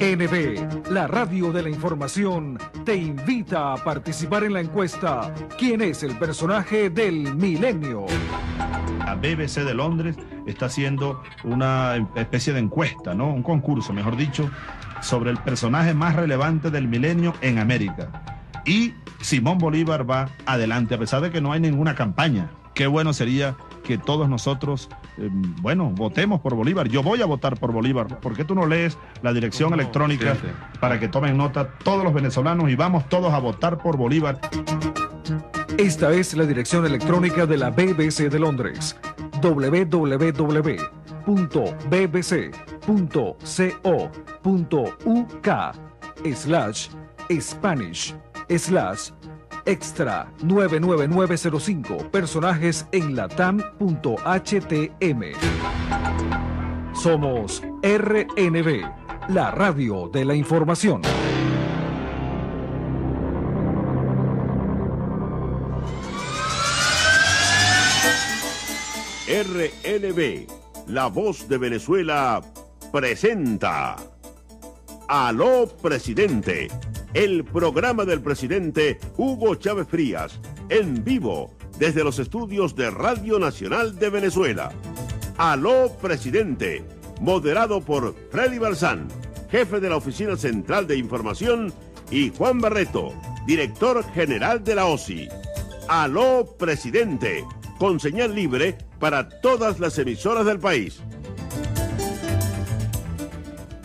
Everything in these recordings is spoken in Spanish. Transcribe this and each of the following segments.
NB, la radio de la información, te invita a participar en la encuesta ¿Quién es el personaje del milenio? La BBC de Londres está haciendo una especie de encuesta, ¿no? Un concurso, mejor dicho, sobre el personaje más relevante del milenio en América. Y Simón Bolívar va adelante, a pesar de que no hay ninguna campaña. Qué bueno sería que todos nosotros eh, bueno, votemos por Bolívar. Yo voy a votar por Bolívar. ¿Por qué tú no lees la dirección electrónica para que tomen nota todos los venezolanos y vamos todos a votar por Bolívar? Esta es la dirección electrónica de la BBC de Londres. www.bbc.co.uk slash Spanish slash Extra 99905. Personajes en latam.htm. Somos RNB, la radio de la información. RNB, la voz de Venezuela, presenta. Aló, presidente el programa del presidente Hugo Chávez Frías, en vivo desde los estudios de Radio Nacional de Venezuela. Aló presidente, moderado por Freddy Barzán, jefe de la Oficina Central de Información, y Juan Barreto, director general de la OSI. Aló presidente, con señal libre para todas las emisoras del país.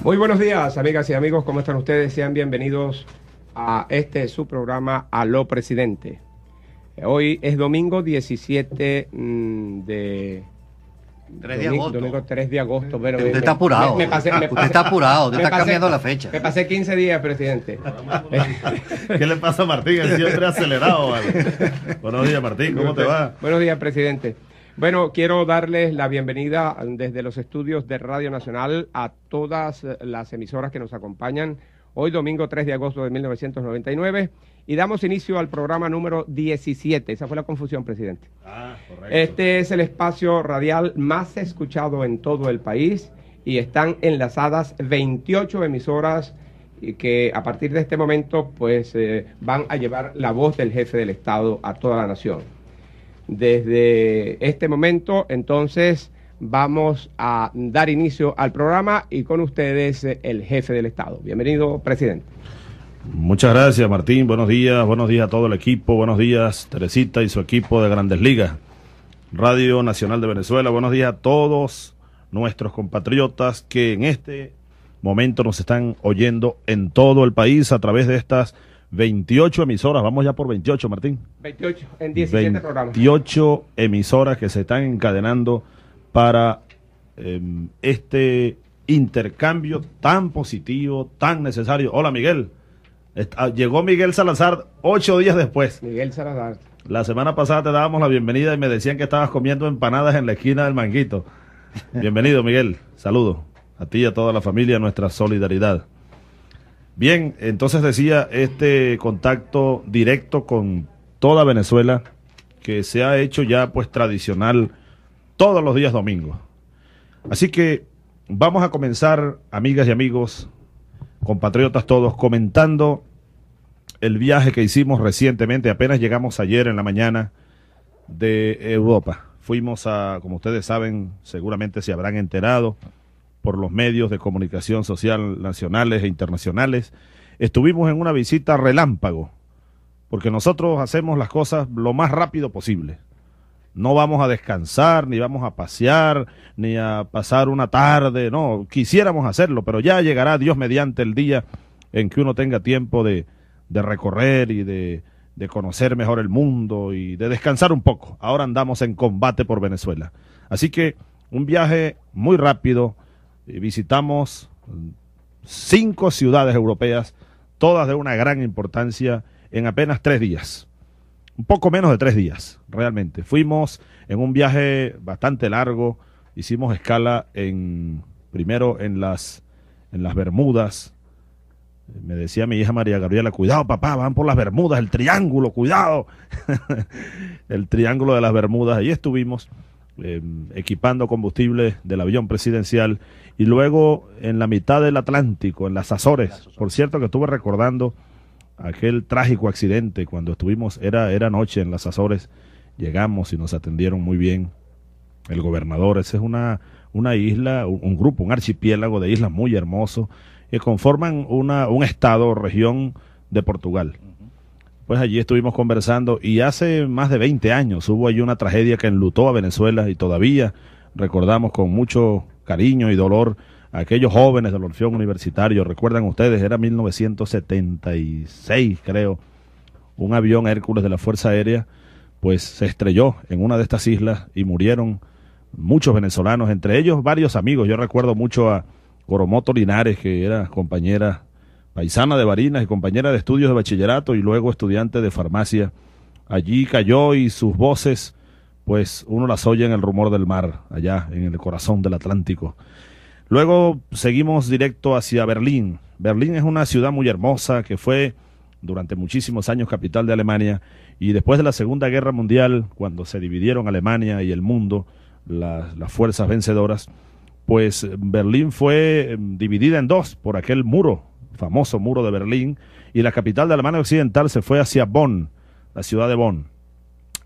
Muy buenos días, amigas y amigos, ¿cómo están ustedes? Sean bienvenidos a este su programa lo Presidente. Hoy es domingo 17 mm, de... 3 de agosto. Domingo de agosto. Pero usted está apurado. usted está apurado, usted está cambiando la fecha. Me pasé 15 días, presidente. ¿Qué le pasa a Martín? El siempre acelerado. Buenos días, Martín, ¿cómo te va? Buenos días, presidente. Bueno, quiero darles la bienvenida desde los estudios de Radio Nacional a todas las emisoras que nos acompañan hoy domingo 3 de agosto de 1999 y damos inicio al programa número 17. Esa fue la confusión, presidente. Ah, correcto. Este es el espacio radial más escuchado en todo el país y están enlazadas 28 emisoras que a partir de este momento pues eh, van a llevar la voz del jefe del Estado a toda la nación. Desde este momento, entonces, vamos a dar inicio al programa y con ustedes eh, el jefe del Estado. Bienvenido, presidente. Muchas gracias, Martín. Buenos días, buenos días a todo el equipo, buenos días, Teresita y su equipo de Grandes Ligas. Radio Nacional de Venezuela, buenos días a todos nuestros compatriotas que en este momento nos están oyendo en todo el país a través de estas 28 emisoras, vamos ya por 28, Martín. 28, en 17 programas. 28 emisoras que se están encadenando para em, este intercambio tan positivo, tan necesario. Hola, Miguel. Ah, llegó Miguel Salazar ocho días después. Miguel Salazar. La semana pasada te dábamos la bienvenida y me decían que estabas comiendo empanadas en la esquina del manguito. Bienvenido, Miguel. Saludos a ti y a toda la familia, nuestra solidaridad. Bien, entonces decía este contacto directo con toda Venezuela que se ha hecho ya pues tradicional todos los días domingos. Así que vamos a comenzar, amigas y amigos, compatriotas todos, comentando el viaje que hicimos recientemente, apenas llegamos ayer en la mañana de Europa. Fuimos a, como ustedes saben, seguramente se habrán enterado, por los medios de comunicación social nacionales e internacionales, estuvimos en una visita relámpago, porque nosotros hacemos las cosas lo más rápido posible. No vamos a descansar, ni vamos a pasear, ni a pasar una tarde, no, quisiéramos hacerlo, pero ya llegará Dios mediante el día en que uno tenga tiempo de, de recorrer y de, de conocer mejor el mundo y de descansar un poco. Ahora andamos en combate por Venezuela. Así que un viaje muy rápido, visitamos cinco ciudades europeas, todas de una gran importancia, en apenas tres días. Un poco menos de tres días, realmente. Fuimos en un viaje bastante largo, hicimos escala en primero en las, en las Bermudas. Me decía mi hija María Gabriela, cuidado papá, van por las Bermudas, el triángulo, cuidado. el triángulo de las Bermudas, ahí estuvimos. Em, equipando combustible del avión presidencial. Y luego en la mitad del Atlántico, en las Azores, por cierto que estuve recordando aquel trágico accidente cuando estuvimos, era, era noche en las Azores, llegamos y nos atendieron muy bien el gobernador. Esa es una, una isla, un, grupo, un archipiélago de islas muy hermoso que conforman una, un estado región de Portugal pues allí estuvimos conversando y hace más de 20 años hubo allí una tragedia que enlutó a Venezuela y todavía recordamos con mucho cariño y dolor a aquellos jóvenes del Orfeón Universitario. Recuerdan ustedes, era 1976 creo, un avión Hércules de la Fuerza Aérea pues se estrelló en una de estas islas y murieron muchos venezolanos, entre ellos varios amigos. Yo recuerdo mucho a Coromoto Linares, que era compañera paisana de Barinas y compañera de estudios de bachillerato y luego estudiante de farmacia. Allí cayó y sus voces, pues uno las oye en el rumor del mar, allá en el corazón del Atlántico. Luego seguimos directo hacia Berlín. Berlín es una ciudad muy hermosa que fue durante muchísimos años capital de Alemania y después de la Segunda Guerra Mundial, cuando se dividieron Alemania y el mundo, las fuerzas vencedoras, pues Berlín fue em, dividida en dos por aquel muro famoso muro de Berlín, y la capital de Alemania Occidental se fue hacia Bonn, la ciudad de Bonn.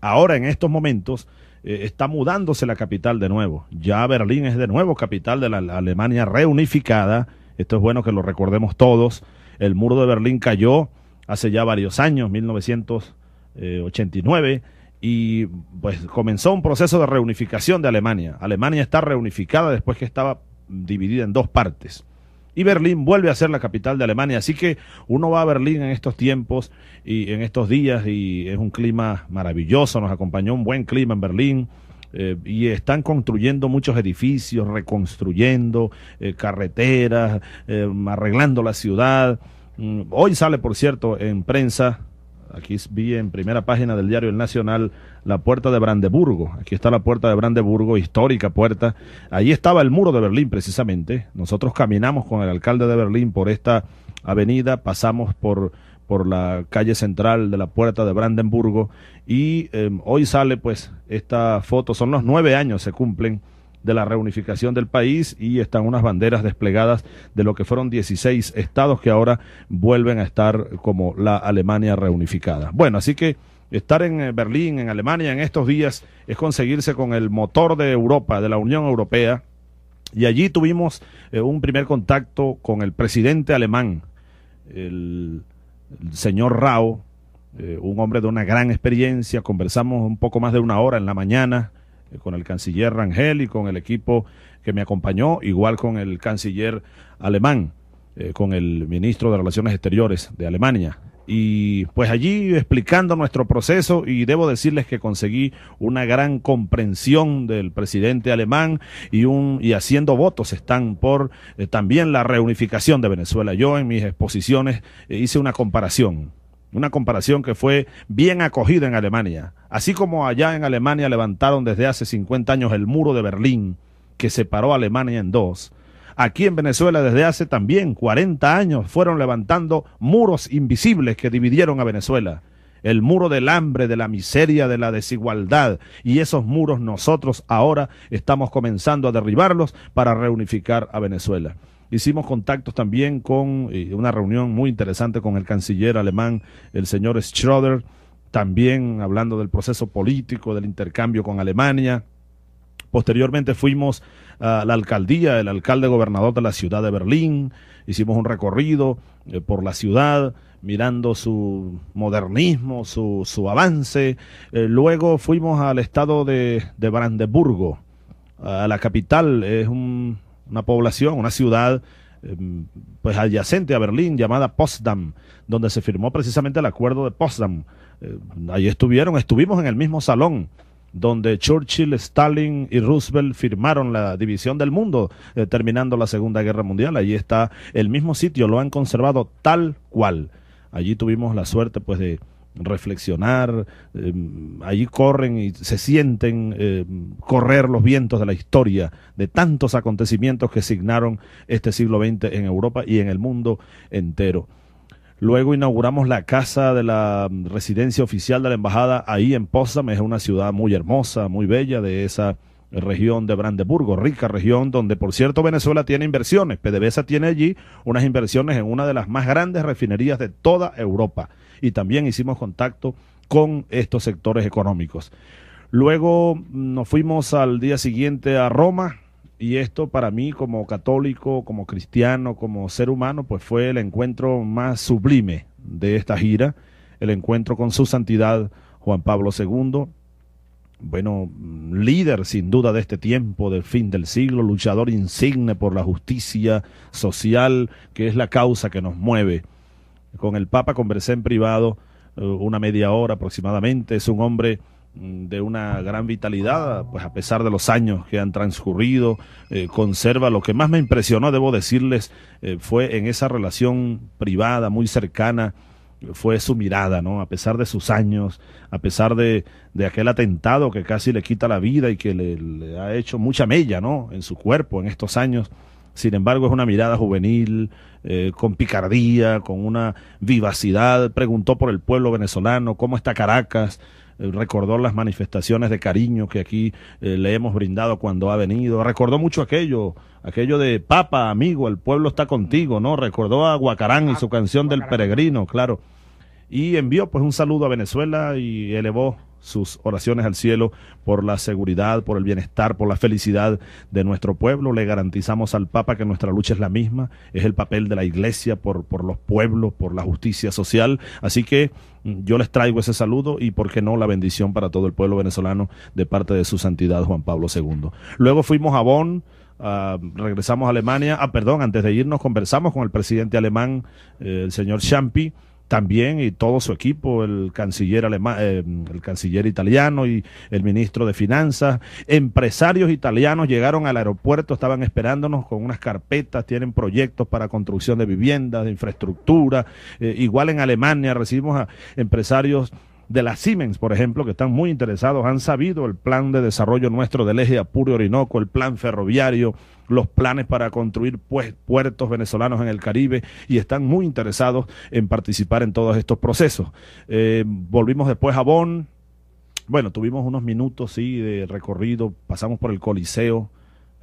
Ahora, en estos momentos, eh, está mudándose la capital de nuevo. Ya Berlín es de nuevo capital de la Alemania reunificada. Esto es bueno que lo recordemos todos. El muro de Berlín cayó hace ya varios años, 1989 y pues comenzó un proceso de reunificación de Alemania. Alemania está reunificada después que estaba dividida en dos partes y Berlín vuelve a ser la capital de Alemania. Así que uno va a Berlín en estos tiempos y en estos días y es un clima maravilloso, nos acompañó un buen clima en Berlín. Eh, y están construyendo muchos edificios, reconstruyendo eh, carreteras, eh, arreglando la ciudad. Mm, hoy sale, por cierto, en prensa Aquí vi en primera página del diario El Nacional la puerta de Brandeburgo. Aquí está la puerta de Brandeburgo, histórica puerta. Allí estaba el muro de Berlín precisamente. Nosotros caminamos con el alcalde de Berlín por esta avenida, pasamos por por la calle central de la puerta de Brandeburgo y em, hoy sale pues esta foto, son los nueve años se cumplen de la reunificación del país y están unas banderas desplegadas de lo que fueron 16 estados que ahora vuelven a estar como la Alemania reunificada. Bueno, así que estar en eh, Berlín, en Alemania, en estos días es conseguirse con el motor de Europa, de la Unión Europea. Y allí tuvimos eh, un primer contacto con el presidente alemán, el, señor Rao, eh, un hombre de una gran experiencia. Conversamos un poco más de una hora en la mañana eh, con el canciller Rangel y con el equipo que me acompañó, igual con el canciller alemán, eh, con el ministro de Relaciones Exteriores de Alemania. Y pues allí explicando nuestro proceso y debo decirles que conseguí una gran comprensión del presidente alemán y, un, y haciendo votos están por eh, también la reunificación de Venezuela. Yo en mis exposiciones hice una comparación una comparación que fue bien acogida en Alemania. Así como allá en Alemania levantaron desde hace 50 años el muro de Berlín, que separó a Alemania en dos. Aquí en Venezuela desde hace también 40 años fueron levantando muros invisibles que dividieron a Venezuela. El muro del hambre, de la miseria, de la desigualdad. Y esos muros nosotros ahora estamos comenzando a derribarlos para reunificar a Venezuela. Hicimos contactos también con eh, una reunión muy interesante con el canciller alemán, el señor Schroeder, también hablando del proceso político, del intercambio con Alemania. Posteriormente fuimos a la alcaldía, el alcalde gobernador de la ciudad de Berlín, hicimos un recorrido eh, por la ciudad mirando su modernismo, su, su avance. Eh, luego fuimos al estado de, de Brandeburgo, a la capital, es un, una población, una ciudad em, pues adyacente a Berlín llamada Potsdam, donde se firmó precisamente el acuerdo de Potsdam. Eh, allí estuvieron, estuvimos en el mismo salón donde Churchill, Stalin y Roosevelt firmaron la división del mundo, eh, terminando la Segunda Guerra Mundial. Allí está el mismo sitio, lo han conservado tal cual. Allí tuvimos la suerte pues de reflexionar, em, allí corren y se sienten em, correr los vientos de la historia, de tantos acontecimientos que signaron este siglo XX en Europa y en el mundo entero. Luego inauguramos la casa de la residencia oficial de la embajada ahí en Potsdam, es una ciudad muy hermosa, muy bella de esa región de Brandeburgo, rica región donde, por cierto, Venezuela tiene inversiones. PDVSA tiene allí unas inversiones en una de las más grandes refinerías de toda Europa y también hicimos contacto con estos sectores económicos. Luego mm, nos fuimos al día siguiente a Roma y esto para mí como católico, como cristiano, como ser humano, pues fue el encuentro más sublime de esta gira, el encuentro con su santidad Juan Pablo II, bueno, mm, líder sin duda de este tiempo, del fin del siglo, luchador insigne por la justicia social, que es la causa que nos mueve. Con el Papa conversé en privado eh, una media hora aproximadamente. Es un hombre mm, de una gran vitalidad, pues a pesar de los años que han transcurrido, eh, conserva. Lo que más me impresionó, debo decirles, eh, fue en esa relación privada, muy cercana, fue su mirada, ¿no? A pesar de sus años, a pesar de, de aquel atentado que casi le quita la vida y que le, le ha hecho mucha mella, ¿no? En su cuerpo en estos años. Sin embargo, es una mirada juvenil, eh, con picardía, con una vivacidad, preguntó por el pueblo venezolano, cómo está Caracas, eh, recordó las manifestaciones de cariño que aquí eh, le hemos brindado cuando ha venido, recordó mucho aquello, aquello de Papa, amigo, el pueblo está contigo, ¿no? Recordó a Guacarán y su ah, canción del peregrino, claro. Y envió pues un saludo a Venezuela y elevó sus oraciones al cielo por la seguridad, por el bienestar, por la felicidad de nuestro pueblo. Le garantizamos al Papa que nuestra lucha es la misma, es el papel de la Iglesia por, por los pueblos, por la justicia social. Así que mm, yo les traigo ese saludo y, por qué no, la bendición para todo el pueblo venezolano de parte de su santidad Juan Pablo II. Luego fuimos a Bonn. Ah, regresamos a Alemania, ah, perdón, antes de irnos conversamos con el presidente alemán, eh, el señor Champi, también y todo su equipo, el canciller alemán, eh, el canciller italiano y el ministro de Finanzas, empresarios italianos llegaron al aeropuerto, estaban esperándonos con unas carpetas, tienen proyectos para construcción de viviendas, de infraestructura, eh, igual en Alemania recibimos a empresarios de la Siemens, por ejemplo, que están muy interesados, han sabido el plan de desarrollo nuestro del eje Apure-Orinoco, el plan ferroviario, los planes para construir pues, puertos venezolanos en el Caribe y están muy interesados en participar en todos estos procesos. Eh, volvimos después a Bonn. Bueno, tuvimos unos minutos, sí, de recorrido, pasamos por el Coliseo,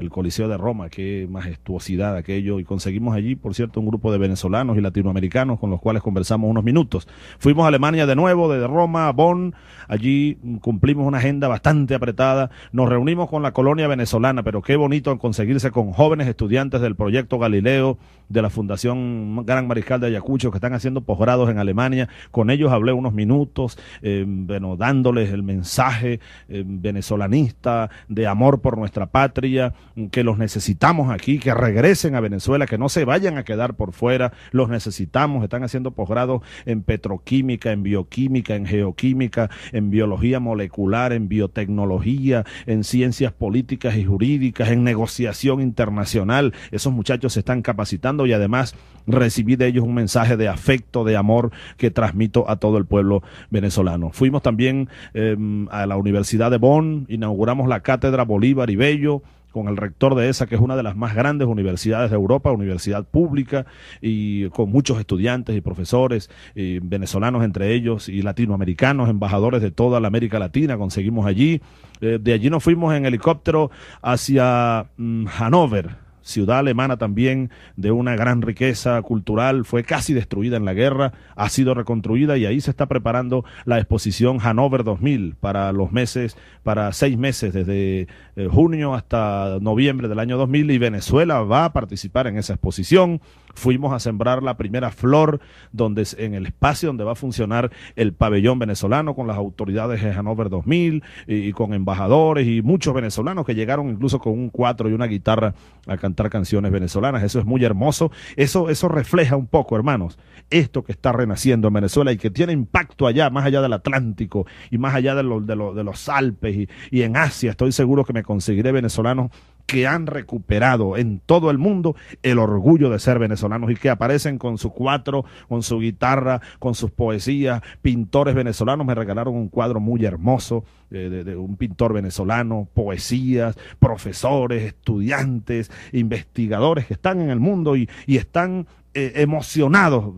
el Coliseo de Roma, qué majestuosidad aquello. Y conseguimos allí, por cierto, un grupo de venezolanos y latinoamericanos con los cuales conversamos unos minutos. Fuimos a Alemania de nuevo, desde Roma a Bonn. Allí cumplimos una agenda bastante apretada. Nos reunimos con la colonia venezolana, pero qué bonito conseguirse con jóvenes estudiantes del proyecto Galileo, de la Fundación Gran Mariscal de Ayacucho, que están haciendo posgrados en Alemania. Con ellos hablé unos minutos, eh, bueno, dándoles el mensaje eh, venezolanista de amor por nuestra patria que los necesitamos aquí, que regresen a Venezuela, que no se vayan a quedar por fuera, los necesitamos, están haciendo posgrados en petroquímica, en bioquímica, en geoquímica, en biología molecular, en biotecnología, en ciencias políticas y jurídicas, en negociación internacional. Esos muchachos se están capacitando y además recibí de ellos un mensaje de afecto, de amor que transmito a todo el pueblo venezolano. Fuimos también em, a la Universidad de Bonn, inauguramos la Cátedra Bolívar y Bello, con el rector de esa, que es una de las más grandes universidades de Europa, universidad pública, y con muchos estudiantes y profesores, venezolanos entre ellos, y latinoamericanos, embajadores de toda la América Latina, conseguimos allí. Eh, de allí nos fuimos en helicóptero hacia mm, Hannover Hanover, ciudad alemana también de una gran riqueza cultural, fue casi destruida en la guerra, ha sido reconstruida y ahí se está preparando la exposición Hanover 2000 para los meses, para seis meses, desde eh, junio hasta noviembre del año 2000 y Venezuela va a participar en esa exposición. Fuimos a sembrar la primera flor donde en el espacio donde va a funcionar el pabellón venezolano con las autoridades de Hanover 2000 y, con embajadores y muchos venezolanos que llegaron incluso con un cuatro y una guitarra a cantar canciones venezolanas. Eso es muy hermoso. Eso, eso refleja un poco, hermanos, esto que está renaciendo en Venezuela y que tiene impacto allá, más allá del Atlántico y más allá de, de, de los Alpes y, y en Asia. Estoy seguro que me conseguiré venezolanos que han recuperado en todo el mundo el orgullo de ser venezolanos y que aparecen con su cuatro, con su guitarra, con sus poesías. Pintores venezolanos me regalaron un cuadro muy hermoso eh, de, un pintor venezolano, poesías, profesores, estudiantes, investigadores que están en el mundo y, están eh, emocionados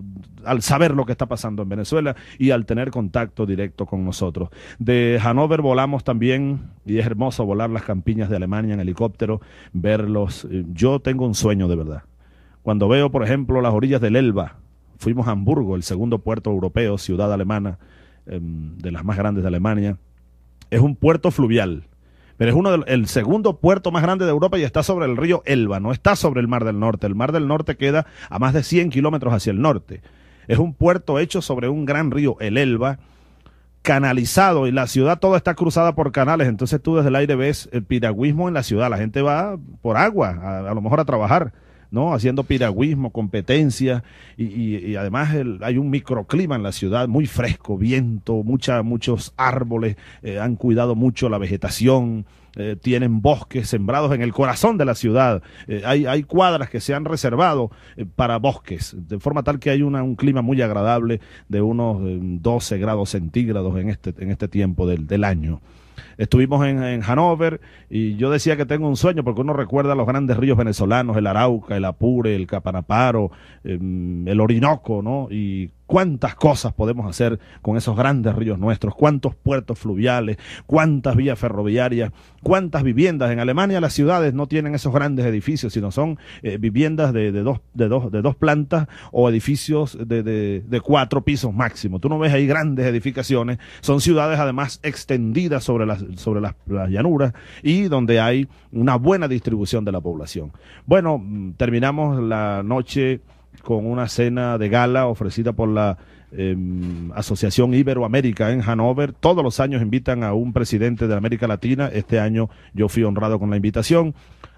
al saber lo que está pasando en Venezuela y al tener contacto directo con nosotros. De Hannover volamos también y es hermoso volar las campiñas de Alemania en helicóptero, verlos. Eh, yo tengo un sueño de verdad. Cuando veo, por ejemplo, las orillas del Elba, fuimos a Hamburgo, el segundo puerto europeo, ciudad alemana, em, de las más grandes de Alemania. Es un puerto fluvial, pero es uno del, el segundo puerto más grande de Europa y está sobre el río Elba, no está sobre el Mar del Norte. El Mar del Norte queda a más de 100 kilómetros hacia el norte. Es un puerto hecho sobre un gran río, el Elba, canalizado y la ciudad toda está cruzada por canales. Entonces tú desde el aire ves el piragüismo en la ciudad. La gente va por agua, a, lo mejor a trabajar. ¿no? Haciendo piragüismo, competencia, y, además hay un microclima en la ciudad muy fresco, viento, muchas muchos árboles, eh, han cuidado mucho la vegetación, eh, tienen bosques sembrados en el corazón de la ciudad. Eh, hay, cuadras que se han reservado eh, para bosques, de forma tal que hay una, un clima muy agradable de unos 12 grados centígrados en este, en este tiempo del, año estuvimos en, Hanover y yo decía que tengo un sueño porque uno recuerda los grandes ríos venezolanos, el Arauca, el Apure, el Capanaparo, em, el Orinoco, ¿no? cuántas cosas podemos hacer con esos grandes ríos nuestros, cuántos puertos fluviales, cuántas vías ferroviarias, cuántas viviendas. En Alemania las ciudades no tienen esos grandes edificios, sino son eh, viviendas de, dos, de, dos, de dos plantas o edificios de, cuatro pisos máximo. Tú no ves ahí grandes edificaciones, son ciudades además extendidas sobre las, sobre las llanuras y donde hay una buena distribución de la población. Bueno, mm, terminamos la noche con una cena de gala ofrecida por la em, Asociación Iberoamérica en Hanover. Todos los años invitan a un presidente de América Latina. Este año yo fui honrado con la invitación.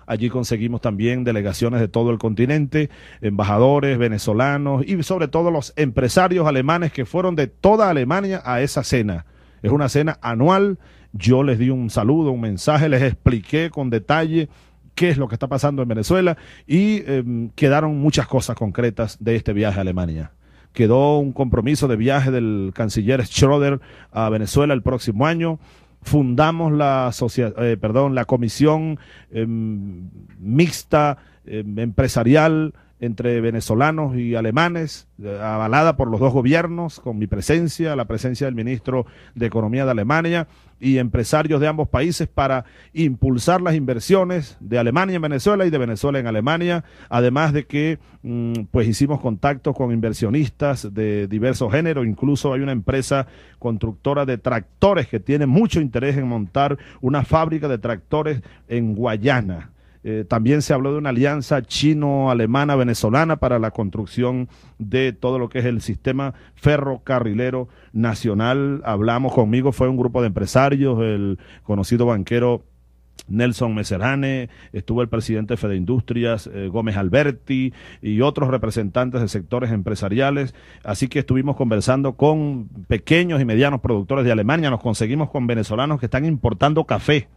Allí conseguimos también delegaciones de todo el continente, embajadores venezolanos y sobre todo los empresarios alemanes que fueron de toda Alemania a esa cena. Es una cena anual. Yo les di un saludo, un mensaje, les expliqué con detalle qué es lo que está pasando en Venezuela y em, quedaron muchas cosas concretas de este viaje a Alemania. Quedó un compromiso de viaje del canciller Schroeder a Venezuela el próximo año. Fundamos la, eh, perdón, la comisión em, mixta em, empresarial entre venezolanos y alemanes, eh, avalada por los dos gobiernos, con mi presencia, la presencia del ministro de Economía de Alemania y empresarios de ambos países para impulsar las inversiones de Alemania en Venezuela y de Venezuela en Alemania, además de que mm, pues hicimos contactos con inversionistas de diversos géneros, incluso hay una empresa constructora de tractores que tiene mucho interés en montar una fábrica de tractores en Guayana eh, también se habló de una alianza chino-alemana-venezolana para la construcción de todo lo que es el sistema ferrocarrilero nacional. Hablamos conmigo, fue un grupo de empresarios, el conocido banquero. Nelson Meserane, estuvo el presidente de Industrias, eh, Gómez Alberti y otros representantes de sectores empresariales. Así que estuvimos conversando con pequeños y medianos productores de Alemania, nos conseguimos con venezolanos que están importando café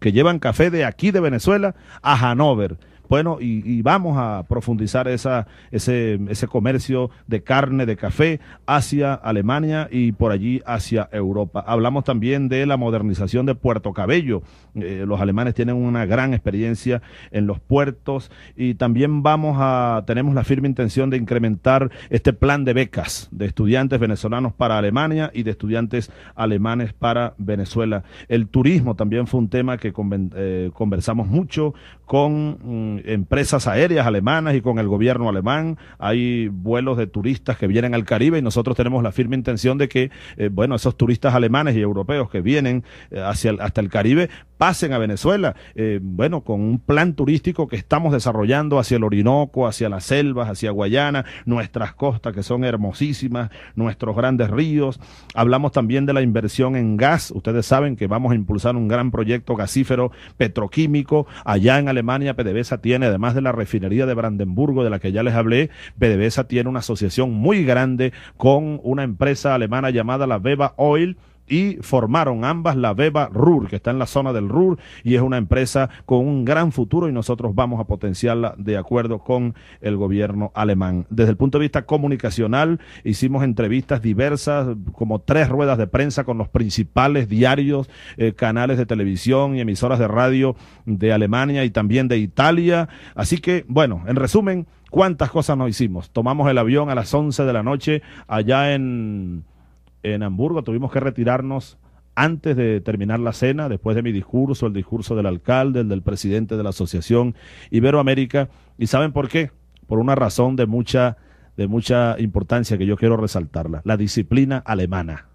que llevan café de aquí de Venezuela a Hanover bueno, y, vamos a profundizar esa, ese, comercio de carne, de café hacia Alemania y por allí hacia Europa. Hablamos también de la modernización de Puerto Cabello. Eh, los alemanes tienen una gran experiencia en los puertos y también vamos a, tenemos la firme intención de incrementar este plan de becas de estudiantes venezolanos para Alemania y de estudiantes alemanes para Venezuela. El turismo también fue un tema que eh, conversamos mucho con mm, empresas aéreas alemanas y con el gobierno alemán. Hay vuelos de turistas que vienen al Caribe y nosotros tenemos la firme intención de que, eh, bueno, esos turistas alemanes y europeos que vienen eh, hacia hasta el Caribe pasen a Venezuela, eh, bueno, con un plan turístico que estamos desarrollando hacia el Orinoco, hacia las selvas, hacia Guayana, nuestras costas que son hermosísimas, nuestros grandes ríos. Hablamos también de la inversión en gas. Ustedes saben que vamos a impulsar un gran proyecto gasífero petroquímico allá en Alemania Alemania, PDVSA tiene, además de la refinería de Brandenburgo, de la que ya les hablé, PDVSA tiene una asociación muy grande con una empresa alemana llamada la Beba Oil, y formaron ambas la Beba Rur, que está en la zona del Ruhr y es una empresa con un gran futuro y nosotros vamos a potenciarla de acuerdo con el gobierno alemán. Desde el punto de vista comunicacional, hicimos entrevistas diversas, como tres ruedas de prensa con los principales diarios, eh, canales de televisión y emisoras de radio de Alemania y también de Italia. Así que, bueno, en resumen, ¿cuántas cosas nos hicimos? Tomamos el avión a las 11 de la noche allá en en Hamburgo. Tuvimos que retirarnos antes de terminar la cena, después de mi discurso, el discurso del alcalde, el del presidente de la Asociación Iberoamérica. ¿Y saben por qué? Por una razón de mucha, de mucha importancia que yo quiero resaltarla, la disciplina alemana.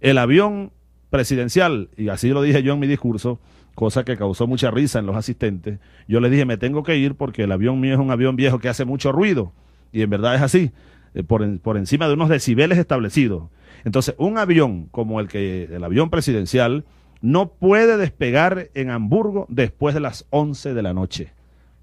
El avión presidencial, y así lo dije yo en mi discurso, cosa que causó mucha risa en los asistentes, yo le dije, me tengo que ir porque el avión mío es un avión viejo que hace mucho ruido, y en verdad es así, eh, por encima de unos decibeles establecidos. Entonces, un avión como el que el avión presidencial no puede despegar en Hamburgo después de las 11 de la noche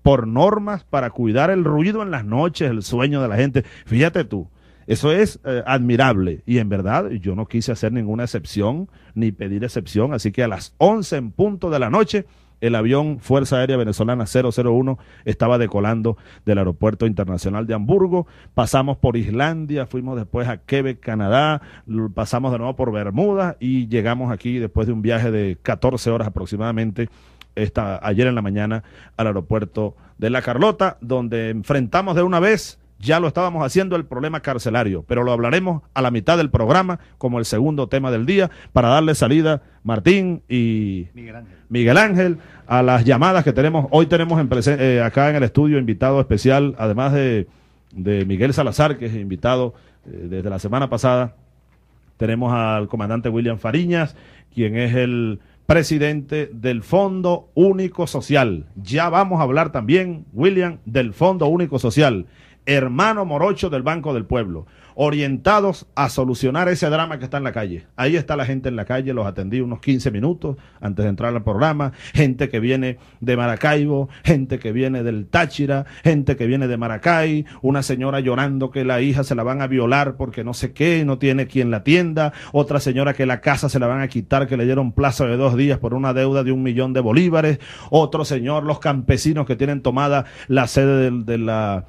por normas para cuidar el ruido en las noches, el sueño de la gente. Fíjate tú, eso es eh, admirable y en verdad yo no quise hacer ninguna excepción ni pedir excepción, así que a las 11 en punto de la noche el avión Fuerza Aérea Venezolana 001 estaba decolando del Aeropuerto Internacional de Hamburgo. Pasamos por Islandia, fuimos después a Quebec, Canadá, pasamos de nuevo por Bermuda y llegamos aquí después de un viaje de 14 horas aproximadamente. Esta, ayer en la mañana al aeropuerto de La Carlota, donde enfrentamos de una vez ya lo estábamos haciendo el problema carcelario, pero lo hablaremos a la mitad del programa como el segundo tema del día para darle salida Martín y Miguel Ángel, a las llamadas que tenemos. Hoy tenemos eh, acá en el estudio invitado especial, además de, Miguel Salazar, que es invitado eh, desde la semana pasada. Tenemos al comandante William Fariñas, quien es el presidente del Fondo Único Social. Ya vamos a hablar también, William, del Fondo Único Social hermano morocho del Banco del Pueblo, orientados a solucionar ese drama que está en la calle. Ahí está la gente en la calle, los atendí unos 15 minutos antes de entrar al programa, gente que viene de Maracaibo, gente que viene del Táchira, gente que viene de Maracay, una señora llorando que la hija se la van a violar porque no sé qué, no tiene quien la tienda. otra señora que la casa se la van a quitar, que le dieron plazo de dos días por una deuda de un millón de bolívares, otro señor, los campesinos que tienen tomada la sede de la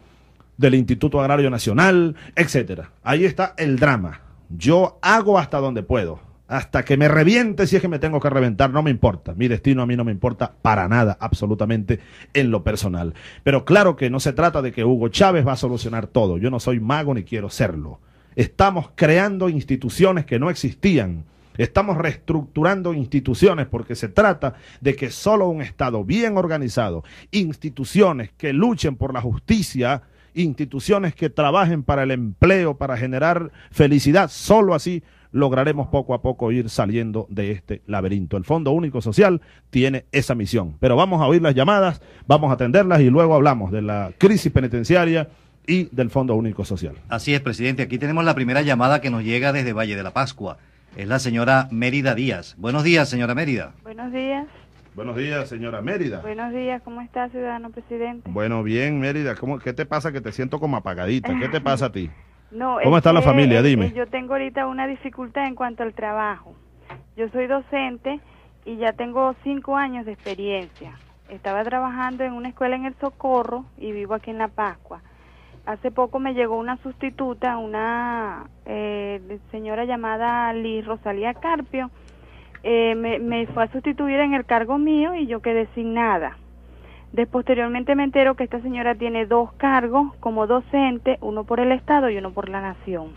del Instituto Agrario Nacional, etcétera. Ahí está el drama. Yo hago hasta donde puedo, hasta que me reviente si es que me tengo que reventar, no me importa. Mi destino a mí no me importa para nada, absolutamente en lo personal. Pero claro que no se trata de que Hugo Chávez va a solucionar todo. Yo no soy mago ni quiero serlo. Estamos creando instituciones que no existían. Estamos reestructurando instituciones porque se trata de que solo un Estado bien organizado, instituciones que luchen por la justicia, instituciones que trabajen para el empleo, para generar felicidad. Solo así lograremos poco a poco ir saliendo de este laberinto. El Fondo Único Social tiene esa misión. Pero vamos a oír las llamadas, vamos a atenderlas y luego hablamos de la crisis penitenciaria y del Fondo Único Social. Así es, presidente. Aquí tenemos la primera llamada que nos llega desde Valle de la Pascua. Es la señora Mérida Díaz. Buenos días, señora Mérida. Buenos días. Buenos días, señora Mérida. Buenos días, ¿cómo está, ciudadano presidente? Bueno, bien, Mérida. ¿Cómo, ¿Qué te pasa que te siento como apagadita? ¿Qué te pasa a ti? no, ¿Cómo está la familia? Eh, Dime. Eh, yo tengo ahorita una dificultad en cuanto al trabajo. Yo soy docente y ya tengo cinco años de experiencia. Estaba trabajando en una escuela en El Socorro y vivo aquí en La Pascua. Hace poco me llegó una sustituta, una eh, señora llamada Liz Rosalía Carpio eh, me, fue a sustituir en el cargo mío y yo quedé sin nada. posteriormente me entero que esta señora tiene dos cargos como docente, uno por el Estado y uno por la Nación.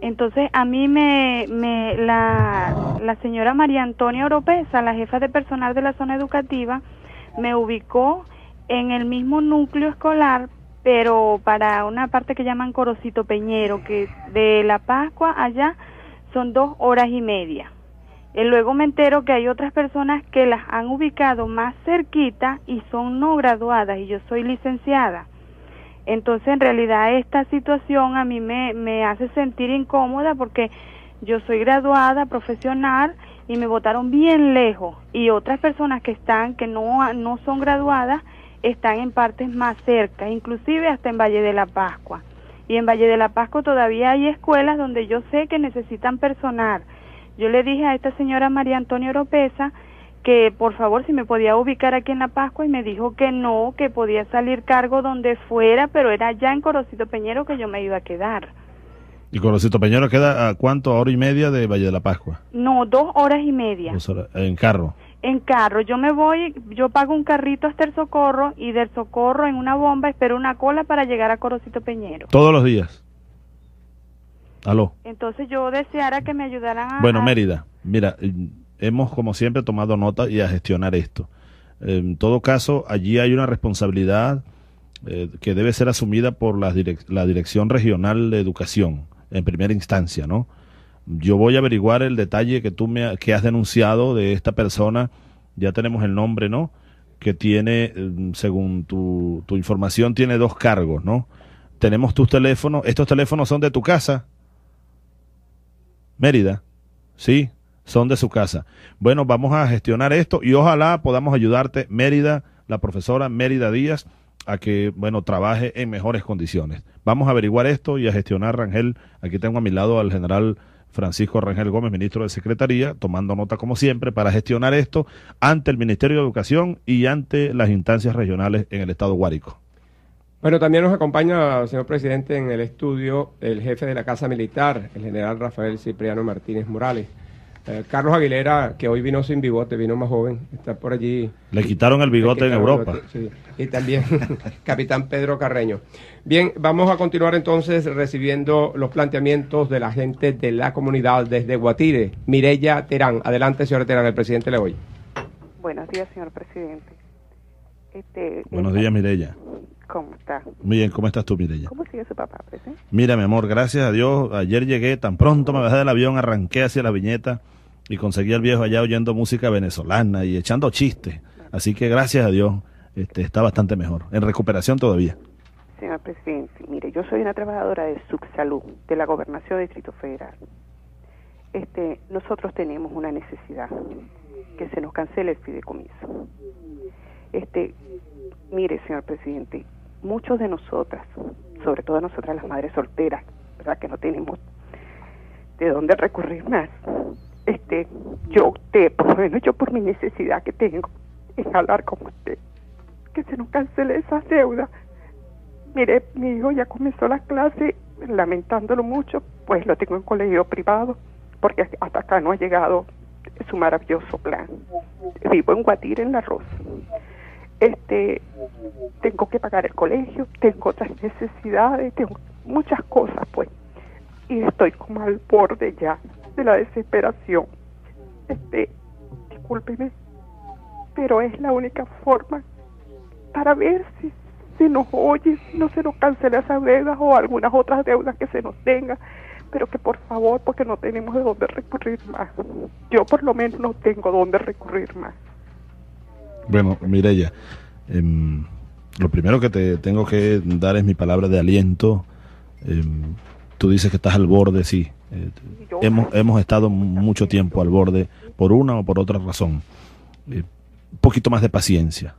Entonces a mí me, la, la señora María Antonia Oropesa, la jefa de personal de la zona educativa, me ubicó en el mismo núcleo escolar, pero para una parte que llaman Corocito Peñero, que de La Pascua allá son dos horas y media. Eh, luego me entero que hay otras personas que las han ubicado más cerquita y son no graduadas y yo soy licenciada. Entonces, en realidad, esta situación a mí me, hace sentir incómoda porque yo soy graduada profesional y me votaron bien lejos y otras personas que están que no no son graduadas están en partes más cerca, inclusive hasta en Valle de la Pascua. Y en Valle de la Pascua todavía hay escuelas donde yo sé que necesitan personal yo le dije a esta señora María Antonia Oropesa que por favor si me podía ubicar aquí en La Pascua y me dijo que no, que podía salir cargo donde fuera, pero era ya en Corocito Peñero que yo me iba a quedar. ¿Y Corocito Peñero queda a cuánto? hora y media de Valle de la Pascua? No, dos horas y media. ¿En carro? En carro. Yo me voy, yo pago un carrito hasta el Socorro y del Socorro en una bomba espero una cola para llegar a Corocito Peñero. ¿Todos los días? Entonces yo deseara que me ayudaran a... Bueno, Mérida, mira, eh, hemos como siempre tomado nota y a gestionar esto. En todo caso, allí hay una responsabilidad eh, que debe ser asumida por la, la, Dirección Regional de Educación, en primera instancia, ¿no? Yo voy a averiguar el detalle que tú me que has denunciado de esta persona, ya tenemos el nombre, ¿no? Que tiene, mm, según tu, tu información, tiene dos cargos, ¿no? Tenemos tus teléfonos, estos teléfonos son de tu casa, Mérida, ¿sí? Son de su casa. Bueno, vamos a gestionar esto y ojalá podamos ayudarte, Mérida, la profesora Mérida Díaz, a que, bueno, trabaje en mejores condiciones. Vamos a averiguar esto y a gestionar, Rangel. Aquí tengo a mi lado al general Francisco Rangel Gómez, ministro de Secretaría, tomando nota como siempre para gestionar esto ante el Ministerio de Educación y ante las instancias regionales en el estado Guárico. Bueno, también nos acompaña, señor presidente, en el estudio el jefe de la Casa Militar, el general Rafael Cipriano Martínez Morales. Eh, Carlos Aguilera, que hoy vino sin bigote, vino más joven, está por allí. Le quitaron el bigote en Europa. sí. Y también capitán Pedro Carreño. Bien, vamos a continuar entonces recibiendo los planteamientos de la gente de la comunidad desde Guatire. Mirella Terán, adelante, señor Terán, el presidente le oye. Buenos días, señor presidente. Este, Buenos días, Mirella. ¿Cómo está? Bien, ¿cómo estás tú, Mireya? ¿Cómo sigue su papá? presidente? Eh? Mira, mi amor, gracias a Dios. Ayer llegué, tan pronto me bajé del avión, arranqué hacia la viñeta y conseguí al viejo allá oyendo música venezolana y echando chistes. Así que gracias a Dios este, está bastante mejor. En recuperación todavía. Señor presidente, mire, yo soy una trabajadora de Subsalud, de la Gobernación de Distrito Federal. Este, nosotros tenemos una necesidad, que se nos cancele el fideicomiso. Este, mire, señor presidente, muchos de nosotras, sobre todo nosotras las madres solteras, ¿verdad? Que no tenemos de dónde recurrir más. Este, yo te, por lo menos yo por mi necesidad que tengo, es hablar con usted, que se nos cancele esa deuda. Mire, mi hijo ya comenzó la clase, lamentándolo mucho, pues lo tengo en colegio privado, porque hasta acá no ha llegado su maravilloso plan. Vivo en Guatir, en La Rosa este, tengo que pagar el colegio, tengo otras necesidades, tengo muchas cosas, pues. Y estoy como al borde ya de la desesperación. Este, discúlpeme, pero es la única forma para ver si se nos oye, no se nos cancela esas deudas o algunas otras deudas que se nos tenga, pero que por favor, porque no tenemos de dónde recurrir más. Yo por lo menos no tengo dónde recurrir más. Bueno, Mireya, em, lo primero que te tengo que dar es mi palabra de aliento. Em, tú dices que estás al borde, sí. Eh, hemos, hemos estado mucho tiempo al borde por una o por otra razón. Eh, un poquito más de paciencia,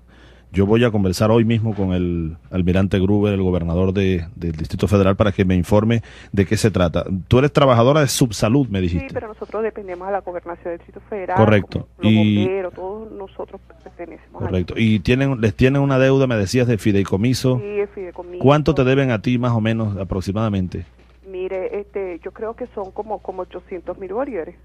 yo voy a conversar hoy mismo con el almirante Gruber, el gobernador del Distrito Federal, para que me informe de qué se trata. Tú eres trabajadora de subsalud, me dijiste. Sí, pero nosotros dependemos de la gobernación del Distrito Federal. Correcto. y... todos nosotros pertenecemos. Correcto. y tienen, les tienen una deuda, me decías, de fideicomiso. Sí, de fideicomiso. ¿Cuánto te deben a ti, más o menos, aproximadamente? Mire, este, yo creo que son como, como 800 mil bolívares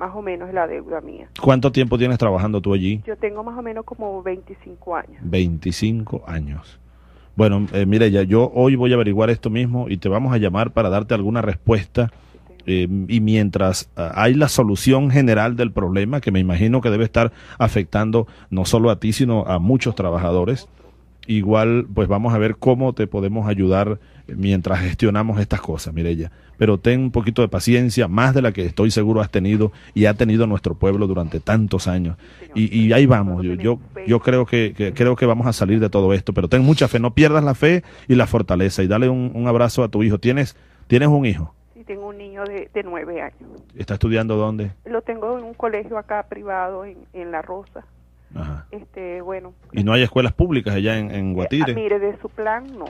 más o menos la deuda mía. ¿Cuánto tiempo tienes trabajando tú allí? Yo tengo más o menos como 25 años. 25 años. Bueno, eh, ya yo hoy voy a averiguar esto mismo y te vamos a llamar para darte alguna respuesta. Eh, y mientras ah, hay la solución general del problema, que me imagino que debe estar afectando no solo a ti, sino a muchos trabajadores, igual pues vamos a ver cómo te podemos ayudar mientras gestionamos estas cosas, Mirella. Pero ten un poquito de paciencia, más de la que estoy seguro has tenido y ha tenido nuestro pueblo durante tantos años. Y, ahí vamos, yo, yo, creo que, creo que vamos a salir de todo esto, pero ten mucha fe, no pierdas la fe y la fortaleza. Y dale un, abrazo a tu hijo. ¿Tienes, tienes un hijo? Sí, tengo un niño de, nueve años. ¿Está estudiando dónde? Lo tengo en un colegio acá privado en, La Rosa. Este, bueno. ¿Y no hay escuelas públicas allá en, eh, ah, Guatire? mire, de su plan no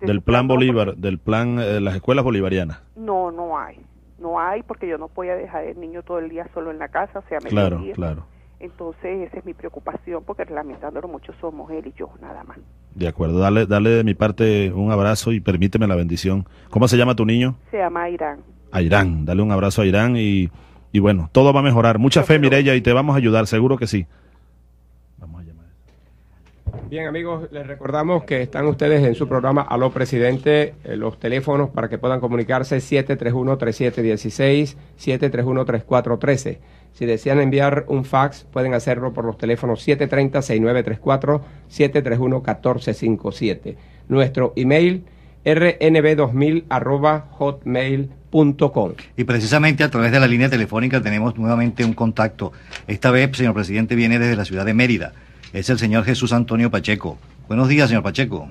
del este, plan Bolívar, del plan eh, de las escuelas bolivarianas. No, no hay. No hay porque yo no voy a dejar el niño todo el día solo en la casa, sea, me Claro, claro. Entonces, esa es mi preocupación porque lamentándolo mucho somos él y yo nada más. De acuerdo, dale, dale de mi parte un abrazo y permíteme la bendición. ¿Cómo se llama tu niño? Se llama Irán. Irán, dale un abrazo a Irán y, y bueno, todo va a mejorar. Mucha fe, Mireya, y te vamos a ayudar, seguro que sí. Bien amigos, les recordamos que están ustedes en su programa Aló Presidente, eh, los teléfonos para que puedan comunicarse 731-3716, 731-3413. Si desean enviar un fax, pueden hacerlo por los teléfonos 730-6934, 731-1457. Nuestro email rnb2000 Y precisamente a través de la línea telefónica tenemos nuevamente un contacto. Esta vez, señor presidente, viene desde la ciudad de Mérida es el señor Jesús Antonio Pacheco. Buenos días, señor Pacheco.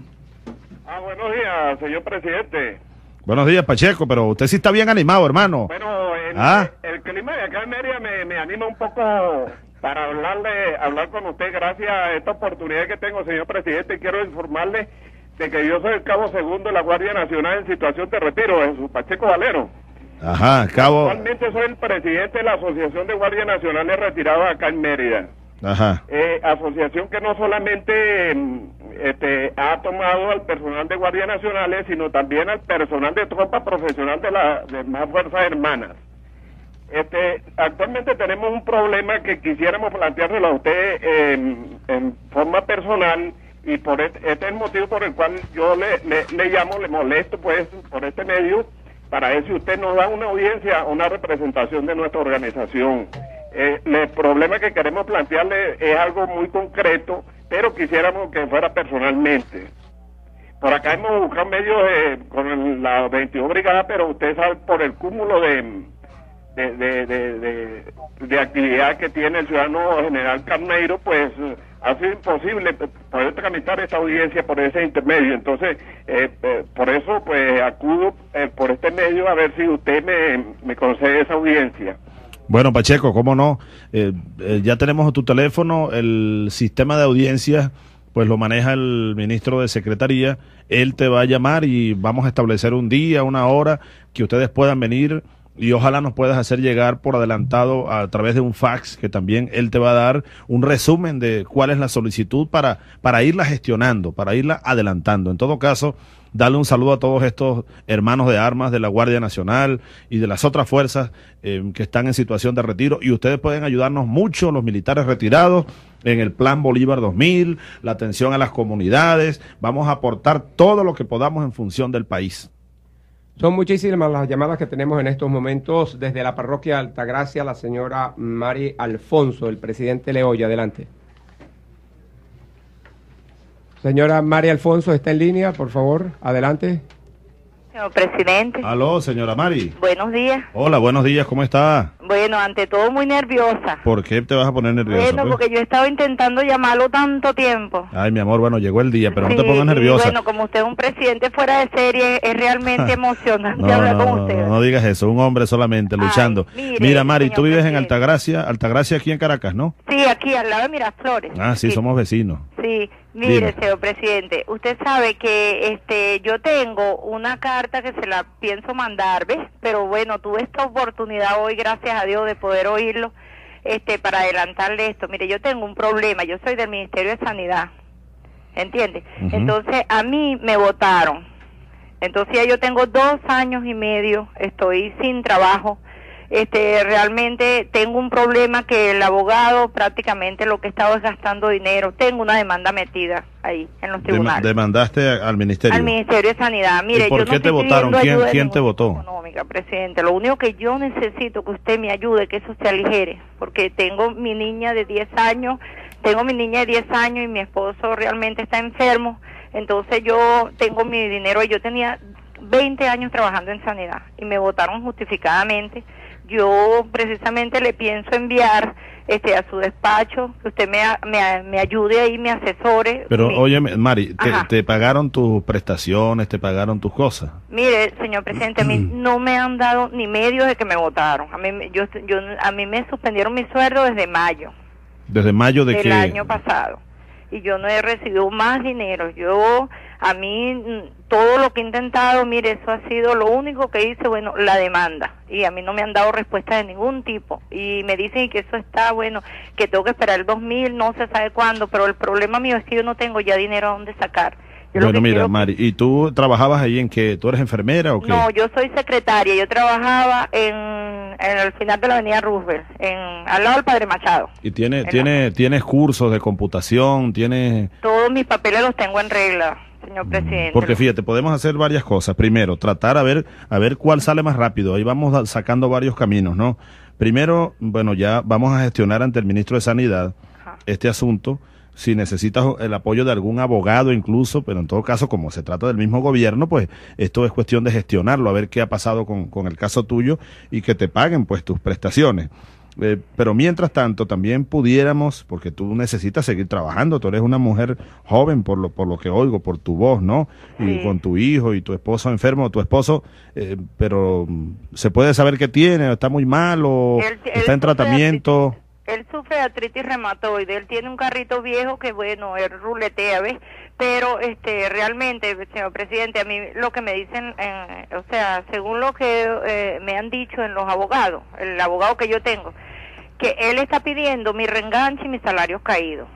Ah, buenos días, señor presidente. Buenos días, Pacheco, pero usted sí está bien animado, hermano. Bueno, el, ¿Ah? clima de acá en Mérida me, anima un poco para hablarle, hablar con usted gracias a esta oportunidad que tengo, señor presidente. Quiero informarle de que yo soy el cabo segundo de la Guardia Nacional en situación de retiro, Jesús Pacheco Valero. Ajá, cabo. Actualmente soy el presidente de la Asociación de Guardias Nacionales Retirados acá en Mérida. Ajá. Eh, asociación que no solamente em, este, ha tomado al personal de Guardia Nacionales, eh, sino también al personal de tropa profesional de las demás fuerzas hermanas. Este, actualmente tenemos un problema que quisiéramos planteárselo a usted em, en forma personal y por e, este, es el motivo por el cual yo le, llamo, le molesto pues por este medio para ver si usted nos da una audiencia, una representación de nuestra organización el eh, problema que queremos plantearle es algo muy concreto, pero quisiéramos que fuera personalmente. Por acá hemos buscado medios eh, con la 22 Brigada, pero usted sabe por el cúmulo de de, de, actividad que tiene el ciudadano general Carneiro, pues ha sido imposible poder tramitar esta audiencia por ese intermedio. Entonces, eh, por eso, pues acudo por este medio a ver si usted me, me concede esa audiencia. Bueno, Pacheco, cómo no. Eh, eh, ya tenemos tu teléfono, el sistema de audiencias, pues lo maneja el ministro de Secretaría. Él te va a llamar y vamos a establecer un día, una hora que ustedes puedan venir y ojalá nos puedas hacer llegar por adelantado a través de un fax que también él te va a dar un resumen de cuál es la solicitud para, irla gestionando, para irla adelantando. En todo caso, dale un saludo a todos estos hermanos de armas de la Guardia Nacional y de las otras fuerzas em, que están en situación de retiro. Y ustedes pueden ayudarnos mucho, los militares retirados, en el Plan Bolívar 2000, la atención a las comunidades. Vamos a aportar todo lo que podamos en función del país. Son muchísimas las llamadas que tenemos en estos momentos desde la parroquia Altagracia, la señora Mari Alfonso, el presidente Leoya. Adelante. Señora María Alfonso, ¿está en línea? Por favor, adelante. Señor presidente. Aló, señora Mari. Buenos días. Hola, buenos días, ¿cómo está? Bueno, ante todo muy nerviosa. ¿Por qué te vas a poner nerviosa? Bueno, pues? porque yo he estado intentando llamarlo tanto tiempo. Ay, mi amor, bueno, llegó el día, pero no te pongas nerviosa. Bueno, como usted es un presidente fuera de serie, es realmente emocionante hablar con usted. No, digas eso, un hombre solamente luchando. Mira, Mari, tú vives en Altagracia, Altagracia aquí en Caracas, ¿no? Sí, aquí al lado de Miraflores. Ah, sí. somos vecinos. Sí. Mire, señor presidente, usted sabe que este, yo tengo una carta que se la pienso mandar, ¿ves? Pero bueno, tuve esta oportunidad hoy, gracias a Dios, de poder oírlo este, para adelantarle esto. Mire, yo tengo un problema, yo soy del Ministerio de Sanidad, ¿entiende? Entonces, a mí me votaron. Entonces, ya yo tengo dos años y medio, estoy sin trabajo, este, realmente tengo un problema que el abogado prácticamente lo que he estado es gastando dinero. Tengo una demanda metida ahí en los tribunales. ¿Demandaste al ministerio? Al Ministerio de Sanidad. ¿Y por qué te votaron? ¿Quién, te votó? presidente. Lo único que yo necesito que usted me ayude, que eso se aligere, porque tengo mi niña de 10 años, tengo mi niña de 10 años y mi esposo realmente está enfermo. Entonces yo tengo mi dinero, y yo tenía 20 años trabajando en sanidad y me votaron justificadamente yo precisamente le pienso enviar este a su despacho, que usted me, me, me ayude ahí, me asesore. Pero oye, Mari, te, pagaron tus prestaciones, te pagaron tus cosas? Mire, señor presidente, a mí mm. no me han dado ni medios de que me votaron. A mí, yo, yo, a mí me suspendieron mi sueldo desde mayo. ¿Desde mayo de que qué? año pasado. Y yo no he recibido más dinero. Yo a mí mm, todo lo que he intentado, mire, eso ha sido lo único que hice, bueno, la demanda. Y a mí no me han dado respuesta de ningún tipo. Y me dicen que eso está, bueno, que tengo que esperar el 2000, no se sabe cuándo, pero el problema mío es que yo no tengo ya dinero a dónde sacar. bueno, mira, Mari, ¿y tú trabajabas ahí en qué, ¿Tú eres enfermera o qué? No, yo soy secretaria. Yo trabajaba en, el final de la avenida Roosevelt, en, al lado del Padre Machado. ¿Y tiene, tiene, tienes cursos de computación? ¿Tienes...? Todos mis papeles los tengo en regla. Porque fíjate, podemos hacer varias cosas. Primero, tratar a ver, a ver cuál sale más rápido. Ahí vamos sacando varios caminos, ¿no? Primero, bueno, ya vamos a gestionar ante el ministro de Sanidad este asunto. Si necesitas el apoyo de algún abogado incluso, pero en todo caso, como se trata del mismo gobierno, pues esto es cuestión de gestionarlo, a ver qué ha pasado con, con el caso tuyo y que te paguen pues tus prestaciones. Eh, pero mientras tanto, también pudiéramos, porque tú necesitas seguir trabajando, tú eres una mujer joven por lo, por lo que oigo, por tu voz, ¿no? Y con tu hijo y tu esposo enfermo, tu esposo, eh, pero mm, se puede saber qué tiene, está muy mal o está en tratamiento él sufre artritis reumatoide, él tiene un carrito viejo que bueno, él ruletea, ¿ves? Pero este realmente, señor presidente, a mí lo que me dicen, eh, o sea, según lo que eh, me han dicho en los abogados, el abogado que yo tengo, que él está pidiendo mi reenganche y mis salarios caídos.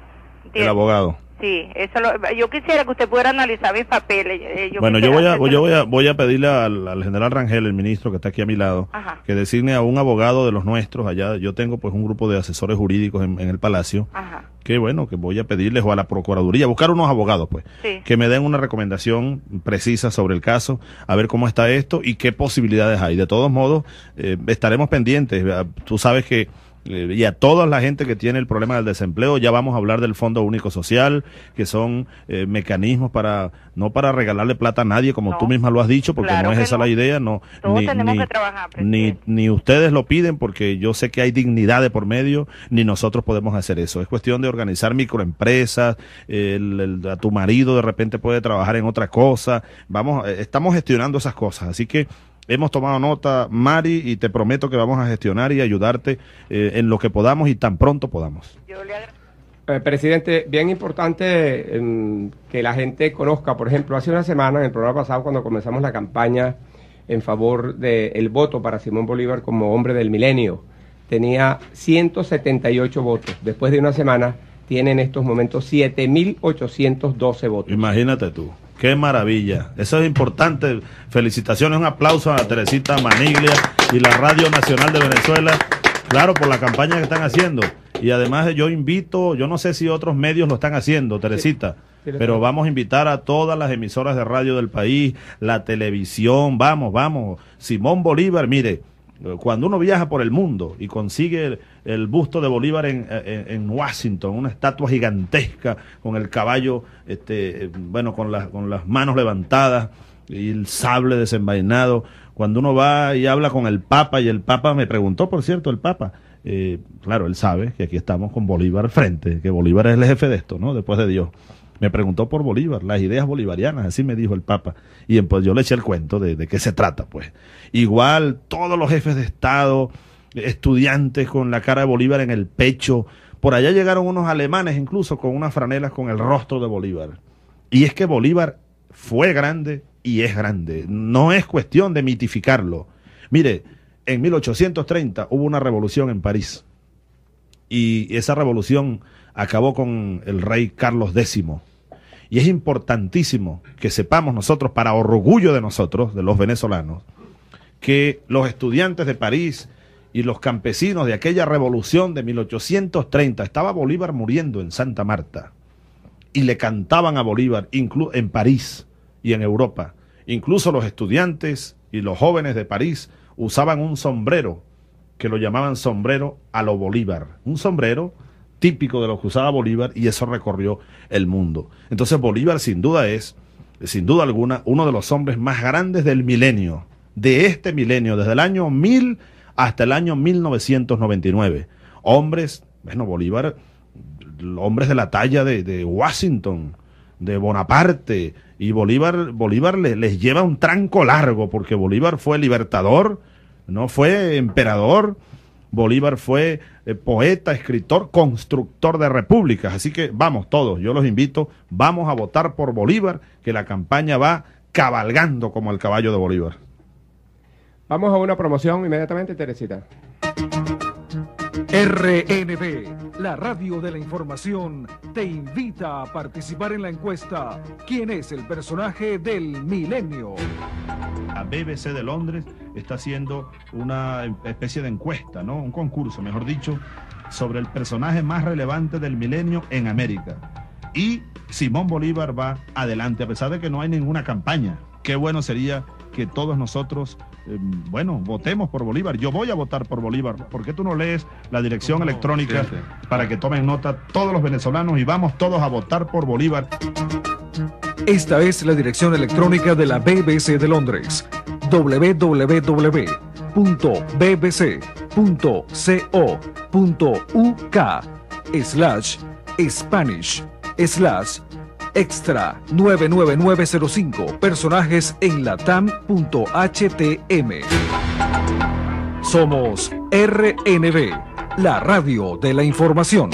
El abogado. Sí, eso yo quisiera que usted pudiera analizar mis papeles. Eh, bueno, yo voy a, yo voy a, voy a pedirle al, general Rangel, el ministro que está aquí a mi lado, que designe a un abogado de los nuestros allá. Yo tengo pues un grupo de asesores jurídicos en, el Palacio. Ajá. Que bueno, que voy a pedirles o a la Procuraduría, buscar unos abogados pues, que me den una recomendación precisa sobre el caso, a ver cómo está esto y qué posibilidades hay. De todos modos, eh, estaremos pendientes. Ah, tú sabes que y a toda la gente que tiene el problema del desempleo. Ya vamos a hablar del Fondo Único Social, que son eh, mecanismos para, no para regalarle plata a nadie, como tú misma lo has dicho, porque no es esa la idea, no. ni, ni, ni, ustedes lo piden, porque yo sé que hay dignidad de por medio, ni nosotros podemos hacer eso. Es cuestión de organizar microempresas, el, a tu marido de repente puede trabajar en otra cosa. Vamos, eh, estamos gestionando esas cosas, así que hemos tomado nota, Mari, y te prometo que vamos a gestionar y ayudarte eh, en lo que podamos y tan pronto podamos. Eh, presidente, bien importante em, que la gente conozca, por ejemplo, hace una semana en el programa pasado cuando comenzamos la campaña en favor del voto para Simón Bolívar como hombre del milenio, tenía 178 votos. Después de una semana tiene en estos momentos 7.812 votos. Imagínate tú. Qué maravilla. Eso es importante. Felicitaciones, un aplauso a Teresita Maniglia y la Radio Nacional de Venezuela. Claro, por la campaña que están haciendo. Y además yo invito, yo no sé si otros medios lo están haciendo, Teresita. pero vamos a invitar a todas las emisoras de radio del país, la televisión, vamos, vamos. Simón Bolívar, mire, cuando uno viaja por el mundo y consigue el, busto de Bolívar en, Washington, una estatua gigantesca con el caballo, este, bueno, con, con las manos levantadas y el sable desenvainado, cuando uno va y habla con el Papa, y el Papa me preguntó, por cierto, el Papa, eh, claro, él sabe que aquí estamos con Bolívar frente, que Bolívar es el jefe de esto, ¿no? Después de Dios. Me preguntó por Bolívar, las ideas bolivarianas, así me dijo el Papa. Y pues yo le eché el cuento de, de qué se trata, pues. Igual todos los jefes de Estado, estudiantes con la cara de Bolívar en el pecho. Por allá llegaron unos alemanes incluso con unas franelas con el rostro de Bolívar. Y es que Bolívar fue grande y es grande. No es cuestión de mitificarlo. Mire, en 1830 hubo una revolución en París. Y esa revolución acabó con el rey Carlos X. Y es importantísimo que sepamos nosotros, para orgullo de nosotros, de los venezolanos, que los estudiantes de París y los campesinos de aquella revolución de 1830, estaba Bolívar muriendo en Santa Marta y le cantaban a Bolívar en París y en Europa. Incluso los estudiantes y los jóvenes de París usaban un sombrero que lo llamaban sombrero a lo Bolívar. Un sombrero típico de lo que usaba Bolívar y eso recorrió el mundo. Entonces Bolívar sin duda es, sin duda alguna, uno de los hombres más grandes del milenio, de este milenio, desde el año 1000 hasta el año 1999. Hombres, bueno, Bolívar, hombres de la talla de, Washington, de Bonaparte, y Bolívar, Bolívar les lleva un tranco largo, porque Bolívar fue libertador, no fue emperador, Bolívar fue eh, poeta, escritor, constructor de repúblicas. Así que vamos todos, yo los invito, vamos a votar por Bolívar, que la campaña va cabalgando como el caballo de Bolívar. Vamos a una promoción inmediatamente, Teresita. RNB, la radio de la información, te invita a participar en la encuesta ¿Quién es el personaje del milenio? La BBC de Londres está haciendo una especie de encuesta, ¿no? Un concurso, mejor dicho, sobre el personaje más relevante del milenio en América. Y Simón Bolívar va adelante, a pesar de que no hay ninguna campaña. Qué bueno sería que todos nosotros eh, bueno, votemos por Bolívar. Yo voy a votar por Bolívar. ¿Por qué tú no lees la dirección electrónica para que tomen nota todos los venezolanos y vamos todos a votar por Bolívar? Esta es la dirección electrónica de la BBC de Londres, www.bbc.co.uk slash Spanish slash Extra 99905. Personajes en latam.htm. Somos RNB, la radio de la información.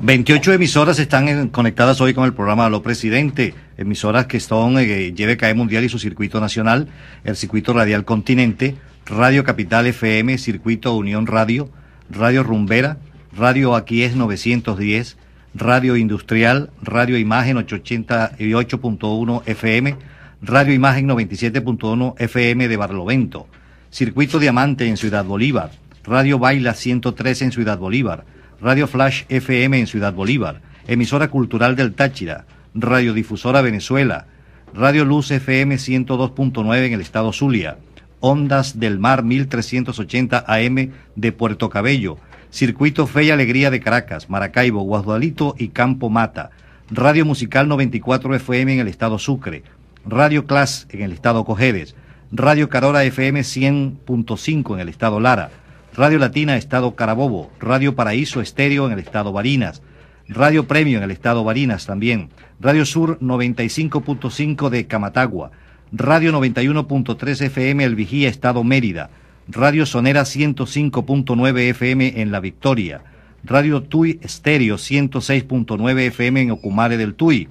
28 emisoras están conectadas hoy con el programa lo Presidente, emisoras que son eh, Mundial y su circuito nacional, el circuito radial Continente, Radio Capital FM, Circuito Unión Radio, Radio Rumbera, Radio Aquí es 910, Radio Industrial, Radio Imagen 88.1 FM, Radio Imagen 97.1 FM de Barlovento, Circuito Diamante en Ciudad Bolívar, Radio Baila 103 en Ciudad Bolívar, Radio Flash FM en Ciudad Bolívar, Emisora Cultural del Táchira, Radiodifusora Venezuela, Radio Luz FM 102.9 en el estado Zulia, Ondas del Mar 1380 AM de Puerto Cabello, Circuito Fe y Alegría de Caracas, Maracaibo, Guadualito y Campo Mata. Radio Musical 94 FM en el estado Sucre. Radio Class en el estado Cojedes. Radio Carora FM 100.5 en el estado Lara. Radio Latina Estado Carabobo, Radio Paraíso Estéreo en el Estado Barinas, Radio Premio en el Estado Barinas también, Radio Sur 95.5 de Camatagua, Radio 91.3 FM El Vigía Estado Mérida, Radio Sonera 105.9 FM en La Victoria, Radio Tui Stereo 106.9 FM en Ocumare del Tui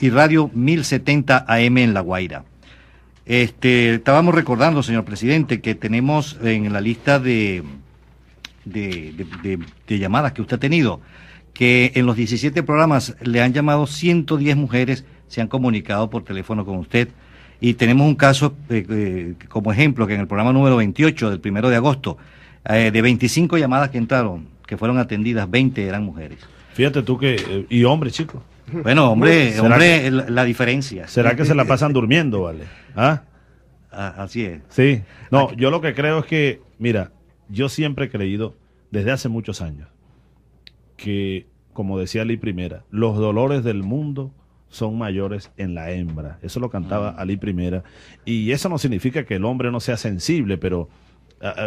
y Radio 1070 AM en La Guaira. Este, estábamos recordando, señor presidente, que tenemos en la lista de, de llamadas que usted ha tenido, que en los 17 programas le han llamado 110 mujeres, se han comunicado por teléfono con usted y tenemos un caso eh, eh, como ejemplo que en el programa número 28 del primero de agosto, eh, de 25 llamadas que entraron, que fueron atendidas, 20 eran mujeres. Fíjate tú que, y hombres, chicos. Bueno, hombre, hombre, la, diferencia. ¿Será que se la pasan durmiendo, vale? ¿Ah? ah así es. Sí. No, yo lo que creo es que, mira, yo siempre he creído, desde hace muchos años, que, como decía Lee Primera, los dolores del mundo son mayores en la hembra. Eso lo cantaba ah. Ali Primera. Y eso no significa que el hombre no sea sensible, pero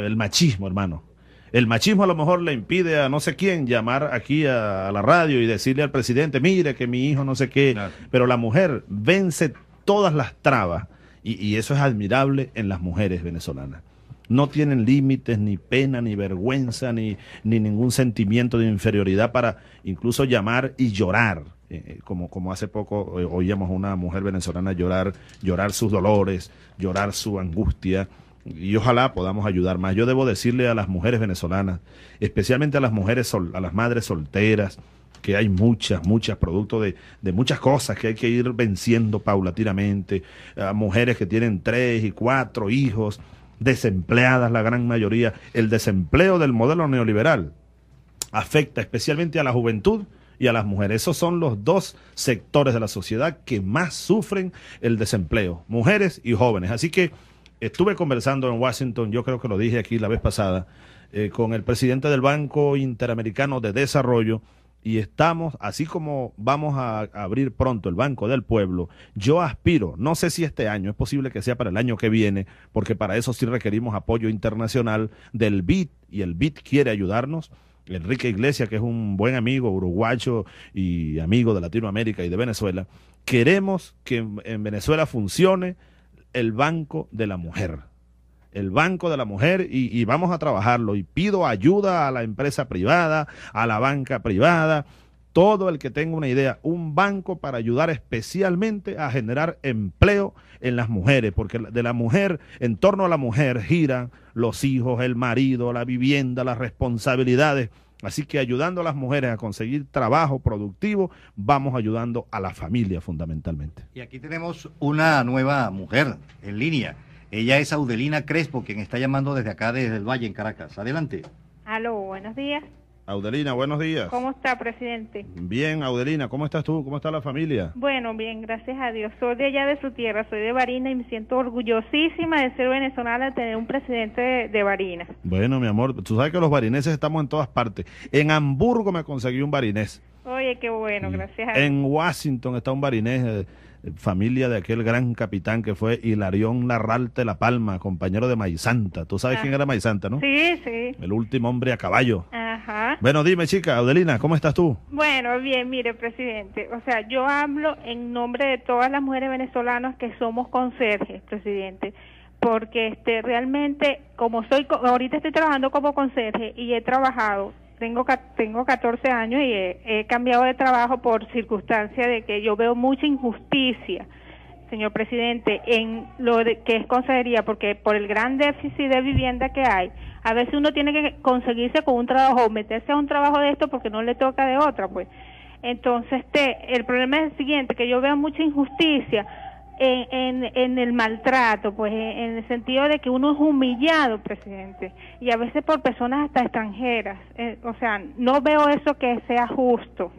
el machismo, hermano. El machismo a lo mejor le impide a no sé quién llamar aquí a, la radio y decirle al presidente, mire que mi hijo no sé qué. Pero la mujer vence todas las trabas. Y, y eso es admirable en las mujeres venezolanas no tienen límites, ni pena, ni vergüenza, ni, ni, ningún sentimiento de inferioridad para incluso llamar y llorar eh, eh, como, como hace poco eh, oíamos a una mujer venezolana llorar, llorar sus dolores, llorar su angustia, y ojalá podamos ayudar más. Yo debo decirle a las mujeres venezolanas, especialmente a las mujeres, a las madres solteras, que hay muchas, muchas, producto de, de, muchas cosas que hay que ir venciendo paulatinamente, a mujeres que tienen tres y cuatro hijos, desempleadas la gran mayoría. El desempleo del modelo neoliberal afecta especialmente a la juventud y a las mujeres. Esos son los dos sectores de la sociedad que más sufren el desempleo, mujeres y jóvenes. Así que estuve conversando en Washington, yo creo que lo dije aquí la vez pasada, eh, con el presidente del Banco Interamericano de Desarrollo y estamos, así como vamos a abrir pronto el Banco del Pueblo, yo aspiro, no sé si este año, es posible que sea para el año que viene, porque para eso sí requerimos apoyo internacional del BID y el BID quiere ayudarnos Enrique Iglesias, que es un buen amigo uruguayo y amigo de Latinoamérica y de Venezuela, queremos que en Venezuela funcione el Banco de la Mujer. El Banco de la Mujer y, y vamos a trabajarlo. Y pido ayuda a la empresa privada, a la banca privada, todo el que tenga una idea, un banco para ayudar especialmente a generar empleo en las mujeres, porque de la mujer, en torno a la mujer giran los hijos, el marido, la vivienda, las responsabilidades. Así que ayudando a las mujeres a conseguir trabajo productivo, vamos ayudando a la familia fundamentalmente. Y aquí tenemos una nueva mujer en línea. Ella es Audelina Crespo, quien está llamando desde acá, desde el Valle, en Caracas. Adelante. Aló, buenos días. Audelina, buenos días. ¿Cómo está, presidente? Bien, Audelina, ¿cómo estás tú? ¿Cómo está la familia? Bueno, bien, gracias a Dios. Soy de allá de su tierra, soy de Barina y me siento orgullosísima de ser venezolana, de tener un presidente de, Barinas. Bueno, mi amor, tú sabes que los barineses estamos en todas partes. En Hamburgo me conseguí un barinés. Oye, qué bueno, mm. gracias En Washington está un barinés, eh, eh, familia de aquel gran capitán que fue Hilarión Larralte La Palma, compañero de Maizanta. Tú sabes quién ah. era Maizanta, ¿no? Sí, sí. El último hombre a caballo. Ah, bueno, dime, chica, Audelina, ¿cómo estás tú? Bueno, bien, mire, presidente. O sea, yo hablo en nombre de todas las mujeres venezolanas que somos conserjes, presidente porque este realmente como soy ahorita estoy trabajando como conserje y he trabajado tengo tengo 14 años y he cambiado de trabajo por circunstancia de que yo veo mucha injusticia señor presidente, en lo que es consejería, porque por el gran déficit de vivienda que hay, a veces uno tiene que conseguirse con un trabajo o meterse a un trabajo de esto porque no le toca de otra, pues. Entonces, este, el problema es el siguiente, que yo veo mucha injusticia en, el maltrato, pues, en, el sentido de que uno es humillado, presidente, y a veces por personas hasta extranjeras. Eh, o sea, no veo eso que sea justo.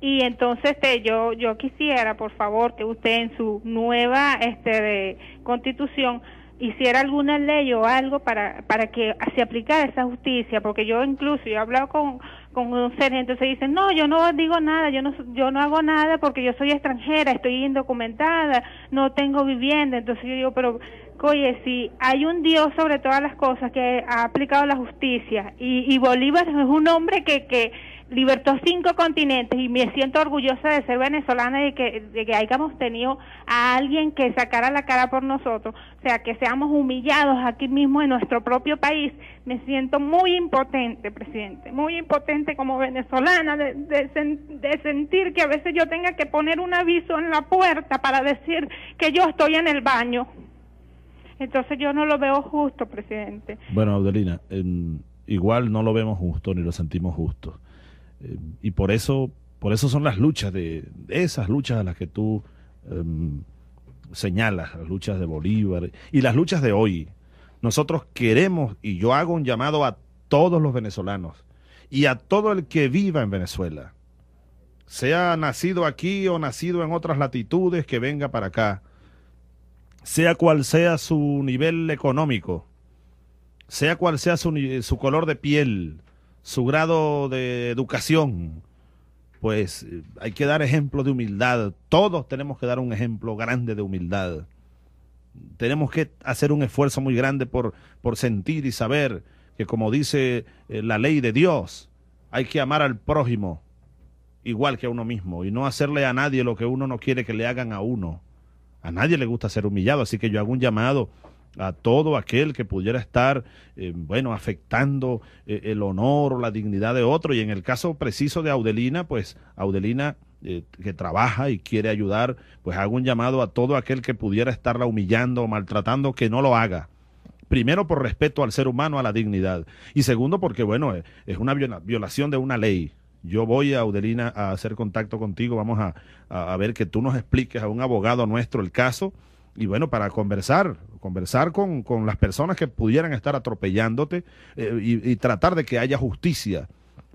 Y entonces este, yo, yo quisiera, por favor, que usted en su nueva este, constitución hiciera alguna ley o algo para, para que se aplicara esa justicia, porque yo incluso, yo he hablado con, con un ser, entonces dicen, no, yo no digo nada, yo no, yo no hago nada porque yo soy extranjera, estoy indocumentada, no tengo vivienda, entonces yo digo, pero Oye, si hay un Dios sobre todas las cosas que ha aplicado la justicia y, Bolívar es un hombre que, que libertó cinco continentes y me siento orgullosa de ser venezolana y de que, que hayamos tenido a alguien que sacara la cara por nosotros, o sea, que seamos humillados aquí mismo en nuestro propio país. Me siento muy impotente, presidente, muy impotente como venezolana de sentir que a veces yo tenga que poner un aviso en la puerta para decir que yo estoy en el baño. Entonces yo no lo veo justo, presidente. Bueno, Adelina, igual no lo vemos justo ni lo sentimos justo. Eh, y por eso, por eso son las luchas de, esas luchas a las que tú em, señalas, las luchas de Bolívar y las luchas de hoy. Nosotros queremos, y yo hago un llamado a todos los venezolanos y a todo el que viva en Venezuela, sea nacido aquí o nacido en otras latitudes, que venga para acá sea cual sea su nivel económico, sea cual sea su, color de piel, su grado de educación, pues eh, hay que dar ejemplo de humildad. Todos tenemos que dar un ejemplo grande de humildad. Tenemos que hacer un esfuerzo muy grande por sentir y saber que como dice eh, la ley de Dios, hay que amar al prójimo igual que a uno mismo y no hacerle a nadie lo que uno no quiere que le hagan a uno. A nadie le gusta ser humillado, así que yo hago un llamado a todo aquel que pudiera estar, eh, bueno, afectando eh, el honor o la dignidad de otro. Y en el caso preciso de Audelina, pues Audelina eh, que trabaja y quiere ayudar, pues hago un llamado a todo aquel que pudiera estarla humillando o maltratando, que no lo haga. Primero, por respeto al ser humano, a la dignidad. Y segundo, porque, bueno, es una violación de una ley yo voy a Audelina a hacer contacto contigo, vamos a, ver que tú nos expliques a un abogado nuestro el caso y bueno, para conversar, conversar con, las personas que pudieran estar atropellándote eh, y, tratar de que haya justicia.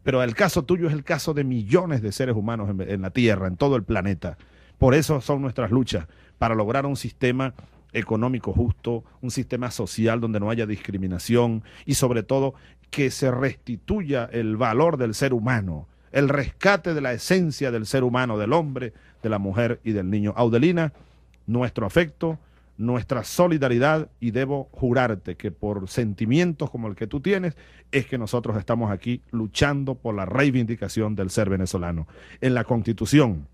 Pero el caso tuyo es el caso de millones de seres humanos en la Tierra, en todo el planeta. Por eso son nuestras luchas, para lograr un sistema económico justo, un sistema social donde no haya discriminación y sobre todo que se restituya el valor del ser humano, el rescate de la esencia del ser humano, del hombre, de la mujer y del niño. Audelina, nuestro afecto, nuestra solidaridad y debo jurarte que por sentimientos como el que tú tienes es que nosotros estamos aquí luchando por la reivindicación del ser venezolano. En la constitución,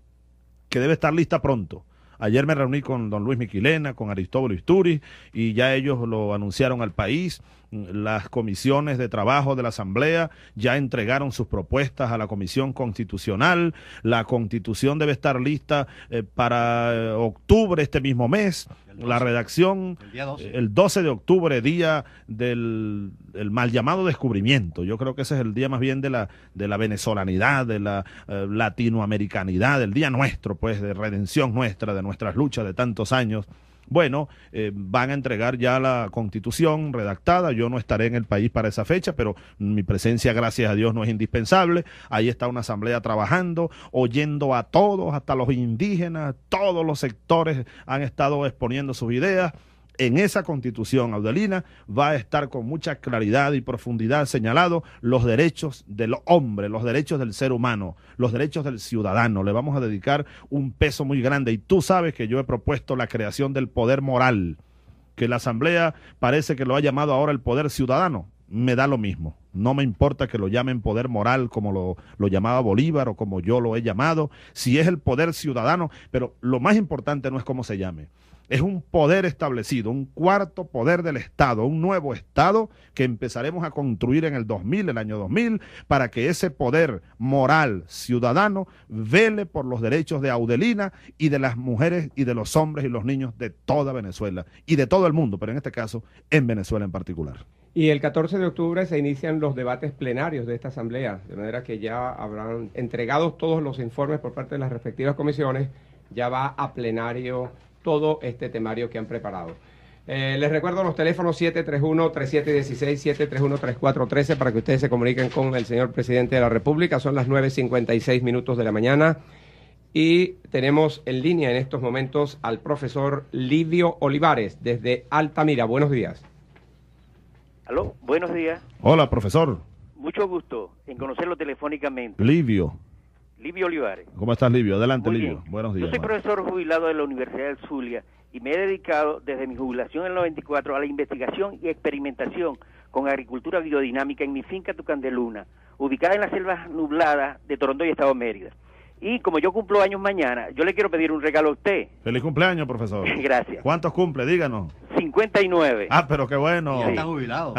que debe estar lista pronto, Ayer me reuní con don Luis Miquilena, con Aristóbulo Isturiz, y ya ellos lo anunciaron al país. Las comisiones de trabajo de la Asamblea ya entregaron sus propuestas a la Comisión Constitucional. La Constitución debe estar lista eh, para eh, octubre este mismo mes la redacción el, 12. de octubre, día del el mal llamado descubrimiento. Yo creo que ese es el día más bien de la, de la venezolanidad, de la eh, latinoamericanidad, el día nuestro, pues, de redención nuestra, de nuestras luchas de tantos años bueno, eh, van a entregar ya la constitución redactada, yo no estaré en el país para esa fecha, pero mi presencia, gracias a Dios, no es indispensable, ahí está una asamblea trabajando, oyendo a todos, hasta los indígenas, todos los sectores han estado exponiendo sus ideas en esa constitución, Audelina, va a estar con mucha claridad y profundidad señalado los derechos del hombre, los derechos del ser humano, los derechos del ciudadano. Le vamos a dedicar un peso muy grande. Y tú sabes que yo he propuesto la creación del poder moral, que la Asamblea parece que lo ha llamado ahora el poder ciudadano. Me da lo mismo. No me importa que lo llamen poder moral como lo, lo, llamaba Bolívar o como yo lo he llamado, si es el poder ciudadano, pero lo más importante no es cómo se llame, es un poder establecido, un cuarto poder del Estado, un nuevo Estado que empezaremos a construir en el 2000, el año 2000, para que ese poder moral ciudadano vele por los derechos de Audelina y de las mujeres y de los hombres y los niños de toda Venezuela y de todo el mundo, pero en este caso en Venezuela en particular. Y el 14 de octubre se inician los debates plenarios de esta Asamblea, de manera que ya habrán entregados todos los informes por parte de las respectivas comisiones, ya va a plenario todo este temario que han preparado. Eh, les recuerdo los teléfonos 731-3716, 731-3413 para que ustedes se comuniquen con el señor presidente de la República. Son las 9.56 minutos de la mañana y tenemos en línea en estos momentos al profesor Livio Olivares desde Altamira. Buenos días. Aló, buenos días. Hola, profesor. Mucho gusto en conocerlo telefónicamente. Livio. Livio Olivares. ¿Cómo estás, Livio? Adelante, Livio. Buenos días. Yo soy profesor jubilado de la Universidad de Zulia y me he dedicado desde mi jubilación en el 94 a la investigación y experimentación con agricultura biodinámica en mi finca Tucandeluna, ubicada en las selvas nubladas de Toronto y Estado de Mérida. Y como yo cumplo años mañana, yo le quiero pedir un regalo a usted. Feliz cumpleaños, profesor. Gracias. ¿Cuántos cumple? Díganos. 59. Ah, pero qué bueno. Ya está jubilado.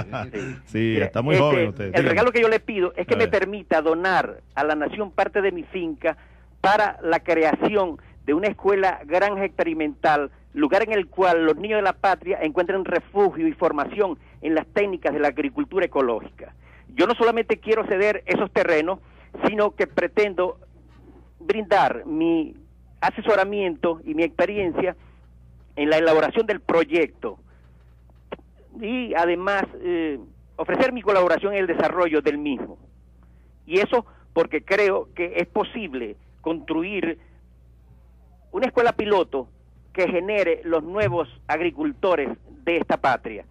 sí, está muy este, joven usted. El regalo que yo le pido es que me permita donar a la nación parte de mi finca para la creación de una escuela granja experimental, lugar en el cual los niños de la patria encuentren refugio y formación en las técnicas de la agricultura ecológica. Yo no solamente quiero ceder esos terrenos, sino que pretendo brindar mi asesoramiento y mi experiencia en la elaboración del proyecto y además eh, ofrecer mi colaboración en el desarrollo del mismo. Y eso porque creo que es posible construir una escuela piloto que genere los nuevos agricultores de esta patria,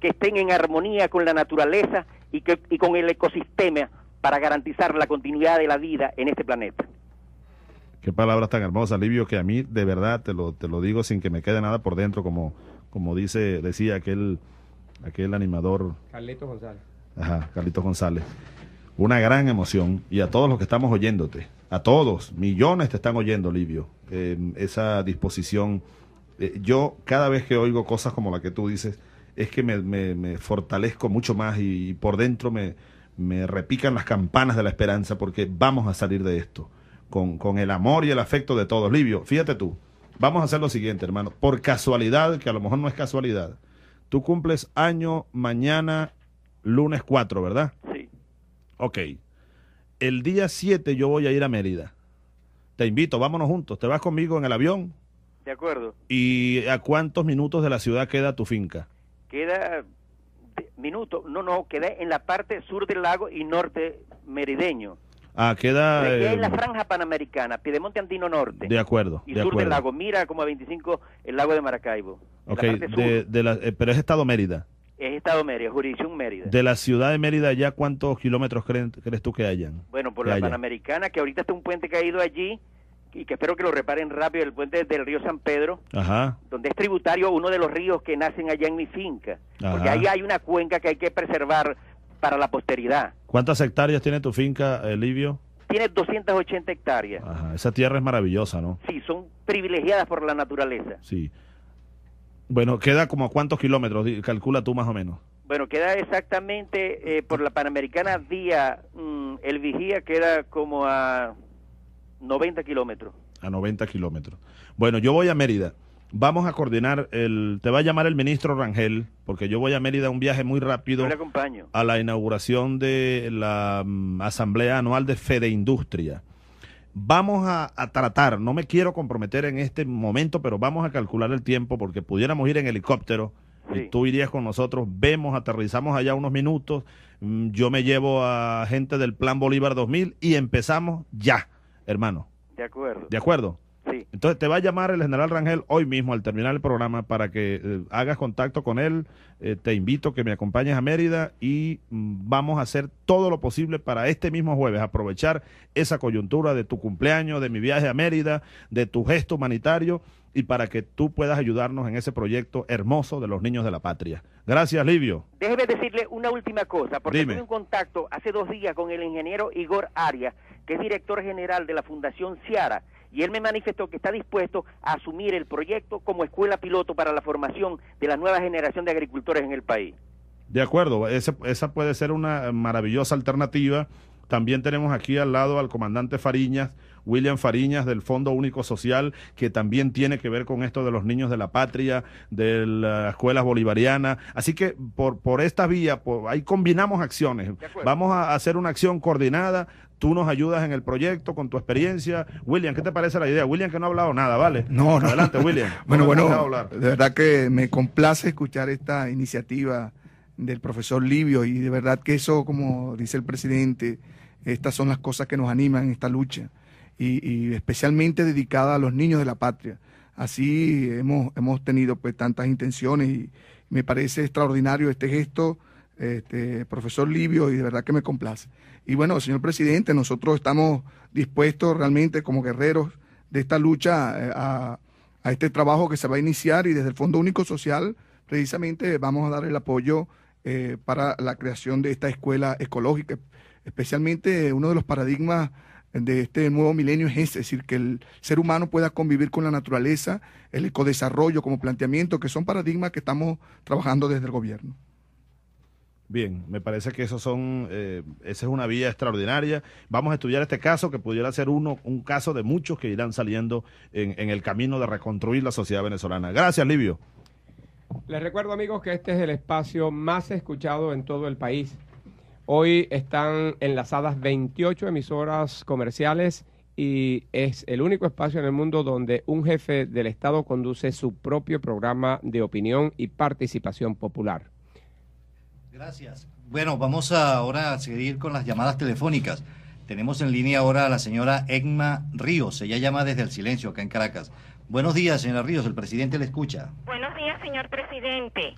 que estén en armonía con la naturaleza y, que, y con el ecosistema para garantizar la continuidad de la vida en este planeta. Qué palabras tan hermosas, Livio, que a mí de verdad te lo, te lo digo sin que me quede nada por dentro, como, como dice, decía aquel, aquel animador. Carlito González. Ajá, Carlito González. Una gran emoción y a todos los que estamos oyéndote, a todos, millones te están oyendo, Livio, em, esa disposición. Eh, yo cada vez que oigo cosas como la que tú dices, es que me, me, fortalezco mucho más y, por dentro me, me repican las campanas de la esperanza porque vamos a salir de esto con, el amor y el afecto de todos. Livio, fíjate tú, vamos a hacer lo siguiente, hermano, por casualidad, que a lo mejor no es casualidad, tú cumples año mañana, lunes 4, ¿verdad? Sí. Ok. El día 7 yo voy a ir a Mérida. Te invito, vámonos juntos. ¿Te vas conmigo en el avión? De acuerdo. ¿Y a cuántos minutos de la ciudad queda tu finca? Queda minuto, no, no, queda en la parte sur del lago y norte merideño. Ah, queda... en la eh, franja panamericana, Piedemonte Andino Norte. De acuerdo, Y sur del lago, mira como a 25 el lago de Maracaibo. Ok, eh, pero es Estado Mérida. Es Estado Mérida, jurisdicción Mérida. De la ciudad de Mérida, ¿ya cuántos kilómetros crees tú que hayan? Bueno, por la Panamericana, que ahorita está un puente caído allí, y que espero que lo reparen rápido, el puente del río San Pedro, donde es tributario uno de los ríos que nacen allá en mi finca. Porque ahí hay una cuenca que hay que preservar para la posteridad. ¿Cuántas hectáreas tiene tu finca, eh, Livio? Tiene 280 hectáreas. Ajá, esa tierra es maravillosa, ¿no? Sí, son privilegiadas por la naturaleza. Sí. Bueno, queda como a cuántos kilómetros, calcula tú más o menos. Bueno, queda exactamente eh, por la Panamericana vía mm, El Vigía, queda como a 90 kilómetros. A 90 kilómetros. Bueno, yo voy a Mérida. Vamos a coordinar, el, te va a llamar el ministro Rangel, porque yo voy a Mérida un viaje muy rápido a la inauguración de la mm, Asamblea Anual de Fede Industria. Vamos a, tratar, no me quiero comprometer en este momento, pero vamos a calcular el tiempo porque pudiéramos ir en helicóptero. Y tú irías con nosotros, vemos, aterrizamos allá unos minutos, mm, yo me llevo a gente del Plan Bolívar 2000 y empezamos ya, hermano. De acuerdo. De acuerdo. Entonces te va a llamar el general Rangel hoy mismo al terminar el programa para que eh, hagas contacto con él. Eh, te invito a que me acompañes a Mérida y mm, vamos a hacer todo lo posible para este mismo jueves aprovechar esa coyuntura de tu cumpleaños, de mi viaje a Mérida, de tu gesto humanitario y para que tú puedas ayudarnos en ese proyecto hermoso de los niños de la patria. Gracias, Livio. Déjeme decirle una última cosa, porque tuve un contacto hace dos días con el ingeniero Igor Arias, que es director general de la Fundación Ciara y él me manifestó que está dispuesto a asumir el proyecto como escuela piloto para la formación de la nueva generación de agricultores en el país. De acuerdo, esa, puede ser una maravillosa alternativa. También tenemos aquí al lado al comandante Fariñas, William Fariñas del Fondo Único Social, que también tiene que ver con esto de los niños de la patria, de las escuelas bolivarianas. Así que por, por esta vía, por, ahí combinamos acciones. Vamos a hacer una acción coordinada Tú nos ayudas en el proyecto con tu experiencia. William, ¿qué te parece la idea? William que no ha hablado nada, ¿vale? No, no. Adelante, William. bueno, bueno, de verdad que me complace escuchar esta iniciativa del profesor Livio y de verdad que eso, como dice el presidente, estas son las cosas que nos animan en esta lucha y, y especialmente dedicada a los niños de la patria. Así hemos, hemos tenido pues tantas intenciones y me parece extraordinario este gesto este, profesor Livio, y de verdad que me complace. Y bueno, señor presidente, nosotros estamos dispuestos realmente como guerreros de esta lucha eh, a, este trabajo que se va a iniciar y desde el Fondo Único Social precisamente vamos a dar el apoyo eh, para la creación de esta escuela ecológica. Especialmente uno de los paradigmas de este nuevo milenio es ese, es decir, que el ser humano pueda convivir con la naturaleza, el ecodesarrollo como planteamiento, que son paradigmas que estamos trabajando desde el gobierno. Bien, me parece que eso son, eh, esa es una vía extraordinaria. Vamos a estudiar este caso que pudiera ser uno, un caso de muchos que irán saliendo en, en el camino de reconstruir la sociedad venezolana. Gracias, Livio. Les recuerdo, amigos, que este es el espacio más escuchado en todo el país. Hoy están enlazadas 28 emisoras comerciales y es el único espacio en el mundo donde un jefe del Estado conduce su propio programa de opinión y participación popular. Gracias. Bueno, vamos ahora a seguir con las llamadas telefónicas. Tenemos en línea ahora a la señora Egma Ríos. Ella llama desde el silencio acá en Caracas. Buenos días, señora Ríos. El presidente le escucha. Buenos días, señor presidente.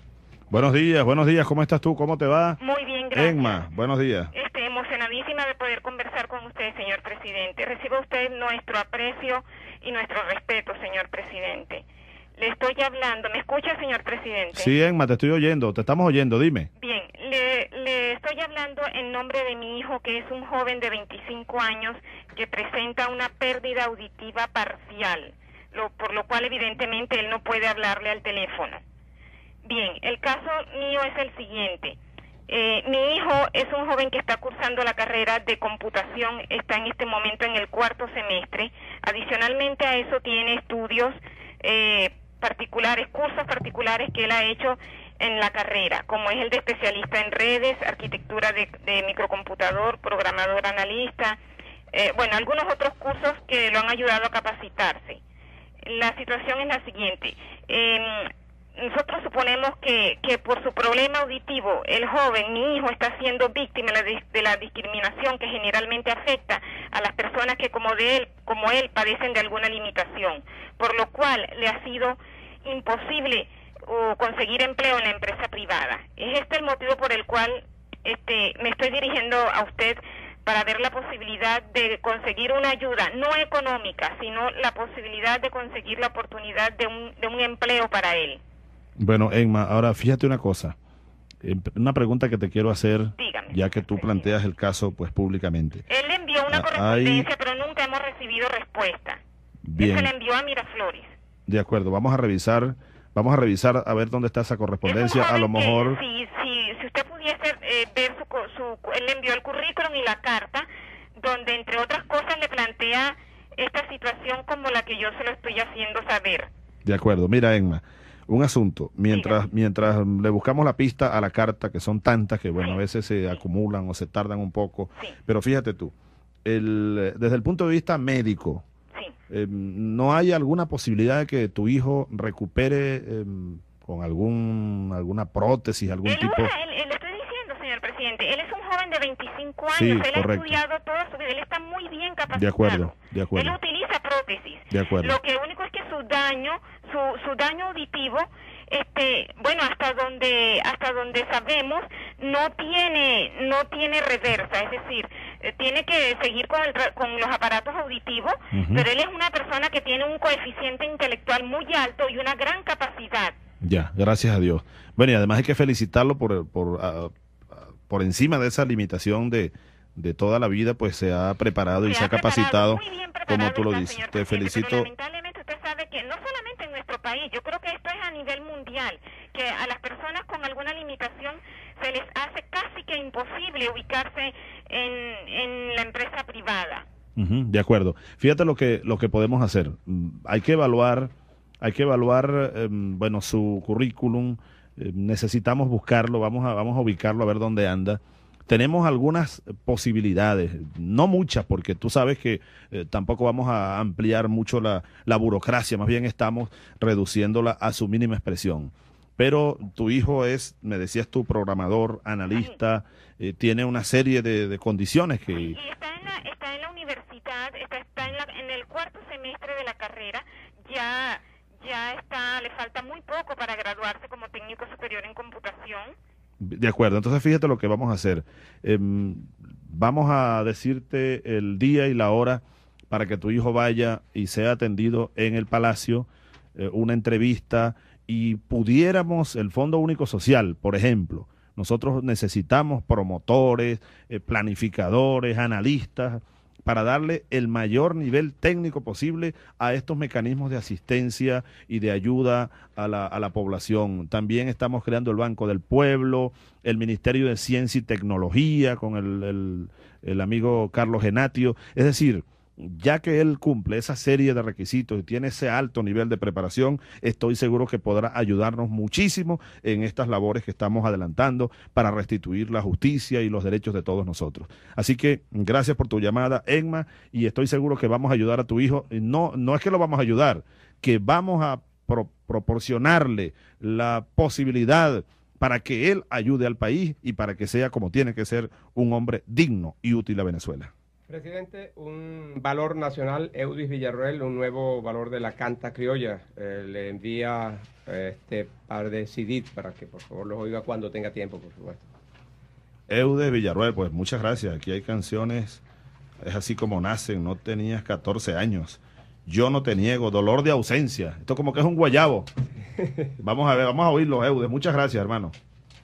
Buenos días, buenos días. ¿Cómo estás tú? ¿Cómo te va? Muy bien, gracias. Egma, buenos días. Estoy emocionadísima de poder conversar con usted, señor presidente. Reciba usted nuestro aprecio y nuestro respeto, señor presidente. Le estoy hablando. ¿Me escucha, señor presidente? Sí, Emma, te estoy oyendo. Te estamos oyendo. Dime. Bien, le, estoy hablando en nombre de mi hijo, que es un joven de 25 años que presenta una pérdida auditiva parcial, lo, por lo cual evidentemente él no puede hablarle al teléfono. Bien, el caso mío es el siguiente. Eh, mi hijo es un joven que está cursando la carrera de computación, está en este momento en el cuarto semestre. Adicionalmente a eso tiene estudios eh, particulares, cursos particulares que él ha hecho en la carrera, como es el de especialista en redes, arquitectura de, microcomputador, programador analista, eh, bueno, algunos otros cursos que lo han ayudado a capacitarse. La situación es la siguiente. Em, nosotros suponemos que, que por su problema auditivo, el joven, mi hijo, está siendo víctima de la discriminación que generalmente afecta a las personas que como, él, como él padecen de alguna limitación, por lo cual le ha sido imposible conseguir empleo en la empresa privada. Es este el motivo por el cual este, me estoy dirigiendo a usted para ver la posibilidad de conseguir una ayuda, no económica, sino la posibilidad de conseguir la oportunidad de un, de un empleo para él. Bueno, Emma, ahora fíjate una cosa. Eh, una pregunta que te quiero hacer, ya que tú planteas el caso pues públicamente. Él envió una ah, correspondencia, pero nunca hemos recibido respuesta. Bien. Se envió a Miraflores. De acuerdo, vamos a revisar, vamos a revisar a ver dónde está esa correspondencia. A lo mejor. si usted pudiese eh, ver su, su, él envió el currículum y la carta, donde entre otras cosas le plantea esta situación como la que yo se lo estoy haciendo saber. De acuerdo, mira, Emma un asunto. Mientras, mientras le buscamos la pista a la carta, que son tantas que, bueno, a veces se acumulan o se tardan un poco. Pero fíjate tú, el, desde el punto de vista médico, em, ¿no hay alguna posibilidad de que tu hijo recupere em, con algún alguna prótesis, algún tipo? de él es un joven de 25 años, él ha estudiado toda su vida, él está muy bien capacitado. De acuerdo, de acuerdo. Él utiliza prótesis. De acuerdo. Lo que único es que su daño, su, daño auditivo, este, bueno, hasta donde hasta donde sabemos no tiene no tiene reversa, es decir, eh, tiene que seguir con, los aparatos auditivos, pero él es una persona que tiene un coeficiente intelectual muy alto y una gran capacidad. Ya, gracias a Dios. Bueno, y además hay que felicitarlo por, por ah, por encima de esa limitación de, de toda la vida, pues se ha preparado y se ha capacitado, como tú lo dices. Te felicito. Lamentablemente usted sabe que no solamente en nuestro país, yo creo que esto es a nivel mundial, que a las personas con alguna limitación se les hace casi que imposible ubicarse en, en la empresa privada. de acuerdo. Fíjate lo que, lo que podemos hacer. Mm, hay que evaluar, hay que evaluar, em, bueno, su currículum, eh, necesitamos buscarlo, vamos a, vamos a ubicarlo a ver dónde anda. Tenemos algunas posibilidades, no muchas, porque tú sabes que eh, tampoco vamos a ampliar mucho la, la burocracia, más bien estamos reduciéndola a su mínima expresión pero tu hijo es, me decías tu programador, analista, eh, tiene una serie de, condiciones que... está en la, está en la universidad, está, está en, el cuarto semestre de la carrera, ya ya está, le falta muy poco para graduarse como técnico superior en computación. De acuerdo, entonces fíjate lo que vamos a hacer. Em, vamos a decirte el día y la hora para que tu hijo vaya y sea atendido en el Palacio, eh, una entrevista y pudiéramos el Fondo Único Social, por ejemplo. Nosotros necesitamos promotores, eh, planificadores, analistas para darle el mayor nivel técnico posible a estos mecanismos de asistencia y de ayuda a la, a la, población. También estamos creando el Banco del Pueblo, el Ministerio de Ciencia y Tecnología con el, el, el amigo Carlos Genatio. Es decir, ya que él cumple esa serie de requisitos y tiene ese alto nivel de preparación, estoy seguro que podrá ayudarnos muchísimo en estas labores que estamos adelantando para restituir la justicia y los derechos de todos nosotros. Así que gracias por tu llamada, Emma, y estoy seguro que vamos a ayudar a tu hijo. No, no es que lo vamos a ayudar, que vamos a proporcionarle la posibilidad para que él ayude al país y para que sea como tiene que ser un hombre digno y útil a Venezuela. Presidente, un valor nacional, Eudis Villarroel, un nuevo valor de la canta criolla. Eh, le envía eh, este par de CDs para que por favor los oiga cuando tenga tiempo, por supuesto. Eudes Villarroel, pues muchas gracias. Aquí hay canciones, es así como nacen, no tenías 14 años. Yo no te niego, dolor de ausencia. Esto como que es un guayabo. Vamos a ver, vamos a oírlo, Eudes. Muchas gracias, hermano.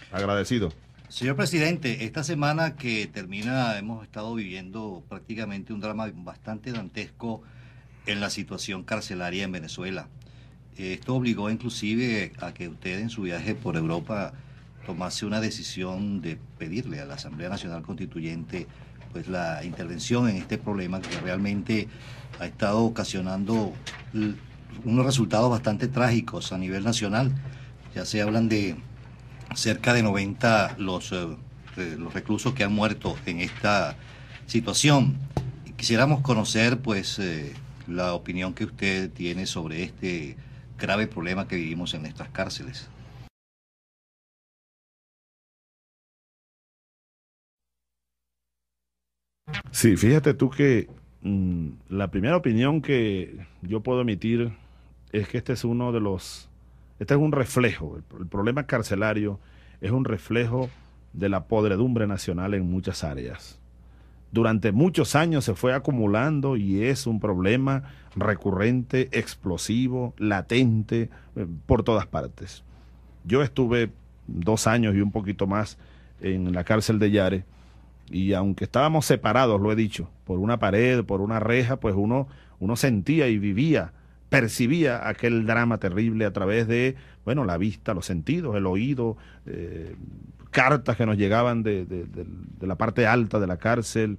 Agradecido. Señor presidente, esta semana que termina hemos estado viviendo prácticamente un drama bastante dantesco en la situación carcelaria en Venezuela. Esto obligó inclusive a que usted en su viaje por Europa tomase una decisión de pedirle a la Asamblea Nacional Constituyente pues la intervención en este problema que realmente ha estado ocasionando unos resultados bastante trágicos a nivel nacional. Ya se hablan de cerca de 90 los, eh, los reclusos que han muerto en esta situación. Quisiéramos conocer, pues, eh, la opinión que usted tiene sobre este grave problema que vivimos en estas cárceles. Sí, fíjate tú que mm, la primera opinión que yo puedo emitir es que este es uno de los este es un reflejo, el, problema carcelario es un reflejo de la podredumbre nacional en muchas áreas. Durante muchos años se fue acumulando y es un problema recurrente, explosivo, latente, eh, por todas partes. Yo estuve dos años y un poquito más en la cárcel de Yare y aunque estábamos separados, lo he dicho, por una pared, por una reja, pues uno, uno sentía y vivía percibía aquel drama terrible a través de, bueno, la vista, los sentidos, el oído, eh, cartas que nos llegaban de, la parte alta de la cárcel,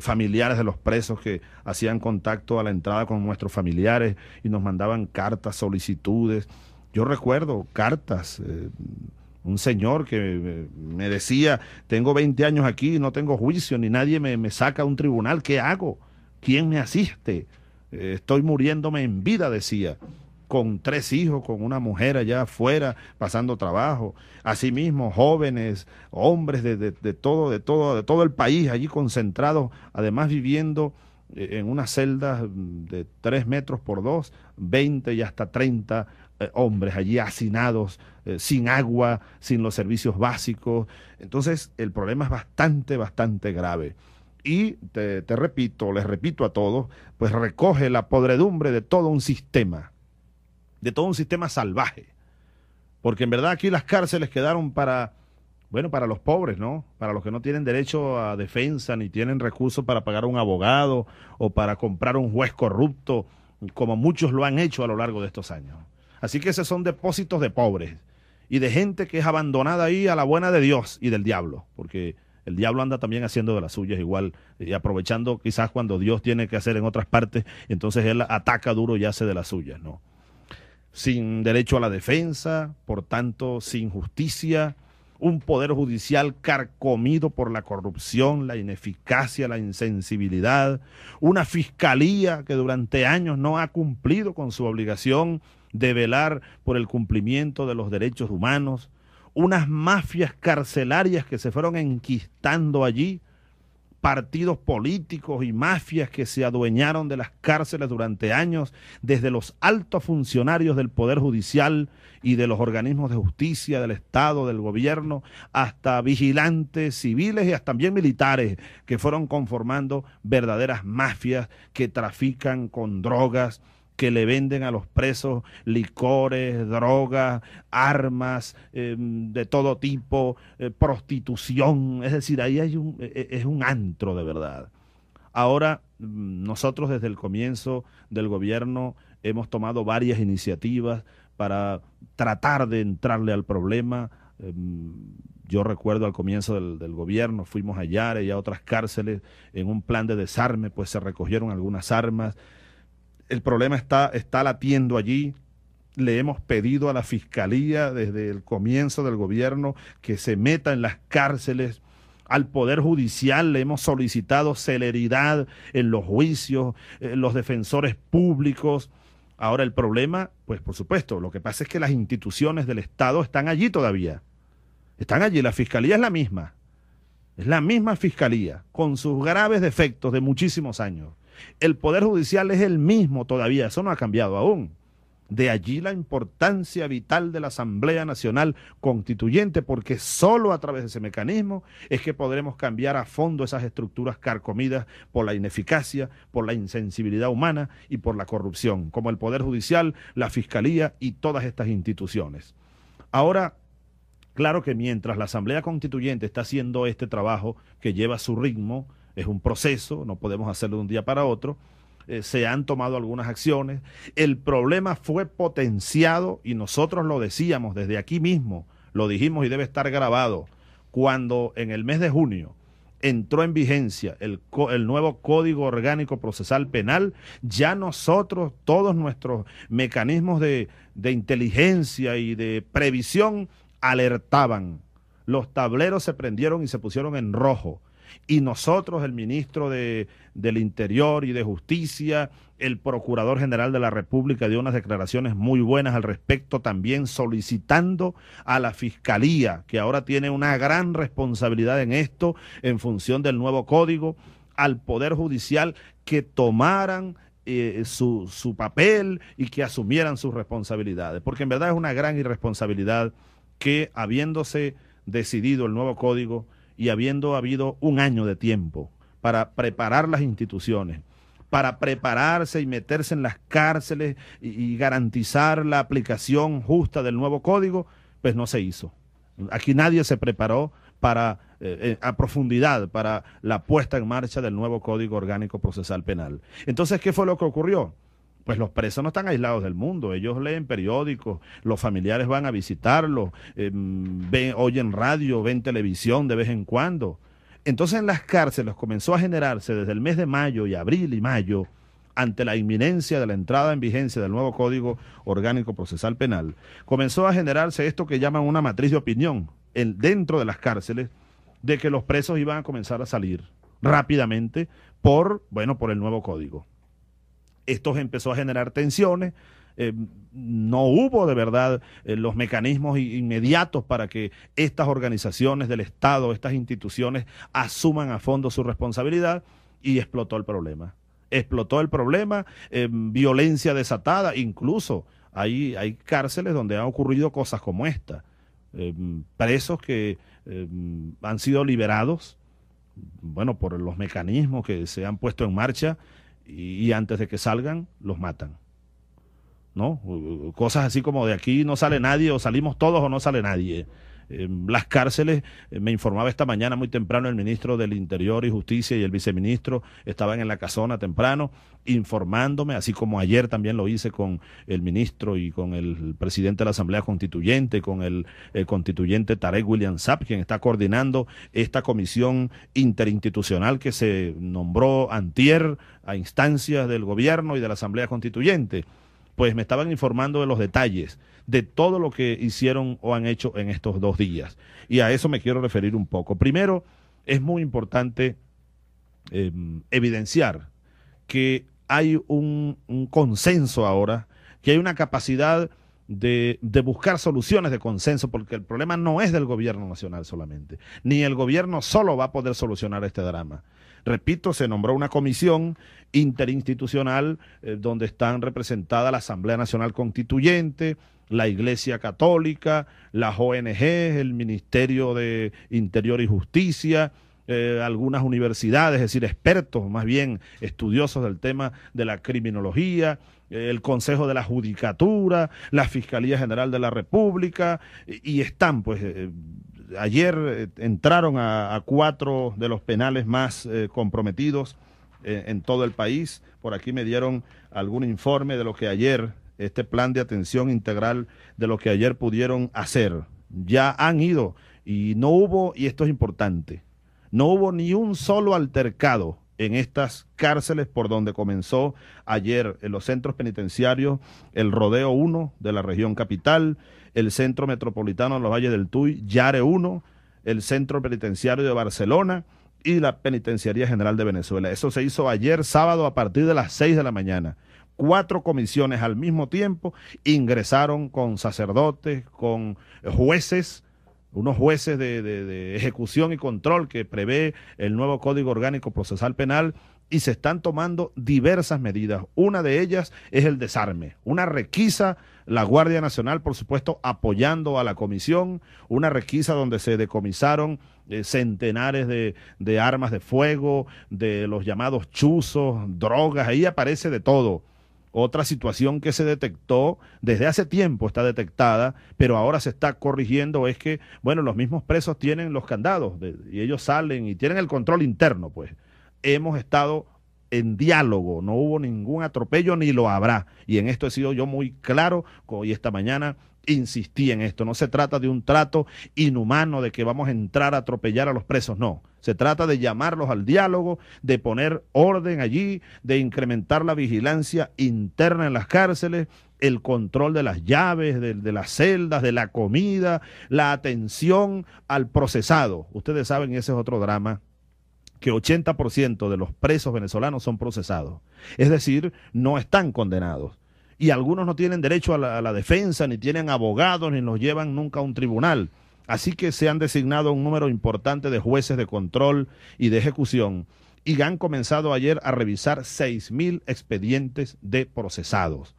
familiares de los presos que hacían contacto a la entrada con nuestros familiares y nos mandaban cartas, solicitudes. Yo recuerdo cartas. Eh, un señor que me decía, tengo 20 años aquí, no tengo juicio, ni nadie me, me saca a un tribunal, ¿qué hago? ¿Quién me asiste? estoy muriéndome en vida, decía, con tres hijos, con una mujer allá afuera, pasando trabajo, asimismo jóvenes, hombres de, todo, de todo, de todo el país allí concentrados, además viviendo eh, en unas celdas mm, de tres metros por dos, veinte y hasta treinta eh, hombres allí hacinados, eh, sin agua, sin los servicios básicos. Entonces el problema es bastante, bastante grave y te, repito, les repito a todos, pues recoge la podredumbre de todo un sistema, de todo un sistema salvaje. Porque en verdad aquí las cárceles quedaron para, bueno, para los pobres, ¿no? Para los que no tienen derecho a defensa, ni tienen recursos para pagar un abogado o para comprar un juez corrupto, como muchos lo han hecho a lo largo de estos años. Así que esos son depósitos de pobres y de gente que es abandonada ahí a la buena de Dios y del diablo, porque el diablo anda también haciendo de las suyas igual, y aprovechando quizás cuando Dios tiene que hacer en otras partes, entonces él ataca duro y hace de las suyas, ¿no? Sin derecho a la defensa, por tanto, sin justicia, un poder judicial carcomido por la corrupción, la ineficacia, la insensibilidad, una fiscalía que durante años no ha cumplido con su obligación de velar por el cumplimiento de los derechos humanos, unas mafias carcelarias que se fueron enquistando allí, partidos políticos y mafias que se adueñaron de las cárceles durante años, desde los altos funcionarios del Poder Judicial y de los organismos de justicia, del Estado, del gobierno, hasta vigilantes civiles y hasta también militares, que fueron conformando verdaderas mafias que trafican con drogas, que le venden a los presos licores, drogas, armas em, de todo tipo, eh, prostitución. Es decir, ahí hay un, e, e, es un antro de verdad. Ahora, mm, nosotros desde el comienzo del gobierno hemos tomado varias iniciativas para tratar de entrarle al problema. Em, yo recuerdo al comienzo del, del, gobierno, fuimos a Yare y a otras cárceles en un plan de desarme, pues se recogieron algunas armas, el problema está, está latiendo allí. Le hemos pedido a la Fiscalía desde el comienzo del gobierno que se meta en las cárceles. Al Poder Judicial le hemos solicitado celeridad en los juicios, en eh, los defensores públicos. Ahora el problema, pues por supuesto, lo que pasa es que las instituciones del Estado están allí todavía. Están allí, la Fiscalía es la misma. Es la misma Fiscalía, con sus graves defectos de muchísimos años. El Poder Judicial es el mismo todavía, eso no ha cambiado aún. De allí la importancia vital de la Asamblea Nacional Constituyente, porque solo a través de ese mecanismo es que podremos cambiar a fondo esas estructuras carcomidas por la ineficacia, por la insensibilidad humana y por la corrupción, como el Poder Judicial, la Fiscalía y todas estas instituciones. Ahora, claro que mientras la Asamblea Constituyente está haciendo este trabajo que lleva su ritmo, es un proceso, no podemos hacerlo de un día para otro. Eh, se han tomado algunas acciones. El problema fue potenciado y nosotros lo decíamos desde aquí mismo, lo dijimos y debe estar grabado, cuando en el mes de junio entró en vigencia el, nuevo Código Orgánico Procesal Penal, ya nosotros, todos nuestros mecanismos de inteligencia y de previsión alertaban. Los tableros se prendieron y se pusieron en rojo y nosotros, el ministro de, del Interior y de Justicia, el Procurador General de la República dio unas declaraciones muy buenas al respecto, también solicitando a la Fiscalía, que ahora tiene una gran responsabilidad en esto, en función del nuevo código, al Poder Judicial que tomaran eh, su, su papel y que asumieran sus responsabilidades, porque en verdad es una gran irresponsabilidad que habiéndose decidido el nuevo código, y habiendo habido un año de tiempo para preparar las instituciones, para prepararse y meterse en las cárceles y, garantizar la aplicación justa del nuevo código, pues no se hizo. Aquí nadie se preparó para eh, eh, a profundidad para la puesta en marcha del nuevo Código Orgánico Procesal Penal. Entonces, ¿qué fue lo que ocurrió? pues los presos no están aislados del mundo, ellos leen periódicos, los familiares van a visitarlos, em, oyen radio, ven televisión de vez en cuando. Entonces en las cárceles comenzó a generarse desde el mes de mayo y abril y mayo, ante la inminencia de la entrada en vigencia del nuevo Código Orgánico Procesal Penal, comenzó a generarse esto que llaman una matriz de opinión dentro de las cárceles de que los presos iban a comenzar a salir rápidamente por, bueno, por el nuevo código. Esto empezó a generar tensiones. Eh, no hubo de verdad eh, los mecanismos inmediatos para que estas organizaciones del Estado, estas instituciones, asuman a fondo su responsabilidad y explotó el problema. Explotó el problema, eh, violencia desatada, incluso hay cárceles donde han ocurrido cosas como esta. presos que han sido liberados, bueno, por los mecanismos que se han puesto en marcha y, antes de que salgan los matan. ¿No? Cosas así como de aquí no sale nadie o salimos todos o no sale nadie las cárceles, eh, me informaba esta mañana muy temprano el ministro del Interior y Justicia y el viceministro estaban en la casona temprano informándome, así como ayer también lo hice con el ministro y con el presidente de la Asamblea Constituyente, con el, eh, constituyente Tarek William Sap, quien está coordinando esta comisión interinstitucional que se nombró antier a instancias del gobierno y de la Asamblea Constituyente pues me estaban informando de los detalles de todo lo que hicieron o han hecho en estos dos días. Y a eso me quiero referir un poco. Primero, es muy importante eh, evidenciar que hay un, consenso ahora, que hay una capacidad de, buscar soluciones de consenso, porque el problema no es del gobierno nacional solamente, ni el gobierno solo va a poder solucionar este drama. Repito, se nombró una comisión interinstitucional eh, donde están representadas la Asamblea Nacional Constituyente, la Iglesia Católica, las ONG, el Ministerio de Interior y Justicia, eh, algunas universidades, es decir, expertos, más bien estudiosos del tema de la criminología, eh, el Consejo de la Judicatura, la Fiscalía General de la República, y, están pues ayer eh, entraron a, cuatro de los penales más eh, comprometidos eh, en todo el país. Por aquí me dieron algún informe de lo que ayer, este plan de atención integral, de lo que ayer pudieron hacer. Ya han ido y no hubo, y esto es importante, no hubo ni un solo altercado en estas cárceles por donde comenzó ayer en los centros penitenciarios el Rodeo 1 de la región capital, el Centro Metropolitano de los Valles del Tuy, Yare 1, el Centro Penitenciario de Barcelona y la Penitenciaría General de Venezuela. Eso se hizo ayer sábado a partir de las 6 de la mañana. Cuatro comisiones al mismo tiempo ingresaron con sacerdotes, con jueces, unos jueces de, ejecución y control que prevé el nuevo Código Orgánico Procesal Penal y se están tomando diversas medidas. Una de ellas es el desarme, una requisa, la Guardia Nacional, por supuesto, apoyando a la comisión, una requisa donde se decomisaron eh, centenares de, de armas de fuego, de los llamados chuzos, drogas, ahí aparece de todo otra situación que se detectó desde hace tiempo está detectada, pero ahora se está corrigiendo es que, bueno, los mismos presos tienen los candados y ellos salen y tienen el control interno, pues. Hemos estado en diálogo, no hubo ningún atropello ni lo habrá. Y en esto he sido yo muy claro hoy esta mañana insistí en esto. No se trata de un trato inhumano de que vamos a entrar a atropellar a los presos, no. Se trata de llamarlos al diálogo, de poner orden allí, de incrementar la vigilancia interna en las cárceles, el control de las llaves, de, las celdas, de la comida, la atención al procesado. Ustedes saben, ese es otro drama que 80% de los presos venezolanos son procesados, es decir, no están condenados y algunos no tienen derecho a la, defensa, ni tienen abogados, ni los llevan nunca a un tribunal. Así que se han designado un número importante de jueces de control y de ejecución y han comenzado ayer a revisar 6.000 expedientes de procesados.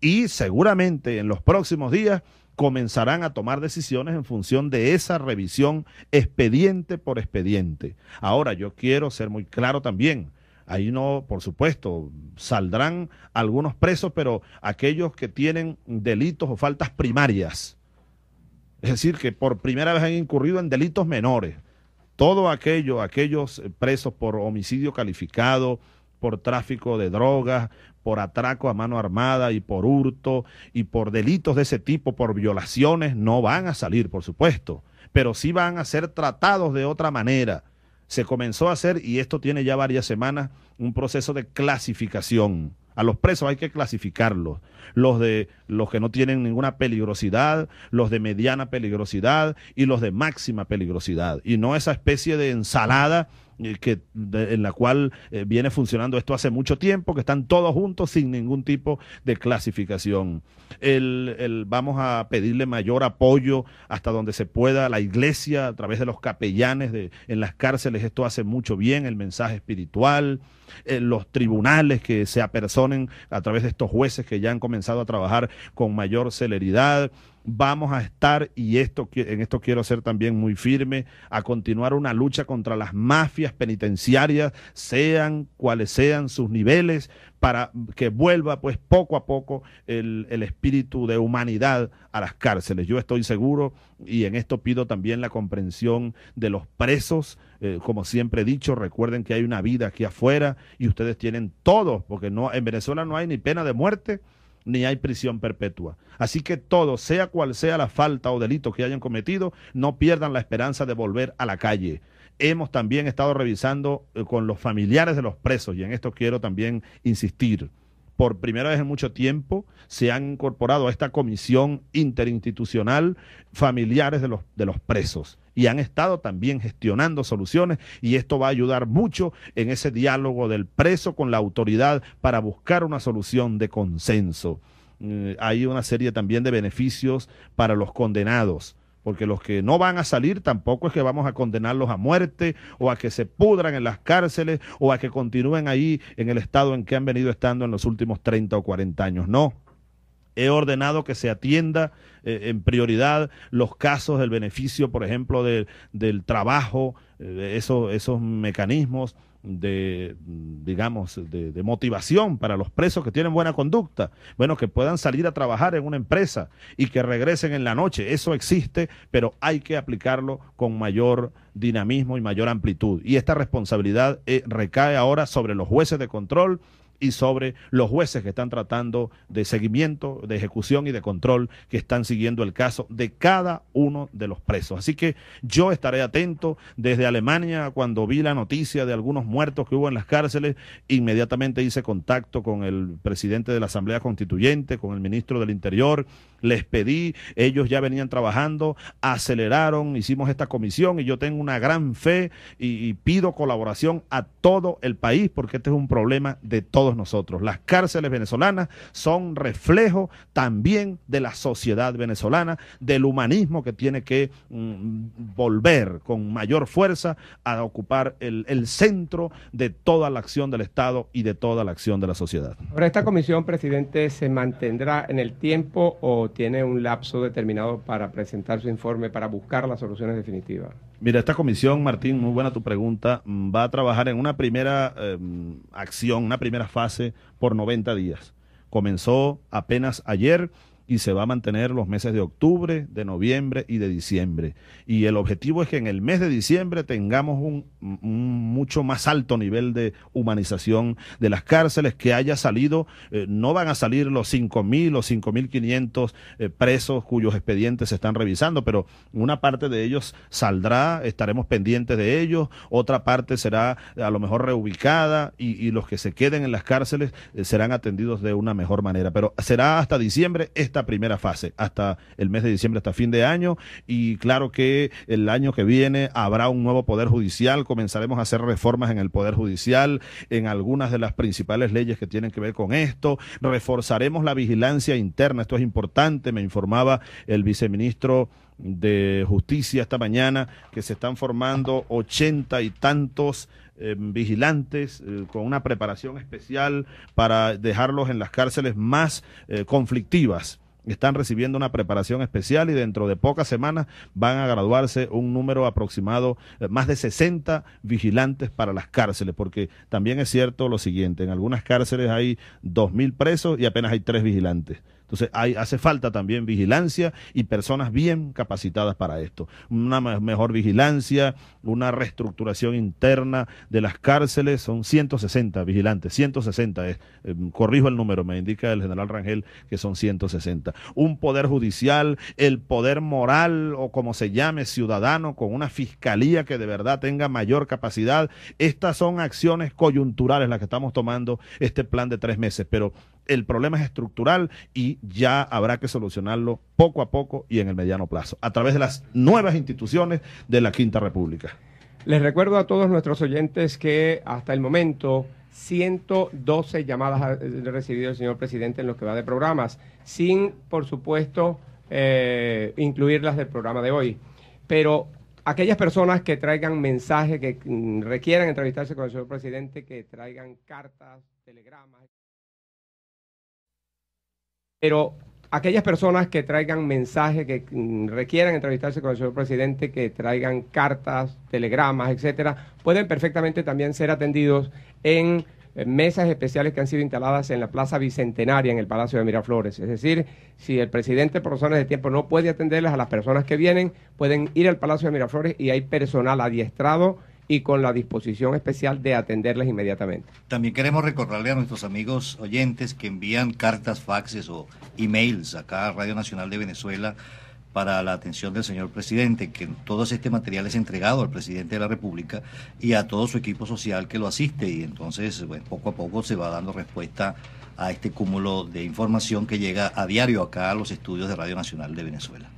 Y seguramente en los próximos días comenzarán a tomar decisiones en función de esa revisión expediente por expediente. Ahora, yo quiero ser muy claro también, Ahí no, por supuesto, saldrán algunos presos, pero aquellos que tienen delitos o faltas primarias, es decir, que por primera vez han incurrido en delitos menores, todo aquello, aquellos presos por homicidio calificado, por tráfico de drogas, por atraco a mano armada y por hurto y por delitos de ese tipo, por violaciones, no van a salir, por supuesto, pero sí van a ser tratados de otra manera se comenzó a hacer, y esto tiene ya varias semanas, un proceso de clasificación. A los presos hay que clasificarlos. Los de los que no tienen ninguna peligrosidad, los de mediana peligrosidad y los de máxima peligrosidad. Y no esa especie de ensalada que, en la cual eh, viene funcionando esto hace mucho tiempo, que están todos juntos sin ningún tipo de clasificación. vamos a pedirle mayor apoyo hasta donde se pueda la iglesia a través de los capellanes de, en las cárceles, esto hace mucho bien, el mensaje espiritual, eh, los tribunales que se apersonen a través de estos jueces que ya han comenzado a trabajar con mayor celeridad vamos a estar, y esto, en esto quiero ser también muy firme, a continuar una lucha contra las mafias penitenciarias, sean cuales sean sus niveles, para que vuelva pues poco a poco el, espíritu de humanidad a las cárceles. Yo estoy seguro, y en esto pido también la comprensión de los presos, eh, como siempre he dicho, recuerden que hay una vida aquí afuera y ustedes tienen todo, porque no, en Venezuela no hay ni pena de muerte ni hay prisión perpetua. Así que todos, sea cual sea la falta o delito que hayan cometido, no pierdan la esperanza de volver a la calle. Hemos también estado revisando eh, con los familiares de los presos y en esto quiero también insistir por primera vez en mucho tiempo se han incorporado a esta comisión interinstitucional familiares de los, de los presos y han estado también gestionando soluciones y esto va a ayudar mucho en ese diálogo del preso con la autoridad para buscar una solución de consenso. Mm, hay una serie también de beneficios para los condenados porque los que no van a salir tampoco es que vamos a condenarlos a muerte o a que se pudran en las cárceles o a que continúen ahí en el estado en que han venido estando en los últimos 30 o 40 años. No, he ordenado que se atienda eh, en prioridad los casos del beneficio, por ejemplo, del trabajo, eh, esos mecanismos de, digamos, de, motivación para los presos que tienen buena conducta. Bueno, que puedan salir a trabajar en una empresa y que regresen en la noche. Eso existe, pero hay que aplicarlo con mayor dinamismo y mayor amplitud. Y esta responsabilidad eh, recae ahora sobre los jueces de control, y sobre los jueces que están tratando de seguimiento, de ejecución y de control que están siguiendo el caso de cada uno de los presos. Así que yo estaré atento desde Alemania cuando vi la noticia de algunos muertos que hubo en las cárceles, inmediatamente hice contacto con el presidente de la Asamblea Constituyente, con el ministro del Interior, les pedí, ellos ya venían trabajando, aceleraron, hicimos esta comisión y yo tengo una gran fe y, pido colaboración a todo el país porque este es un problema de todo nosotros. Las cárceles venezolanas son reflejo también de la sociedad venezolana, del humanismo que tiene que mm, volver con mayor fuerza a ocupar el, centro de toda la acción del Estado y de toda la acción de la sociedad. Ahora, ¿esta comisión, presidente, se mantendrá en el tiempo o tiene un lapso determinado para presentar su informe, para buscar las soluciones definitivas? Mira, esta comisión, Martín, muy buena tu pregunta, mm, va a trabajar en una primera em, acción, una primera fase por 90 días. Comenzó apenas ayer y se va a mantener los meses de octubre, de noviembre y de diciembre. Y el objetivo es que en el mes de diciembre tengamos un, mucho más alto nivel de humanización de las cárceles, que haya salido, eh, no van a salir los 5.000 o 5.500 eh, presos cuyos expedientes se están revisando, pero una parte de ellos saldrá, estaremos pendientes de ellos, otra parte será eh, a lo mejor reubicada y, los que se queden en las cárceles serán atendidos de una mejor manera. Pero será hasta diciembre primera fase, hasta el mes de diciembre, hasta fin de año. Y claro que el año que viene habrá un nuevo Poder Judicial, comenzaremos a hacer reformas en el Poder Judicial, en algunas de las principales leyes que tienen que ver con esto, reforzaremos la vigilancia interna, esto es importante, me informaba el viceministro de Justicia esta mañana que se están formando ochenta y tantos eh, vigilantes eh, con una preparación especial para dejarlos en las cárceles más eh, conflictivas están recibiendo una preparación especial y dentro de pocas semanas van a graduarse un número aproximado, eh, más de 60 vigilantes para las cárceles, porque también es cierto lo siguiente, en algunas cárceles hay 2.000 presos y apenas hay 3 vigilantes. Entonces hay, hace falta también vigilancia y personas bien capacitadas para esto. Una mejor vigilancia, una reestructuración interna de las cárceles, son 160 vigilantes, 160 es, em, corrijo el número, me indica el general Rangel que son 160. Un poder judicial, el poder moral o como se llame, ciudadano, con una fiscalía que de verdad tenga mayor capacidad. Estas son acciones coyunturales las que estamos tomando este plan de tres meses, pero el problema es estructural y ya habrá que solucionarlo poco a poco y en el mediano plazo, a través de las nuevas instituciones de la Quinta República. Les recuerdo a todos nuestros oyentes que hasta el momento 112 llamadas ha eh, recibido el señor presidente en lo que va de programas, sin, por supuesto, eh, incluirlas del programa de hoy. Pero aquellas personas que traigan mensajes, que mm, requieran entrevistarse con el señor presidente, que traigan cartas, telegramas pero aquellas personas que traigan mensajes, que mm, requieran entrevistarse con el señor presidente, que traigan cartas, telegramas, etcétera, pueden perfectamente también ser atendidos en eh, mesas especiales que han sido instaladas en la Plaza Bicentenaria, en el Palacio de Miraflores. Es decir, si el presidente por razones de tiempo no puede atenderles a las personas que vienen, pueden ir al Palacio de Miraflores y hay personal adiestrado y con la disposición especial de atenderles inmediatamente. También queremos recordarle a nuestros amigos oyentes que envían cartas, faxes o emails acá a Radio Nacional de Venezuela para la atención del señor presidente, que todo este material es entregado al presidente de la República y a todo su equipo social que lo asiste y entonces poco a poco se va dando respuesta a este cúmulo de información que llega a diario acá a los estudios de Radio Nacional de Venezuela.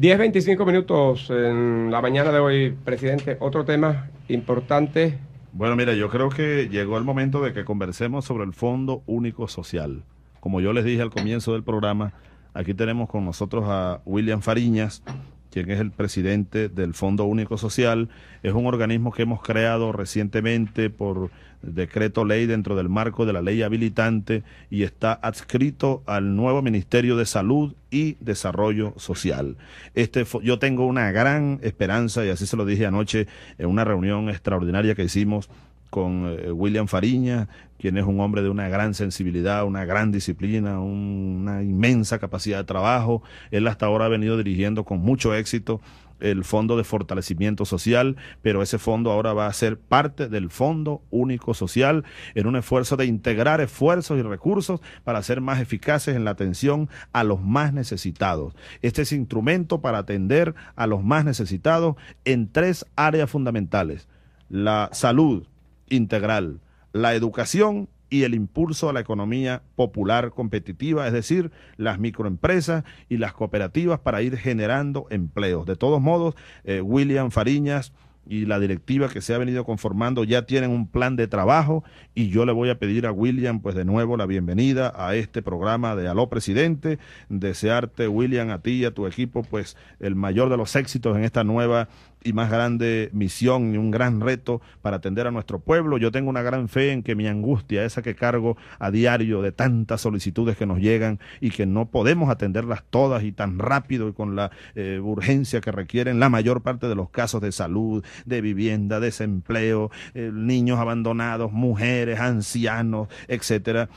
10, 25 minutos en la mañana de hoy, presidente. Otro tema importante. Bueno, mira, yo creo que llegó el momento de que conversemos sobre el Fondo Único Social. Como yo les dije al comienzo del programa, aquí tenemos con nosotros a William Fariñas, quien es el presidente del Fondo Único Social. Es un organismo que hemos creado recientemente por decreto ley dentro del marco de la ley habilitante y está adscrito al nuevo Ministerio de Salud y Desarrollo Social. Este, yo tengo una gran esperanza, y así se lo dije anoche en una reunión extraordinaria que hicimos con eh, William Fariña, quien es un hombre de una gran sensibilidad, una gran disciplina, una inmensa capacidad de trabajo. Él hasta ahora ha venido dirigiendo con mucho éxito el Fondo de Fortalecimiento Social, pero ese fondo ahora va a ser parte del Fondo Único Social en un esfuerzo de integrar esfuerzos y recursos para ser más eficaces en la atención a los más necesitados. Este es instrumento para atender a los más necesitados en tres áreas fundamentales, la salud integral, la educación y el impulso a la economía popular competitiva, es decir, las microempresas y las cooperativas para ir generando empleos. De todos modos, eh, William Fariñas y la directiva que se ha venido conformando ya tienen un plan de trabajo y yo le voy a pedir a William pues de nuevo la bienvenida a este programa de Aló Presidente, desearte William a ti y a tu equipo pues el mayor de los éxitos en esta nueva y más grande misión y un gran reto para atender a nuestro pueblo. Yo tengo una gran fe en que mi angustia, esa que cargo a diario de tantas solicitudes que nos llegan y que no podemos atenderlas todas y tan rápido y con la eh, urgencia que requieren la mayor parte de los casos de salud, de vivienda, desempleo, eh, niños abandonados, mujeres, ancianos, etcétera.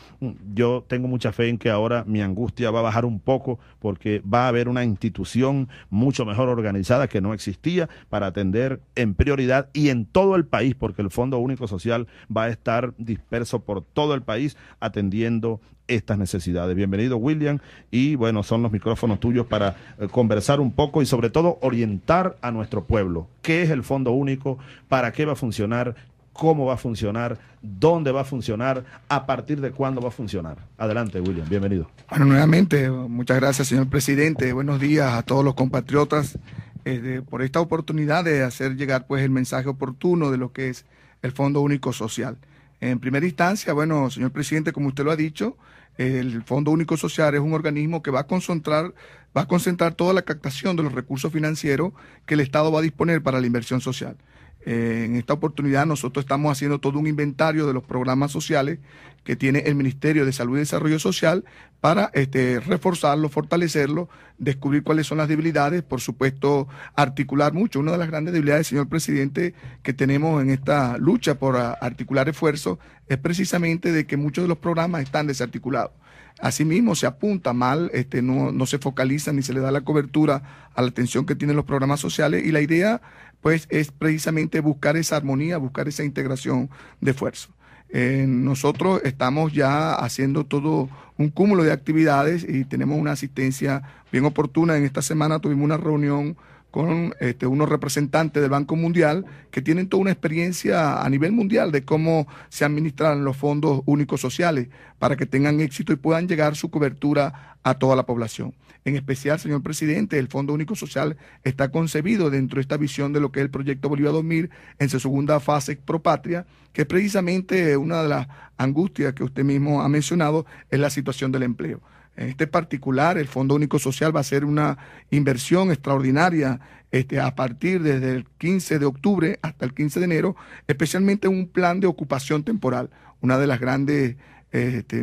Yo tengo mucha fe en que ahora mi angustia va a bajar un poco porque va a haber una institución mucho mejor organizada que no existía para atender en prioridad y en todo el país, porque el Fondo Único Social va a estar disperso por todo el país atendiendo estas necesidades. Bienvenido William y bueno, son los micrófonos tuyos para eh, conversar un poco y sobre todo orientar a nuestro pueblo. ¿Qué es el Fondo Único? ¿Para qué va a funcionar? ¿Cómo va a funcionar? ¿Dónde va a funcionar? ¿A partir de cuándo va a funcionar? Adelante, William, bienvenido. Bueno, nuevamente, muchas gracias, señor presidente. Buenos días a todos los compatriotas eh, por esta oportunidad de hacer llegar pues el mensaje oportuno de lo que es el Fondo Único Social. En primera instancia, bueno, señor presidente, como usted lo ha dicho, el Fondo Único Social es un organismo que va a concentrar, va a concentrar toda la captación de los recursos financieros que el Estado va a disponer para la inversión social. Eh, en esta oportunidad nosotros estamos haciendo todo un inventario de los programas sociales que tiene el Ministerio de Salud y Desarrollo Social para este, reforzarlo, fortalecerlo, descubrir cuáles son las debilidades, por supuesto, articular mucho. Una de las grandes debilidades, señor presidente, que tenemos en esta lucha por ah, articular esfuerzo, es precisamente de que muchos de los programas están desarticulados. Asimismo, se apunta mal, este, no, se focaliza ni se le da la cobertura a la atención que tienen los programas sociales y la idea pues es precisamente buscar esa armonía, buscar esa integración de esfuerzos. Eh, nosotros estamos ya haciendo todo un cúmulo de actividades y tenemos una asistencia bien oportuna. En esta semana tuvimos una reunión con este, unos representantes del Banco Mundial que tienen toda una experiencia a nivel mundial de cómo se administran los fondos únicos sociales para que tengan éxito y puedan llegar su cobertura a toda la población. En especial, señor presidente, el Fondo Único Social está concebido dentro de esta visión de lo que es el proyecto Bolívar 2000 en su segunda fase propatria, que es precisamente una de las angustias que usted mismo ha mencionado, es la situación del empleo. En este particular, el Fondo Único Social va a ser una inversión extraordinaria este, a partir desde el 15 de octubre hasta el 15 de enero, especialmente un plan de ocupación temporal, una de las grandes este,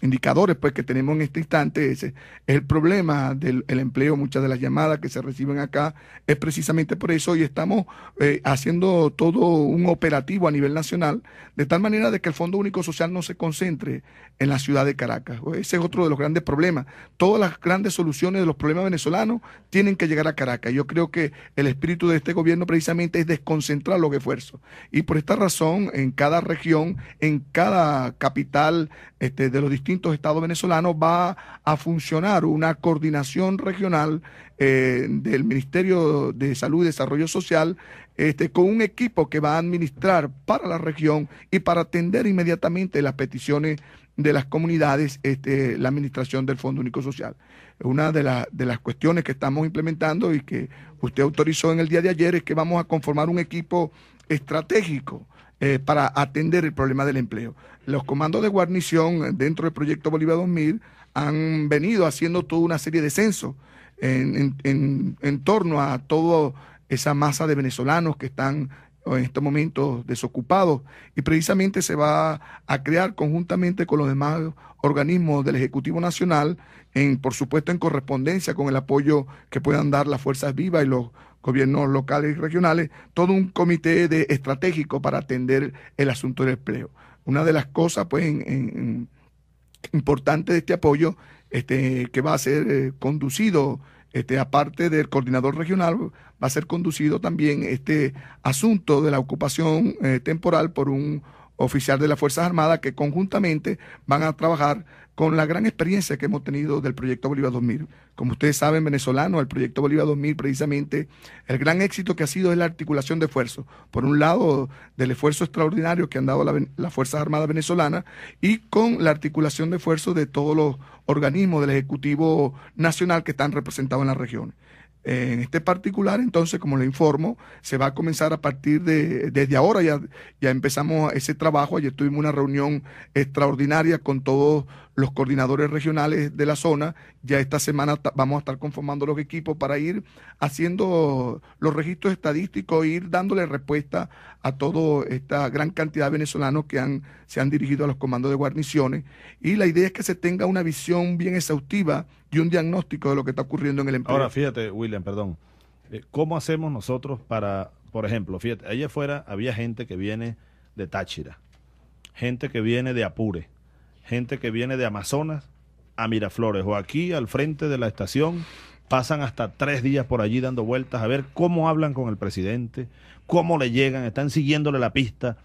indicadores pues, que tenemos en este instante, es el problema del empleo. Muchas de las llamadas que se reciben acá es precisamente por eso y estamos eh, haciendo todo un operativo a nivel nacional, de tal manera de que el Fondo Único Social no se concentre en la ciudad de Caracas. Ese es otro de los grandes problemas. Todas las grandes soluciones de los problemas venezolanos tienen que llegar a Caracas. Yo creo que el espíritu de este gobierno precisamente es desconcentrar los esfuerzos. Y por esta razón, en cada región, en cada capital, este, de los distintos estados venezolanos va a funcionar una coordinación regional eh, del Ministerio de Salud y Desarrollo Social este, con un equipo que va a administrar para la región y para atender inmediatamente las peticiones de las comunidades este, la administración del Fondo Único Social. Una de, de, las cuestiones que estamos implementando y que usted autorizó en el día de ayer es que vamos a conformar un equipo estratégico eh, para atender el problema del empleo. Los comandos de guarnición dentro del proyecto Bolivia 2000 han venido haciendo toda una serie de censos en, en, en, en torno a toda esa masa de venezolanos que están en estos momentos desocupados y precisamente se va a crear conjuntamente con los demás organismos del Ejecutivo Nacional, en, por supuesto en correspondencia con el apoyo que puedan dar las fuerzas vivas y los gobiernos locales y regionales, todo un comité de estratégico para atender el asunto del empleo. Una de las cosas, pues, de este apoyo, este, que va a ser eh, conducido, este, aparte del coordinador regional, va a ser conducido también este asunto de la ocupación eh, temporal por un oficial de las Fuerzas Armadas que conjuntamente van a trabajar con la gran experiencia que hemos tenido del Proyecto Bolívar 2000. Como ustedes saben, venezolanos, el Proyecto Bolívar 2000, precisamente, el gran éxito que ha sido es la articulación de esfuerzos. Por un lado, del esfuerzo extraordinario que han dado las Fuerzas Armadas venezolanas y con la articulación de esfuerzos de todos los organismos del Ejecutivo Nacional que están representados en la región. En este particular, entonces, como le informo, se va a comenzar a partir de, desde ahora, ya, ya empezamos ese trabajo, ayer tuvimos una reunión extraordinaria con todos los coordinadores regionales de la zona. Ya esta semana vamos a estar conformando los equipos para ir haciendo los registros estadísticos, ir dándole respuesta a toda esta gran cantidad de venezolanos que han, se han dirigido a los comandos de guarniciones. Y la idea es que se tenga una visión bien exhaustiva y un diagnóstico de lo que está ocurriendo en el empleo. Ahora, fíjate, William, perdón. Eh, ¿Cómo hacemos nosotros para, por ejemplo, fíjate, allá afuera había gente que viene de Táchira, gente que viene de Apure, gente que viene de Amazonas a Miraflores o aquí al frente de la estación, pasan hasta tres días por allí dando vueltas a ver cómo hablan con el presidente, cómo le llegan, están siguiéndole la pista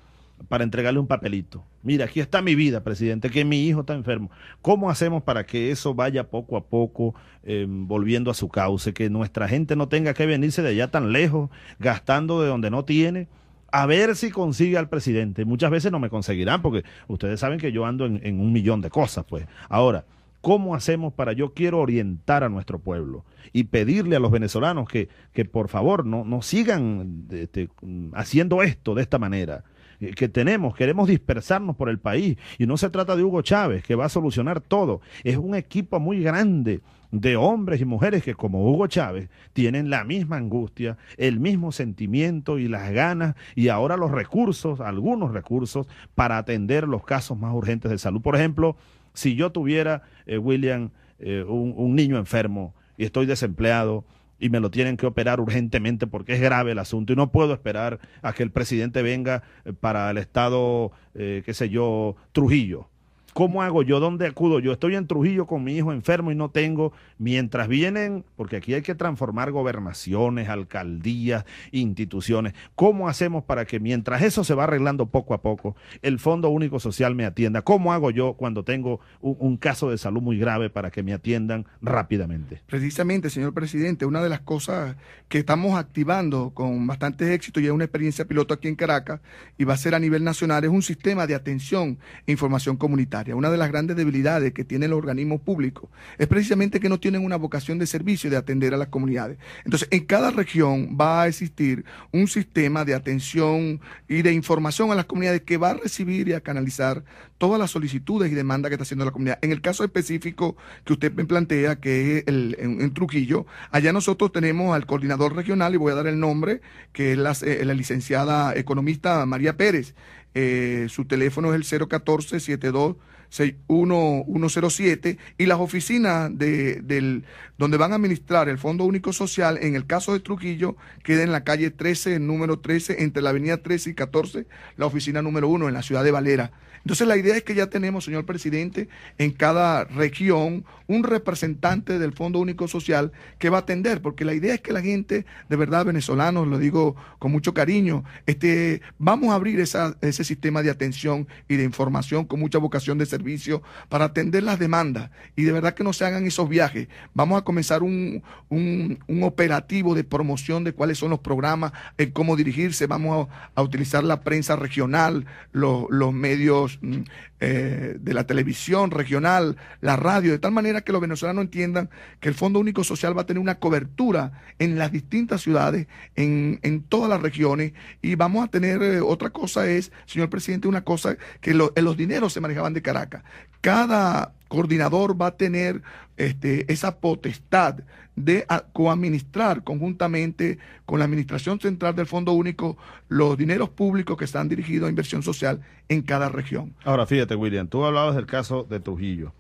para entregarle un papelito. Mira, aquí está mi vida, presidente, que mi hijo está enfermo. ¿Cómo hacemos para que eso vaya poco a poco eh, volviendo a su cauce, que nuestra gente no tenga que venirse de allá tan lejos, gastando de donde no tiene? a ver si consigue al presidente. Muchas veces no me conseguirán porque ustedes saben que yo ando en, un millón de cosas, pues. Ahora, ¿Cómo hacemos para yo quiero orientar a nuestro pueblo y pedirle a los venezolanos que, por favor no, sigan este, haciendo esto de esta manera? Eh, que tenemos, queremos dispersarnos por el país y no se trata de Hugo Chávez que va a solucionar todo, es un equipo muy grande de hombres y mujeres que como Hugo Chávez tienen la misma angustia, el mismo sentimiento y las ganas y ahora los recursos, algunos recursos para atender los casos más urgentes de salud. Por ejemplo, si yo tuviera, eh, William, eh, un, niño enfermo y estoy desempleado, y me lo tienen que operar urgentemente porque es grave el asunto y no puedo esperar a que el presidente venga eh, para el estado, qué sé yo, Trujillo ¿Cómo hago yo? ¿Dónde acudo yo? Estoy en Trujillo con mi hijo enfermo y no tengo. Mientras vienen, porque aquí hay que transformar gobernaciones, alcaldías, instituciones. ¿Cómo hacemos para que mientras eso se va arreglando poco a poco, el Fondo Único Social me atienda? ¿Cómo hago yo cuando tengo un, caso de salud muy grave para que me atiendan rápidamente? Precisamente, señor presidente, una de las cosas que estamos activando con bastante éxito y es una experiencia piloto aquí en Caracas y va a ser a nivel nacional es un sistema de atención e información comunitaria una de las grandes debilidades que tiene el organismo público es precisamente que no tienen una vocación de servicio de atender a las comunidades. Entonces, en cada región va a existir un sistema de atención y de información a las comunidades que va a recibir y a canalizar todas las solicitudes y demandas que está haciendo la comunidad. En el caso específico que usted me plantea, que es el, en, Trujillo, allá nosotros tenemos al coordinador regional, y voy a dar el nombre, que es la, eh, licenciada economista María Pérez. Eh, su teléfono es el 014 72 61107 y las oficinas del, donde van a administrar el Fondo Único Social, en el caso de Trujillo, queda en la calle 13, número 13, entre la avenida 13 y 14, la oficina número 1 en la ciudad de Valera. Entonces la idea es que ya tenemos, señor presidente, en cada región un representante del Fondo Único Social que va a atender, porque la idea es que la gente, de verdad, venezolanos, lo digo con mucho cariño, este, vamos a abrir ese sistema de atención y de información con mucha vocación de servicio para atender las demandas y de verdad que no se hagan esos viajes. Vamos a comenzar un, un, operativo de promoción de cuáles son los programas, en cómo dirigirse, vamos a, utilizar la prensa regional, los medios Mm, eh, de la televisión regional, la radio, de tal manera que los venezolanos entiendan que el Fondo Único Social va a tener una cobertura en las distintas ciudades, en, todas las regiones, y vamos a tener eh, otra cosa es, señor presidente, una cosa que eh, los dineros se manejaban de Caracas. Cada coordinador va a tener este, esa potestad de coadministrar conjuntamente con la Administración Central del Fondo Único los dineros públicos que están dirigidos a inversión social en cada región. Ahora, fíjate, William, tú hablabas del caso de Trujillo,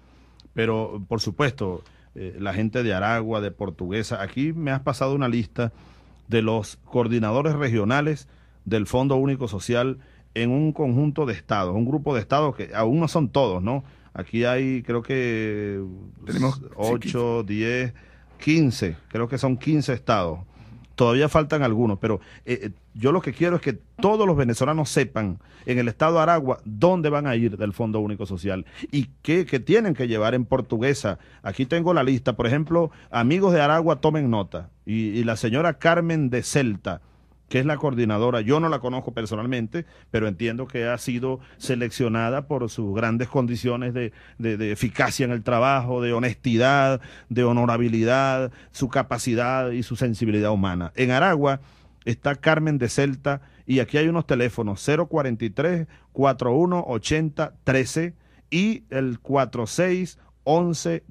pero por supuesto, eh, la gente de Aragua, de Portuguesa, aquí me has pasado una lista de los coordinadores regionales del Fondo Único Social en un conjunto de estados, un grupo de estados que aún no son todos, ¿no? Aquí hay, creo que. Tenemos 8, 10, 15. Creo que son 15 estados. Todavía faltan algunos, pero eh, eh, yo lo que quiero es que todos los venezolanos sepan en el estado de Aragua dónde van a ir del Fondo Único Social y qué, tienen que llevar en portuguesa. Aquí tengo la lista, por ejemplo, amigos de Aragua, tomen nota. y la señora Carmen de Celta que es la coordinadora. Yo no la conozco personalmente, pero entiendo que ha sido seleccionada por sus grandes condiciones de, eficacia en el trabajo, de honestidad, de honorabilidad, su capacidad y su sensibilidad humana. En Aragua está Carmen de Celta y aquí hay unos teléfonos 043 4180 13 y el 46 11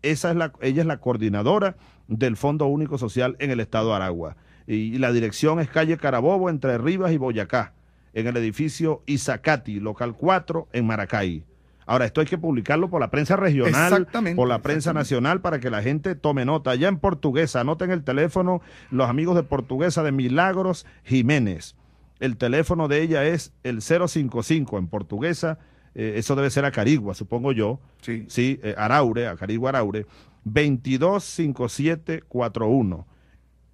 Esa es la, ella es la coordinadora del Fondo Único Social en el Estado de Aragua y la dirección es calle Carabobo entre Rivas y Boyacá, en el edificio Izacati, local 4 en Maracay. Ahora, esto hay que publicarlo por la prensa regional, por la prensa nacional, para que la gente tome nota. Allá en Portuguesa, anoten el teléfono, los amigos de Portuguesa de Milagros Jiménez. El teléfono de ella es el 055 en Portuguesa, eh, eso debe ser a Carigua supongo yo. Sí. Sí, eh, Carigua Araure, Acarigua Araure, 225741.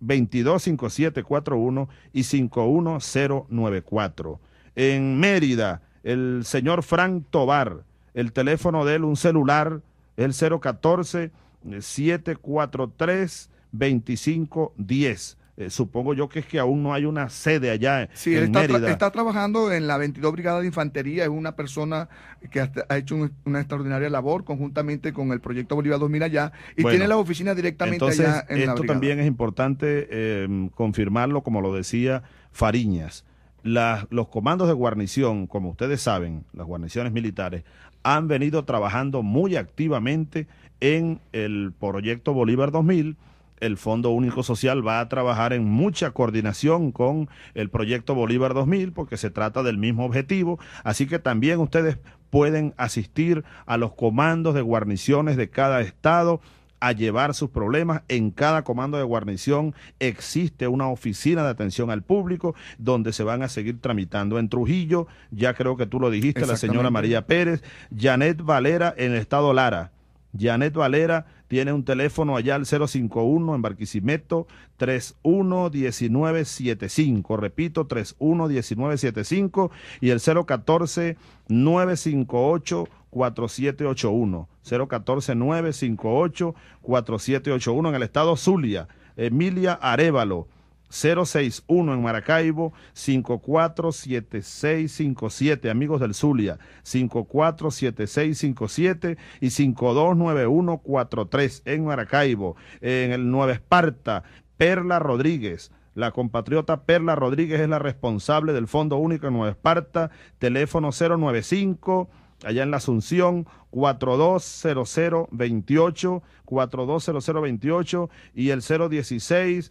225741 y 51094. En Mérida, el señor Frank Tobar, el teléfono de él, un celular, el 014 743 2510. Eh, supongo yo que es que aún no hay una sede allá. Sí, está, está trabajando en la 22 Brigada de Infantería, es una persona que ha, hecho una extraordinaria labor conjuntamente con el proyecto Bolívar 2000 allá y tiene las oficinas directamente allá en Esto también es importante em, confirmarlo, como lo decía Fariñas. los comandos de guarnición, como ustedes saben, las guarniciones militares, han venido trabajando muy activamente en el proyecto Bolívar 2000 el Fondo Único Social va a trabajar en mucha coordinación con el proyecto Bolívar 2000 porque se trata del mismo objetivo. Así que también ustedes pueden asistir a los comandos de guarniciones de cada estado a llevar sus problemas. En cada comando de guarnición existe una oficina de atención al público donde se van a seguir tramitando. En Trujillo, ya creo que tú lo dijiste, la señora María Pérez, Janet Valera en el estado Lara Janet Valera tiene un teléfono allá al 051 en Barquisimeto 311975. Repito, 311975 y el 014 958 4781. 014 958 4781 en el estado Zulia. Emilia Arevalo 061 en Maracaibo, 547657, amigos del Zulia, 547657 y 529143 en Maracaibo, en el Nueva Esparta, Perla Rodríguez. La compatriota Perla Rodríguez es la responsable del Fondo Único en Nueva Esparta, teléfono 095 allá en la Asunción, 420028, 420028 y el 016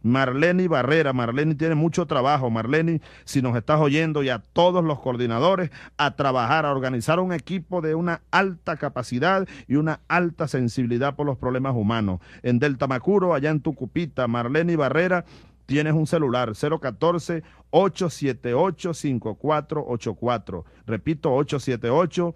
Marlene Barrera, Marlene tiene mucho trabajo, Marlene, si nos estás oyendo y a todos los coordinadores, a trabajar, a organizar un equipo de una alta capacidad y una alta sensibilidad por los problemas humanos. En Delta Macuro, allá en Tucupita, Marlene Barrera, tienes un celular 014 878 5484. Repito, 878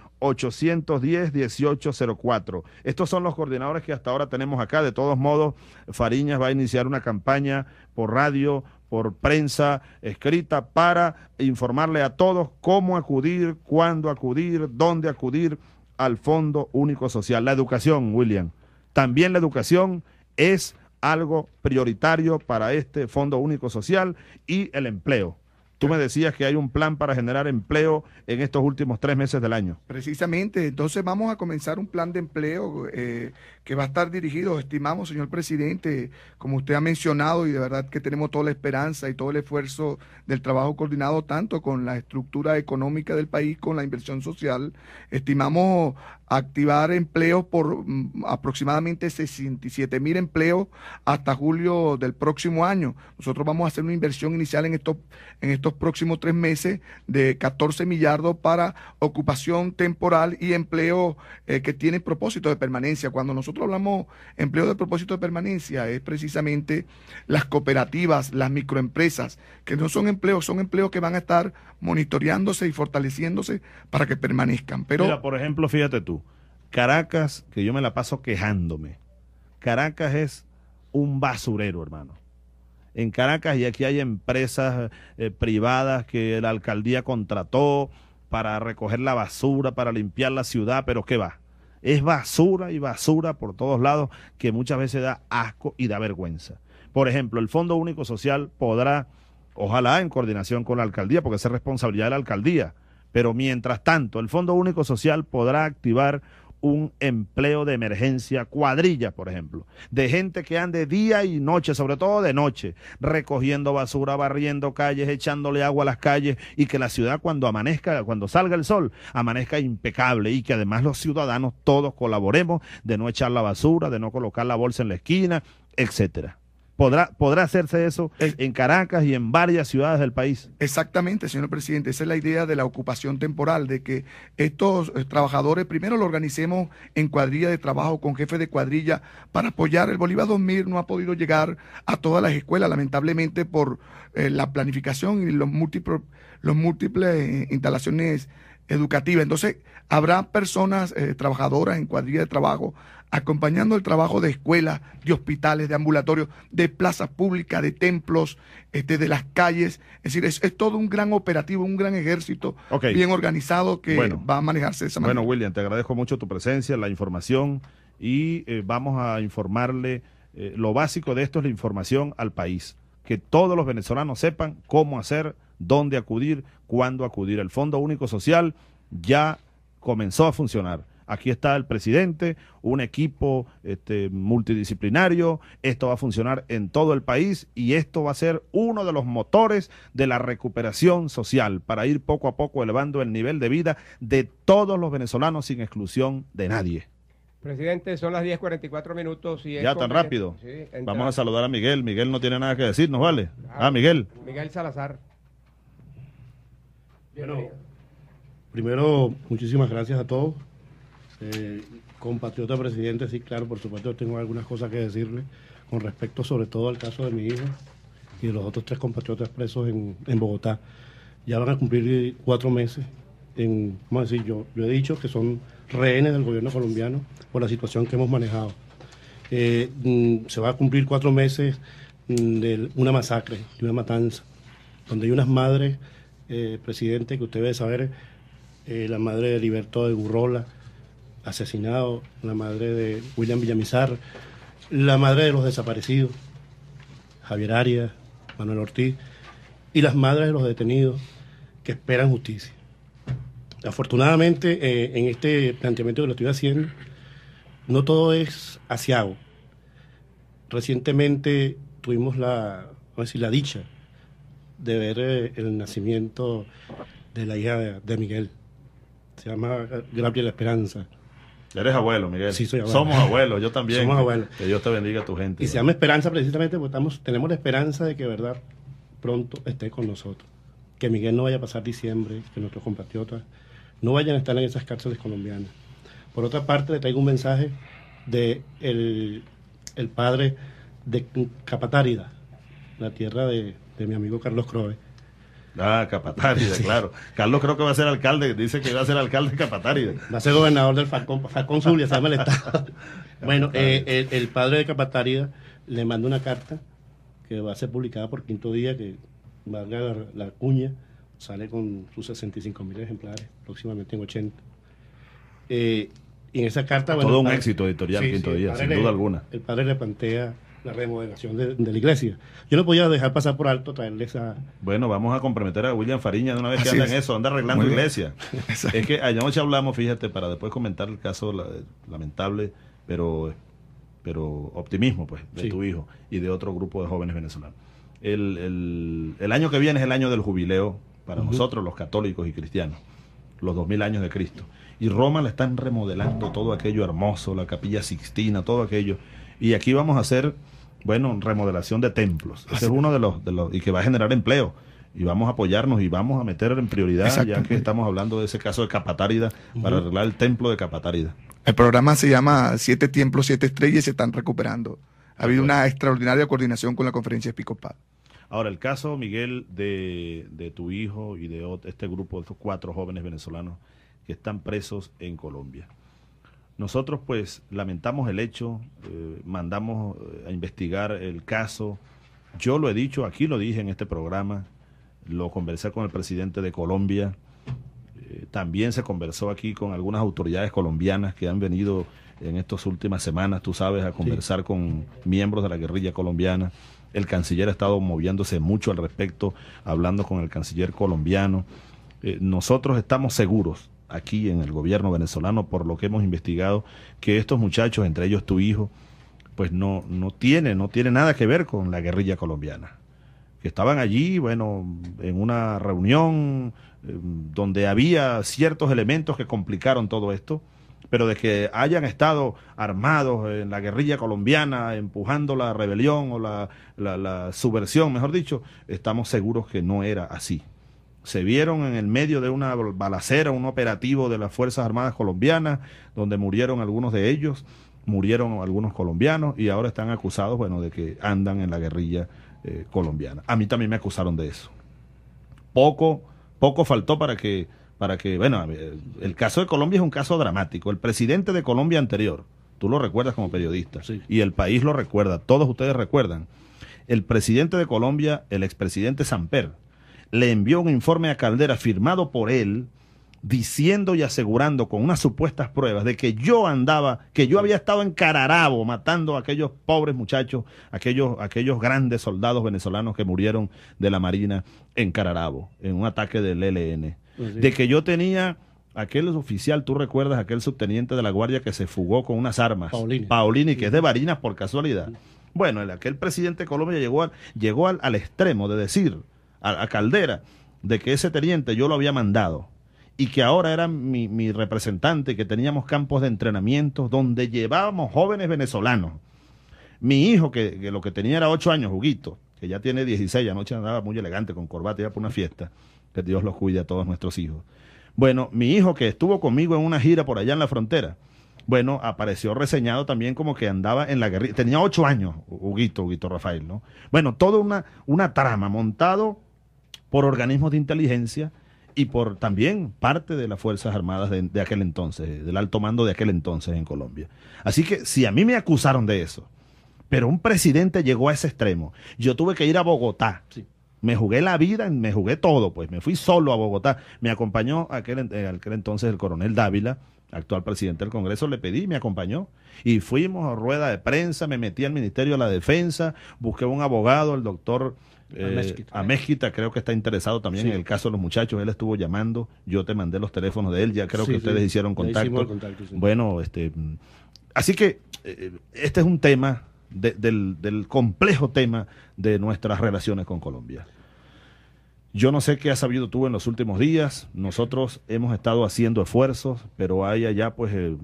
810-1804. Estos son los coordinadores que hasta ahora tenemos acá. De todos modos, Fariñas va a iniciar una campaña por radio, por prensa escrita para informarle a todos cómo acudir, cuándo acudir, dónde acudir al Fondo Único Social. La educación, William. También la educación es algo prioritario para este Fondo Único Social y el empleo. Tú me decías que hay un plan para generar empleo en estos últimos tres meses del año. Precisamente, entonces vamos a comenzar un plan de empleo eh, que va a estar dirigido, estimamos, señor presidente, como usted ha mencionado, y de verdad que tenemos toda la esperanza y todo el esfuerzo del trabajo coordinado, tanto con la estructura económica del país, con la inversión social. Estimamos activar empleos por mm, aproximadamente 67 mil empleos hasta julio del próximo año. Nosotros vamos a hacer una inversión inicial en estos, en estos próximos tres meses de 14 millardos para ocupación temporal y empleo eh, que tiene propósito de permanencia. Cuando nosotros nosotros hablamos empleo de propósito de permanencia, es precisamente las cooperativas, las microempresas, que no son empleos, son empleos que van a estar monitoreándose y fortaleciéndose para que permanezcan. Pero, Mira, por ejemplo, fíjate tú, Caracas, que yo me la paso quejándome, Caracas es un basurero, hermano en Caracas y aquí hay empresas eh, privadas que la alcaldía contrató para recoger la basura, para limpiar la ciudad, pero ¿qué va? Es basura y basura por todos lados que muchas veces da asco y da vergüenza. Por ejemplo, el Fondo Único Social podrá, ojalá en coordinación con la alcaldía, porque es responsabilidad de la alcaldía, pero mientras tanto, el Fondo Único Social podrá activar un empleo de emergencia, cuadrilla, por ejemplo, de gente que ande día y noche, sobre todo de noche, recogiendo basura, barriendo calles, echándole agua a las calles y que la ciudad cuando amanezca, cuando salga el sol, amanezca impecable y que además los ciudadanos todos colaboremos de no echar la basura, de no colocar la bolsa en la esquina, etcétera podrá, hacerse eso eh. en Caracas y en varias ciudades del país. Exactamente, señor presidente. Esa es la idea de la ocupación temporal, de que estos eh, trabajadores primero lo organicemos en cuadrilla de trabajo con jefe de cuadrilla para apoyar. El Bolívar 2000 no ha podido llegar a todas las escuelas, lamentablemente, por eh, la planificación y los múltiples, los múltiples instalaciones educativa. Entonces, habrá personas eh, trabajadoras en cuadrilla de trabajo acompañando el trabajo de escuelas, de hospitales, de ambulatorios, de plazas públicas, de templos, este, de las calles. Es decir, es, todo un gran operativo, un gran ejército bien organizado que va a manejarse de esa manera. Bueno, William, te agradezco mucho tu presencia, la información y eh, vamos a informarle eh, lo básico de esto es la información al país. Que todos los venezolanos sepan cómo hacer dónde acudir, cuándo acudir. El Fondo Único Social ya comenzó a funcionar. Aquí está el presidente, un equipo este, multidisciplinario, esto va a funcionar en todo el país y esto va a ser uno de los motores de la recuperación social para ir poco a poco elevando el nivel de vida de todos los venezolanos sin exclusión de nadie. Presidente, son las 10.44 minutos y... ya tan rápido. Vamos a saludar a Miguel. Miguel no tiene nada que decir, decirnos, ¿vale? Ah, ah, Miguel. Miguel Salazar. Bueno, primero, muchísimas gracias a todos. Eh, compatriota presidente, sí, claro, por supuesto, tengo algunas cosas que decirle con respecto sobre todo al caso de mi hija y de los otros tres compatriotas presos en, Bogotá. Ya van a cumplir cuatro meses. En, vamos a decir, yo, yo he dicho que son rehenes del gobierno colombiano por la situación que hemos manejado. Eh, mm, se va a cumplir cuatro meses mm, de una masacre, de una matanza, donde hay unas madres eh, presidente, que usted debe saber, eh, la madre de Liberto de Gurrola, asesinado, la madre de William Villamizar, la madre de los desaparecidos, Javier Arias, Manuel Ortiz, y las madres de los detenidos que esperan justicia. Afortunadamente, eh, en este planteamiento que lo estoy haciendo, no todo es asiago. Recientemente tuvimos la, decir, la dicha de ver eh, el nacimiento de la hija de, Miguel. Se llama la Esperanza. Eres abuelo, Miguel. Sí, soy abuelo. Somos abuelos, yo también. Somos abuelos. Que Dios te bendiga a tu gente. Y se llama Esperanza precisamente porque estamos, tenemos la esperanza de que verdad pronto esté con nosotros. Que Miguel no vaya a pasar diciembre, que nuestros compatriotas no vayan a estar en esas cárceles colombianas. Por otra parte, le traigo un mensaje de el padre de Capatárida, la tierra de, de mi amigo Carlos Croe Ah, Capatárida, claro. Carlos creo que va a ser alcalde, dice que va a ser alcalde de Capatárida. Va a ser gobernador del Falcón, Falcón Zulia, sabe el Estado. bueno, eh, el, padre de Capatárida le manda una carta que va a ser publicada por quinto día, que valga la, la cuña, sale con sus 65 mil ejemplares, próximamente en 80. Eh, y en esa carta... Todo un éxito editorial quinto día, sin duda alguna. El padre le plantea la remodelación de, la iglesia. Yo no podía dejar pasar por alto traerle esa... Bueno, vamos a comprometer a William Fariña de una vez que en eso, anda arreglando la iglesia. es que noche hablamos, fíjate, para después comentar el caso eh, lamentable, pero, pero optimismo, pues, de tu hijo y de otro grupo de jóvenes venezolanos. El, año que viene es el año del jubileo para nosotros, los católicos y cristianos, los dos mil años de Cristo. Y Roma la están remodelando todo aquello hermoso, la capilla Sixtina, todo aquello. Y aquí vamos a hacer, bueno, remodelación de templos. Ese es uno de los, y que va a generar empleo y vamos a apoyarnos y vamos a meter en prioridad, ya que estamos hablando de ese caso de Capatárida, para arreglar el templo de Capatárida. El programa se llama Siete Templos, Siete Estrellas y se están recuperando. Ha habido una extraordinaria coordinación con la conferencia Episcopal. Ahora, el caso, Miguel, de, de tu hijo y de este grupo, de estos cuatro jóvenes venezolanos que están presos en Colombia. Nosotros pues lamentamos el hecho, eh, mandamos eh, a investigar el caso. Yo lo he dicho, aquí lo dije en este programa, lo conversé con el presidente de Colombia, eh, también se conversó aquí con algunas autoridades colombianas que han venido en estas últimas semanas, tú sabes, a conversar con miembros de la guerrilla colombiana. El canciller ha estado moviéndose mucho al respecto, hablando con el canciller colombiano. nosotros estamos seguros aquí en el gobierno venezolano, por lo que hemos investigado, que estos muchachos, entre ellos tu hijo, pues no, no tiene, no tiene nada que ver con la guerrilla colombiana. Que estaban allí, bueno, en una reunión eh, donde había ciertos elementos que complicaron todo esto, pero de que hayan estado armados en la guerrilla colombiana, empujando la rebelión o la, la subversión, mejor dicho, estamos seguros que no era así se vieron en el medio de una balacera, un operativo de las Fuerzas Armadas colombianas, donde murieron algunos de ellos, murieron algunos colombianos y ahora están acusados, bueno, de que andan en la guerrilla eh, colombiana. A mí también me acusaron de eso. Poco, poco faltó para que, para que, bueno, eh, el caso de Colombia es un caso dramático. El presidente de Colombia anterior, tú lo recuerdas como periodista, y el país lo recuerda, todos ustedes recuerdan. El presidente de Colombia, el expresidente Samper, le envió un informe a Caldera firmado por él diciendo y asegurando con unas supuestas pruebas de que yo andaba, que yo había estado en Cararabo matando a aquellos pobres muchachos, aquellos, aquellos grandes soldados venezolanos que murieron de la Marina en Cararabo, en un ataque del ELN. Pues de que yo tenía aquel oficial, tú recuerdas, aquel subteniente de la Guardia que se fugó con unas armas. Paulini. que es de Barinas por casualidad. Bueno, el aquel presidente de Colombia llegó, al, llegó al extremo de decir a, Caldera de que ese teniente yo lo había mandado y que ahora era mi, representante, que teníamos campos de entrenamiento donde llevábamos jóvenes venezolanos. Mi hijo, que, lo que tenía era ocho años, Huguito, que ya tiene 16, anoche andaba muy elegante con corbata, iba por una fiesta, que Dios los cuide a todos nuestros hijos. Bueno, mi hijo que estuvo conmigo en una gira por allá en la frontera, bueno, apareció reseñado también como que andaba en la guerrilla, tenía ocho años, Huguito, Huguito Rafael, ¿no? Bueno, toda una, una trama montado por organismos de inteligencia y por también parte de las Fuerzas Armadas de, aquel entonces, del alto mando de aquel entonces en Colombia. Así que si a mí me acusaron de eso, pero un presidente llegó a ese extremo, yo tuve que ir a Bogotá. Me jugué la vida, me jugué todo, pues me fui solo a Bogotá. Me acompañó aquel, eh, aquel entonces el coronel Dávila, actual presidente del Congreso, le pedí, me acompañó. Y fuimos a rueda de prensa, me metí al Ministerio de la Defensa, busqué un abogado, el doctor a eh, México, creo que está interesado también en el caso de los muchachos. Él estuvo llamando, yo te mandé los teléfonos de él, ya creo que ustedes hicieron contacto. bueno, este, así que eh, este es un tema del, complejo tema de nuestras relaciones con Colombia. Yo no sé qué has sabido tú en los últimos días. Nosotros hemos estado haciendo esfuerzos, pero hay allá pues eh,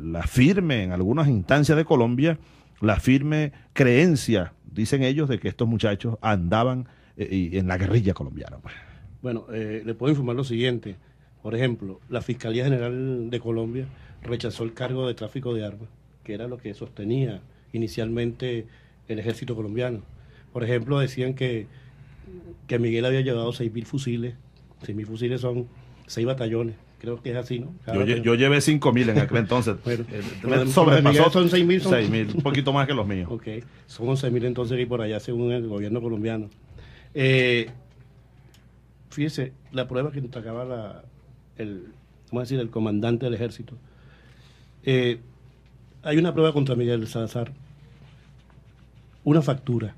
la firme, en algunas instancias de Colombia, la firme creencia dicen ellos de que estos muchachos andaban eh, en la guerrilla colombiana. Pues. Bueno, eh, le puedo informar lo siguiente. Por ejemplo, la Fiscalía General de Colombia rechazó el cargo de tráfico de armas, que era lo que sostenía inicialmente el ejército colombiano. Por ejemplo, decían que, que Miguel había llevado 6.000 fusiles. 6.000 fusiles son 6 batallones Creo que es así, ¿no? Yo, yo, llevé 5.000 mil en aquel entonces. Eh, sobrepasó, son 6.000. mil. un poquito más que los míos. Ok, son 11 mil entonces y por allá según el gobierno colombiano. Eh, fíjese, la prueba que nos acaba la, el, decir, el comandante del ejército. Eh, hay una prueba contra Miguel Salazar, una factura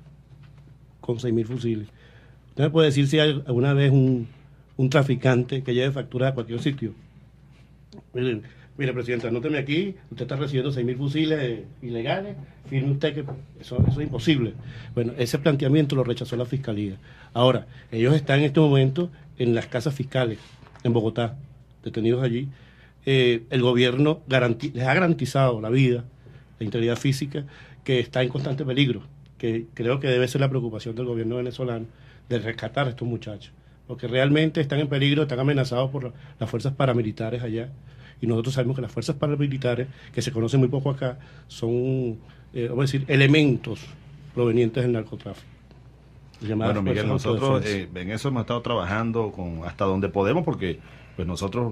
con 6.000 fusiles. Usted me puede decir si alguna vez un un traficante que lleve factura a cualquier sitio. mire, presidenta, anóteme aquí, usted está recibiendo 6.000 fusiles ilegales, firme usted que eso, es imposible. Bueno, ese planteamiento lo rechazó la Fiscalía. Ahora, ellos están en este momento en las casas fiscales, en Bogotá, detenidos allí. Eh, el gobierno les ha garantizado la vida, la integridad física, que está en constante peligro, que creo que debe ser la preocupación del gobierno venezolano de rescatar a estos muchachos porque realmente están en peligro, están amenazados por las fuerzas paramilitares allá. Y nosotros sabemos que las fuerzas paramilitares, que se conocen muy poco acá, son, eh, vamos a decir, elementos provenientes del narcotráfico. Bueno, Miguel, nosotros eh, en eso hemos estado trabajando con hasta donde podemos porque pues nosotros,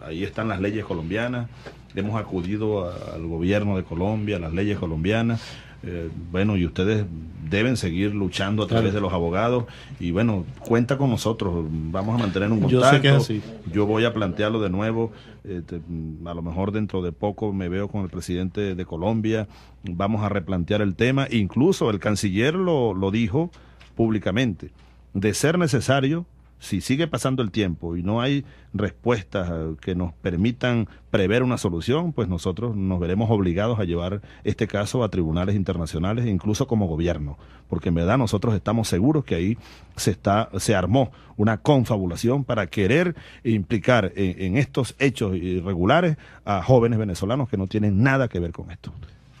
ahí están las leyes colombianas, hemos acudido al gobierno de Colombia, las leyes colombianas, eh, bueno, y ustedes deben seguir luchando a través de los abogados y bueno, cuenta con nosotros, vamos a mantener un contacto. Yo, que Yo voy a plantearlo de nuevo, este, a lo mejor dentro de poco me veo con el presidente de Colombia, vamos a replantear el tema, incluso el canciller lo, lo dijo públicamente, de ser necesario si sigue pasando el tiempo y no hay respuestas eh, que nos permitan prever una solución, pues nosotros nos veremos obligados a llevar este caso a tribunales internacionales, e incluso como gobierno, porque en verdad nosotros estamos seguros que ahí se está se armó una confabulación para querer implicar eh, en, estos hechos irregulares a jóvenes venezolanos que no tienen nada que ver con esto.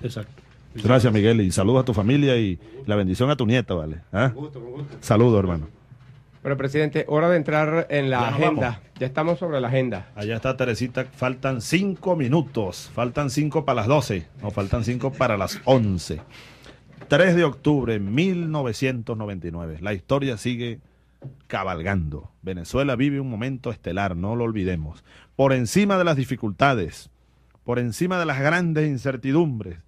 Exacto. Gracias, Miguel, y saludos a tu familia y la bendición a tu nieta, ¿vale? ¿Ah? Saludos, hermano presidente, hora de entrar en la agenda. Ya estamos sobre la agenda. Allá está Teresita, faltan cinco minutos, faltan cinco para las doce, no, faltan cinco para las once. 3 de octubre de 1999. La historia sigue cabalgando. Venezuela vive un momento estelar, no lo olvidemos. Por encima de las dificultades, por encima de las grandes incertidumbres,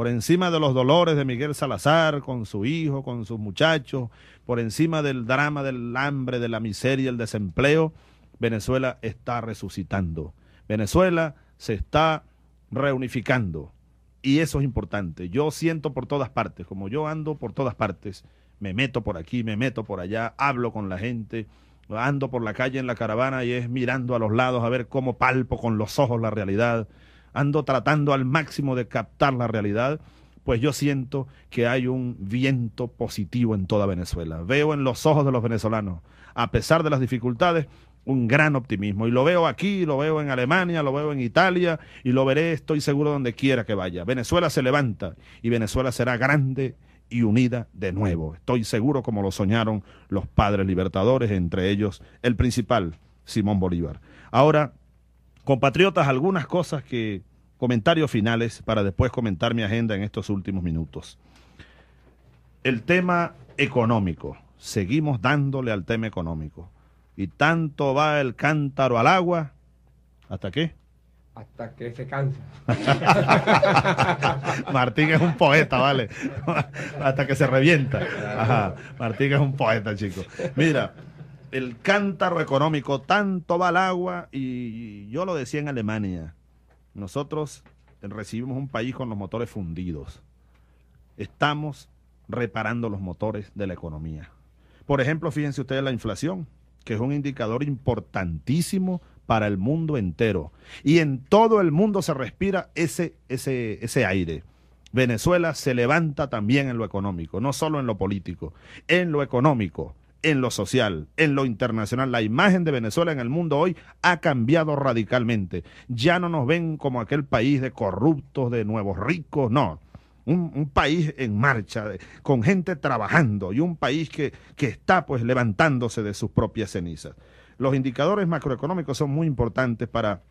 por encima de los dolores de Miguel Salazar con su hijo, con sus muchachos, por encima del drama del hambre, de la miseria, el desempleo, Venezuela está resucitando. Venezuela se está reunificando. Y eso es importante. Yo siento por todas partes, como yo ando por todas partes, me meto por aquí, me meto por allá, hablo con la gente, ando por la calle en la caravana y es mirando a los lados a ver cómo palpo con los ojos la realidad, ando tratando al máximo de captar la realidad, pues yo siento que hay un viento positivo en toda Venezuela. Veo en los ojos de los venezolanos, a pesar de las dificultades, un gran optimismo. Y lo veo aquí, lo veo en Alemania, lo veo en Italia y lo veré, estoy seguro, donde quiera que vaya. Venezuela se levanta y Venezuela será grande y unida de nuevo. Estoy seguro como lo soñaron los padres libertadores, entre ellos el principal, Simón Bolívar. Ahora, Compatriotas, algunas cosas que, comentarios finales para después comentar mi agenda en estos últimos minutos. El tema económico. Seguimos dándole al tema económico. Y tanto va el cántaro al agua. ¿Hasta qué? Hasta que se cansa. Martín es un poeta, ¿vale? Hasta que se revienta. Martín es un poeta, chicos. Mira, el cántaro económico, tanto va al agua y yo lo decía en Alemania, nosotros recibimos un país con los motores fundidos. Estamos reparando los motores de la economía. Por ejemplo, fíjense ustedes la inflación, que es un indicador importantísimo para el mundo entero. Y en todo el mundo se respira ese, ese, ese aire. Venezuela se levanta también en lo económico, no solo en lo político, en lo económico en lo social, en lo internacional. La imagen de Venezuela en el mundo hoy ha cambiado radicalmente. Ya no nos ven como aquel país de corruptos, de nuevos ricos, no. Un, país en marcha, con gente trabajando y un país que, está pues levantándose de sus propias cenizas. Los indicadores macroeconómicos son muy importantes para,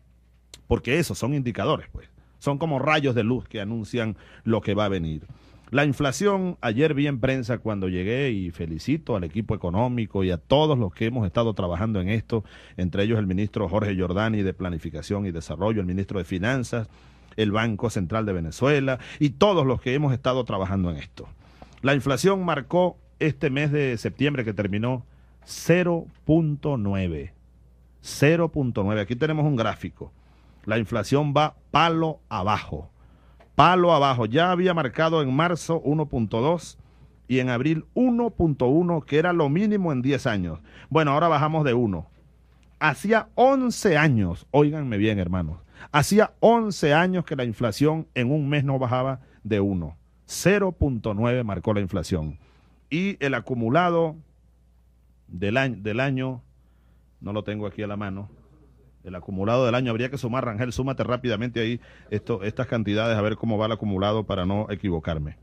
porque esos son indicadores pues, son como rayos de luz que anuncian lo que va a venir. La inflación, ayer vi en prensa cuando llegué y felicito al equipo económico y a todos los que hemos estado trabajando en esto, entre ellos el ministro Jorge Giordani de Planificación y Desarrollo, el ministro de Finanzas, el Banco Central de Venezuela y todos los que hemos estado trabajando en esto. La inflación marcó este mes de septiembre que terminó 0.9. 0.9. Aquí tenemos un gráfico. La inflación va palo abajo palo abajo. Ya había marcado en marzo 1.2 y en abril 1.1, que era lo mínimo en 10 años. Bueno, ahora bajamos de 1. Hacía 11 años, óiganme bien hermanos, hacía 11 años que la inflación en un mes no bajaba de 1. 0.9 marcó la inflación. Y el acumulado del año, del año, no lo tengo aquí a la mano, el acumulado del año. Habría que sumar, Rangel, súmate rápidamente ahí esto, estas cantidades a ver cómo va el acumulado para no equivocarme.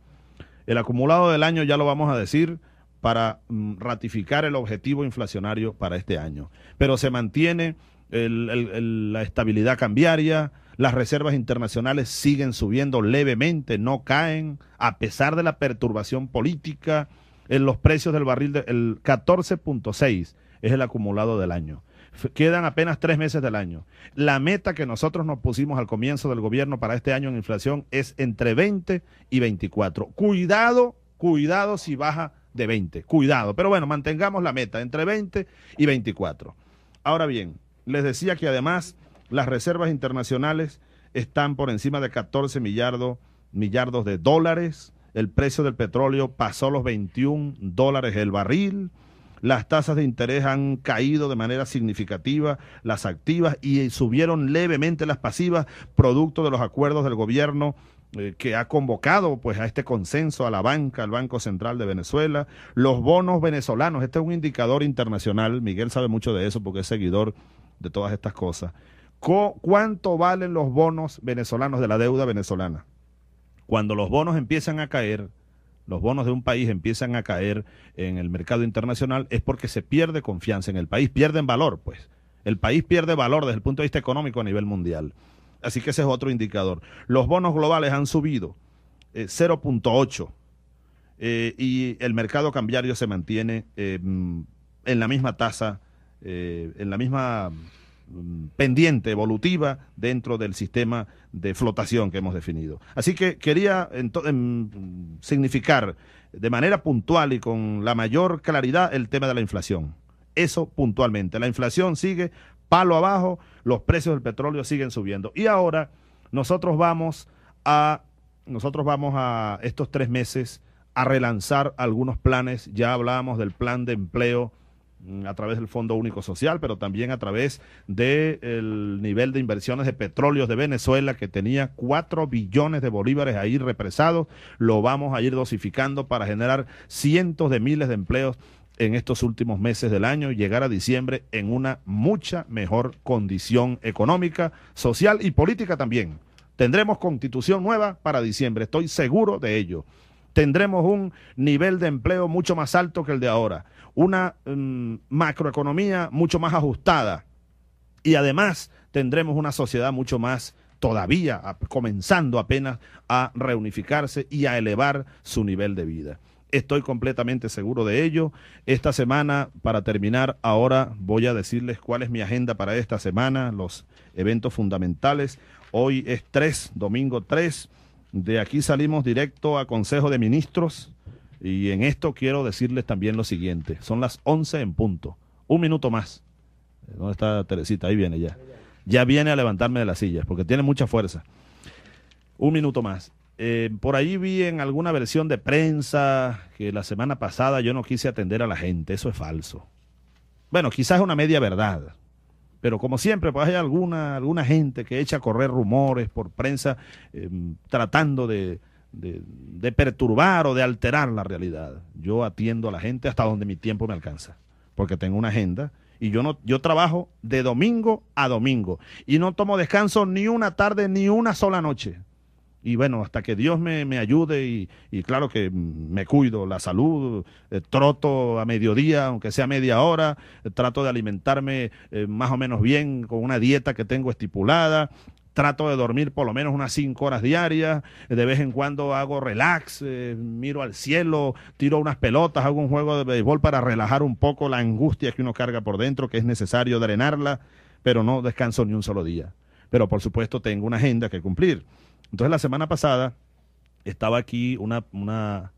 El acumulado del año ya lo vamos a decir para mm, ratificar el objetivo inflacionario para este año. Pero se mantiene la estabilidad cambiaria, las reservas internacionales siguen subiendo levemente, no caen, a pesar de la perturbación política, en los precios del barril el 14.6 es el acumulado del año. Quedan apenas tres meses del año. La meta que nosotros nos pusimos al comienzo del gobierno para este año en inflación es entre 20 y 24. Cuidado, cuidado si baja de 20. Cuidado. Pero bueno, mantengamos la meta entre 20 y 24. Ahora bien, les decía que además las reservas internacionales están por encima de 14 millardos, de dólares. El precio del petróleo pasó los 21 dólares el barril. Las tasas de interés han caído de manera significativa, las activas, y subieron levemente las pasivas, producto de los acuerdos del gobierno eh, que ha convocado pues a este consenso a la banca, al Banco Central de Venezuela, los bonos venezolanos, este es un indicador internacional, Miguel sabe mucho de eso porque es seguidor de todas estas cosas. ¿Cuánto valen los bonos venezolanos de la deuda venezolana? Cuando los bonos empiezan a caer, los bonos de un país empiezan a caer en el mercado internacional es porque se pierde confianza en el país, pierden valor, pues. El país pierde valor desde el punto de vista económico a nivel mundial. Así que ese es otro indicador. Los bonos globales han subido 0.8 eh, eh, y el mercado cambiario se mantiene eh, en la misma tasa, en la misma pendiente, evolutiva, dentro del sistema de flotación que hemos definido. Así que quería significar de manera puntual y con la mayor claridad el tema de la inflación. Eso puntualmente. La inflación sigue palo abajo, los precios del petróleo siguen subiendo. Y ahora nosotros vamos a, nosotros vamos a estos tres meses a relanzar algunos planes. Ya hablábamos del plan de empleo Mm, a través del Fondo Único Social, pero también a través del nivel de inversiones de petróleos de Venezuela, que tenía 4 billones de bolívares ahí represados. Lo vamos a ir dosificando para generar cientos de miles de empleos en estos últimos meses del año y llegar a diciembre en una mucha mejor condición económica, social y política también. Tendremos constitución nueva para diciembre, estoy seguro de ello. Tendremos un nivel de empleo mucho más alto que el de ahora una mm, macroeconomía mucho más ajustada y además tendremos una sociedad mucho más todavía comenzando apenas a reunificarse y a elevar su nivel de vida. Estoy completamente seguro de ello. Esta semana, para terminar, ahora voy a decirles cuál es mi agenda para esta semana, los eventos fundamentales. Hoy es 3, domingo 3. De aquí salimos directo a Consejo de Ministros y en esto quiero decirles también lo siguiente. Son las 11 en punto. Un minuto más. Eh, ¿Dónde está Teresita? Ahí viene ya. Ya viene a levantarme de la silla, porque tiene mucha fuerza. Un minuto más. Eh, por ahí vi en alguna versión de prensa que la semana pasada yo no quise atender a la gente. Eso es falso. Bueno, quizás una media verdad. Pero como siempre, pues hay alguna, alguna gente que echa a correr rumores por prensa eh, tratando de, de, perturbar o de alterar la realidad. Yo atiendo a la gente hasta donde mi tiempo me alcanza, porque tengo una agenda y yo no yo trabajo de domingo a domingo y no tomo descanso ni una tarde ni una sola noche. Y bueno, hasta que Dios me, ayude y, claro que me cuido, la salud, eh, troto a mediodía, aunque sea media hora, eh, trato de alimentarme eh, más o menos bien con una dieta que tengo estipulada, trato de dormir por lo menos unas cinco horas diarias, de vez en cuando hago relax, eh, miro al cielo, tiro unas pelotas, hago un juego de béisbol para relajar un poco la angustia que uno carga por dentro, que es necesario drenarla, pero no descanso ni un solo día. Pero por supuesto tengo una agenda que cumplir. Entonces la semana pasada estaba aquí una, una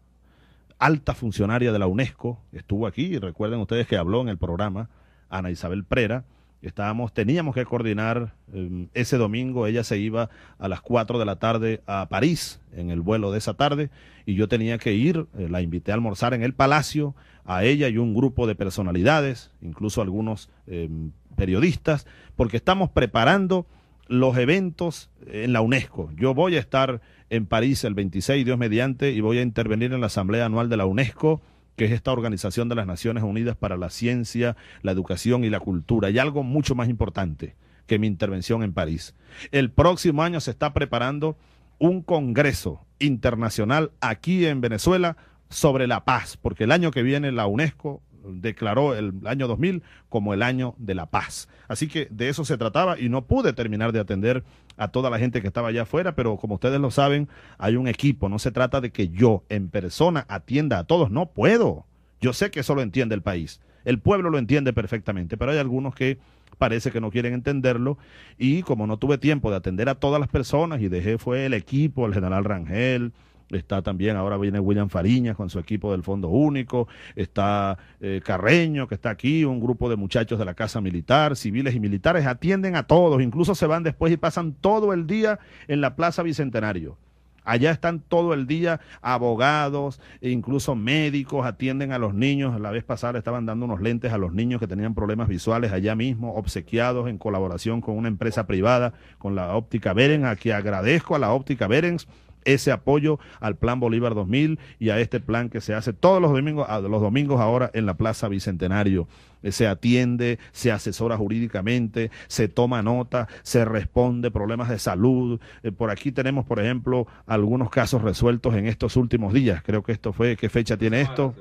alta funcionaria de la UNESCO, estuvo aquí, y recuerden ustedes que habló en el programa, Ana Isabel Prera, estábamos, teníamos que coordinar em, ese domingo, ella se iba a las 4 de la tarde a París en el vuelo de esa tarde y yo tenía que ir, eh, la invité a almorzar en el Palacio, a ella y un grupo de personalidades, incluso algunos em, periodistas, porque estamos preparando los eventos en la UNESCO. Yo voy a estar en París el 26, Dios mediante, y voy a intervenir en la Asamblea Anual de la UNESCO que es esta Organización de las Naciones Unidas para la Ciencia, la Educación y la Cultura. Y algo mucho más importante que mi intervención en París. El próximo año se está preparando un Congreso Internacional aquí en Venezuela sobre la paz, porque el año que viene la UNESCO declaró el año 2000 como el año de la paz. Así que de eso se trataba y no pude terminar de atender a toda la gente que estaba allá afuera, pero como ustedes lo saben, hay un equipo, no se trata de que yo en persona atienda a todos, no puedo. Yo sé que eso lo entiende el país, el pueblo lo entiende perfectamente, pero hay algunos que parece que no quieren entenderlo y como no tuve tiempo de atender a todas las personas y dejé fue el equipo, el general Rangel, está también, ahora viene William Fariñas con su equipo del Fondo Único, está eh, Carreño que está aquí, un grupo de muchachos de la Casa Militar, civiles y militares, atienden a todos, incluso se van después y pasan todo el día en la Plaza Bicentenario. Allá están todo el día abogados, e incluso médicos, atienden a los niños. La vez pasada estaban dando unos lentes a los niños que tenían problemas visuales allá mismo, obsequiados en colaboración con una empresa privada, con la óptica Beren a que agradezco a la óptica Beren ese apoyo al Plan Bolívar 2000 y a este plan que se hace todos los domingos, los domingos ahora en la Plaza Bicentenario. Eh, se atiende, se asesora jurídicamente, se toma nota, se responde problemas de salud. Eh, por aquí tenemos, por ejemplo, algunos casos resueltos en estos últimos días. Creo que esto fue, ¿qué fecha tiene esto?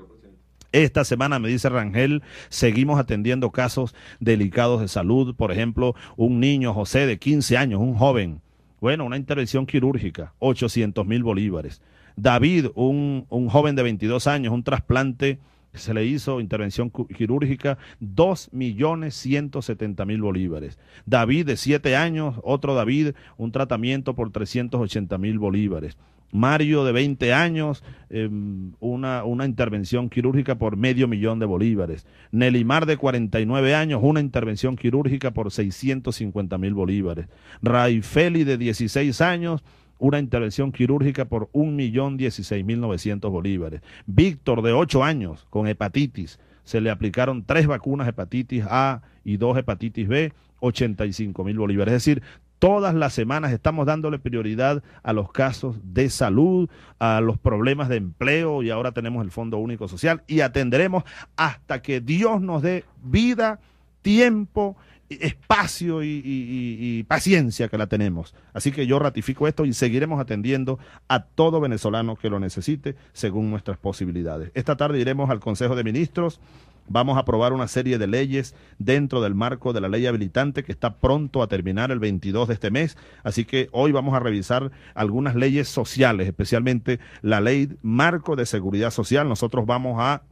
Esta semana, me dice Rangel, seguimos atendiendo casos delicados de salud. Por ejemplo, un niño, José, de 15 años, un joven, bueno, una intervención quirúrgica, 800 mil bolívares. David, un, joven de 22 años, un trasplante que se le hizo, intervención quirúrgica, 2.170.000 millones mil bolívares. David de 7 años, otro David, un tratamiento por 380 mil bolívares. Mario de 20 años, em, una, una, intervención quirúrgica por medio millón de bolívares. Nelimar de 49 años, una intervención quirúrgica por 650 mil bolívares. Raifeli de 16 años, una intervención quirúrgica por 1.016.900 bolívares. Víctor de 8 años, con hepatitis, se le aplicaron tres vacunas hepatitis A y dos hepatitis B, 85 mil bolívares. Es decir, Todas las semanas estamos dándole prioridad a los casos de salud, a los problemas de empleo y ahora tenemos el Fondo Único Social y atenderemos hasta que Dios nos dé vida, tiempo, espacio y, paciencia que la tenemos. Así que yo ratifico esto y seguiremos atendiendo a todo venezolano que lo necesite según nuestras posibilidades. Esta tarde iremos al Consejo de Ministros Vamos a aprobar una serie de leyes dentro del marco de la ley habilitante que está pronto a terminar el 22 de este mes. Así que hoy vamos a revisar algunas leyes sociales, especialmente la ley marco de seguridad social. Nosotros vamos a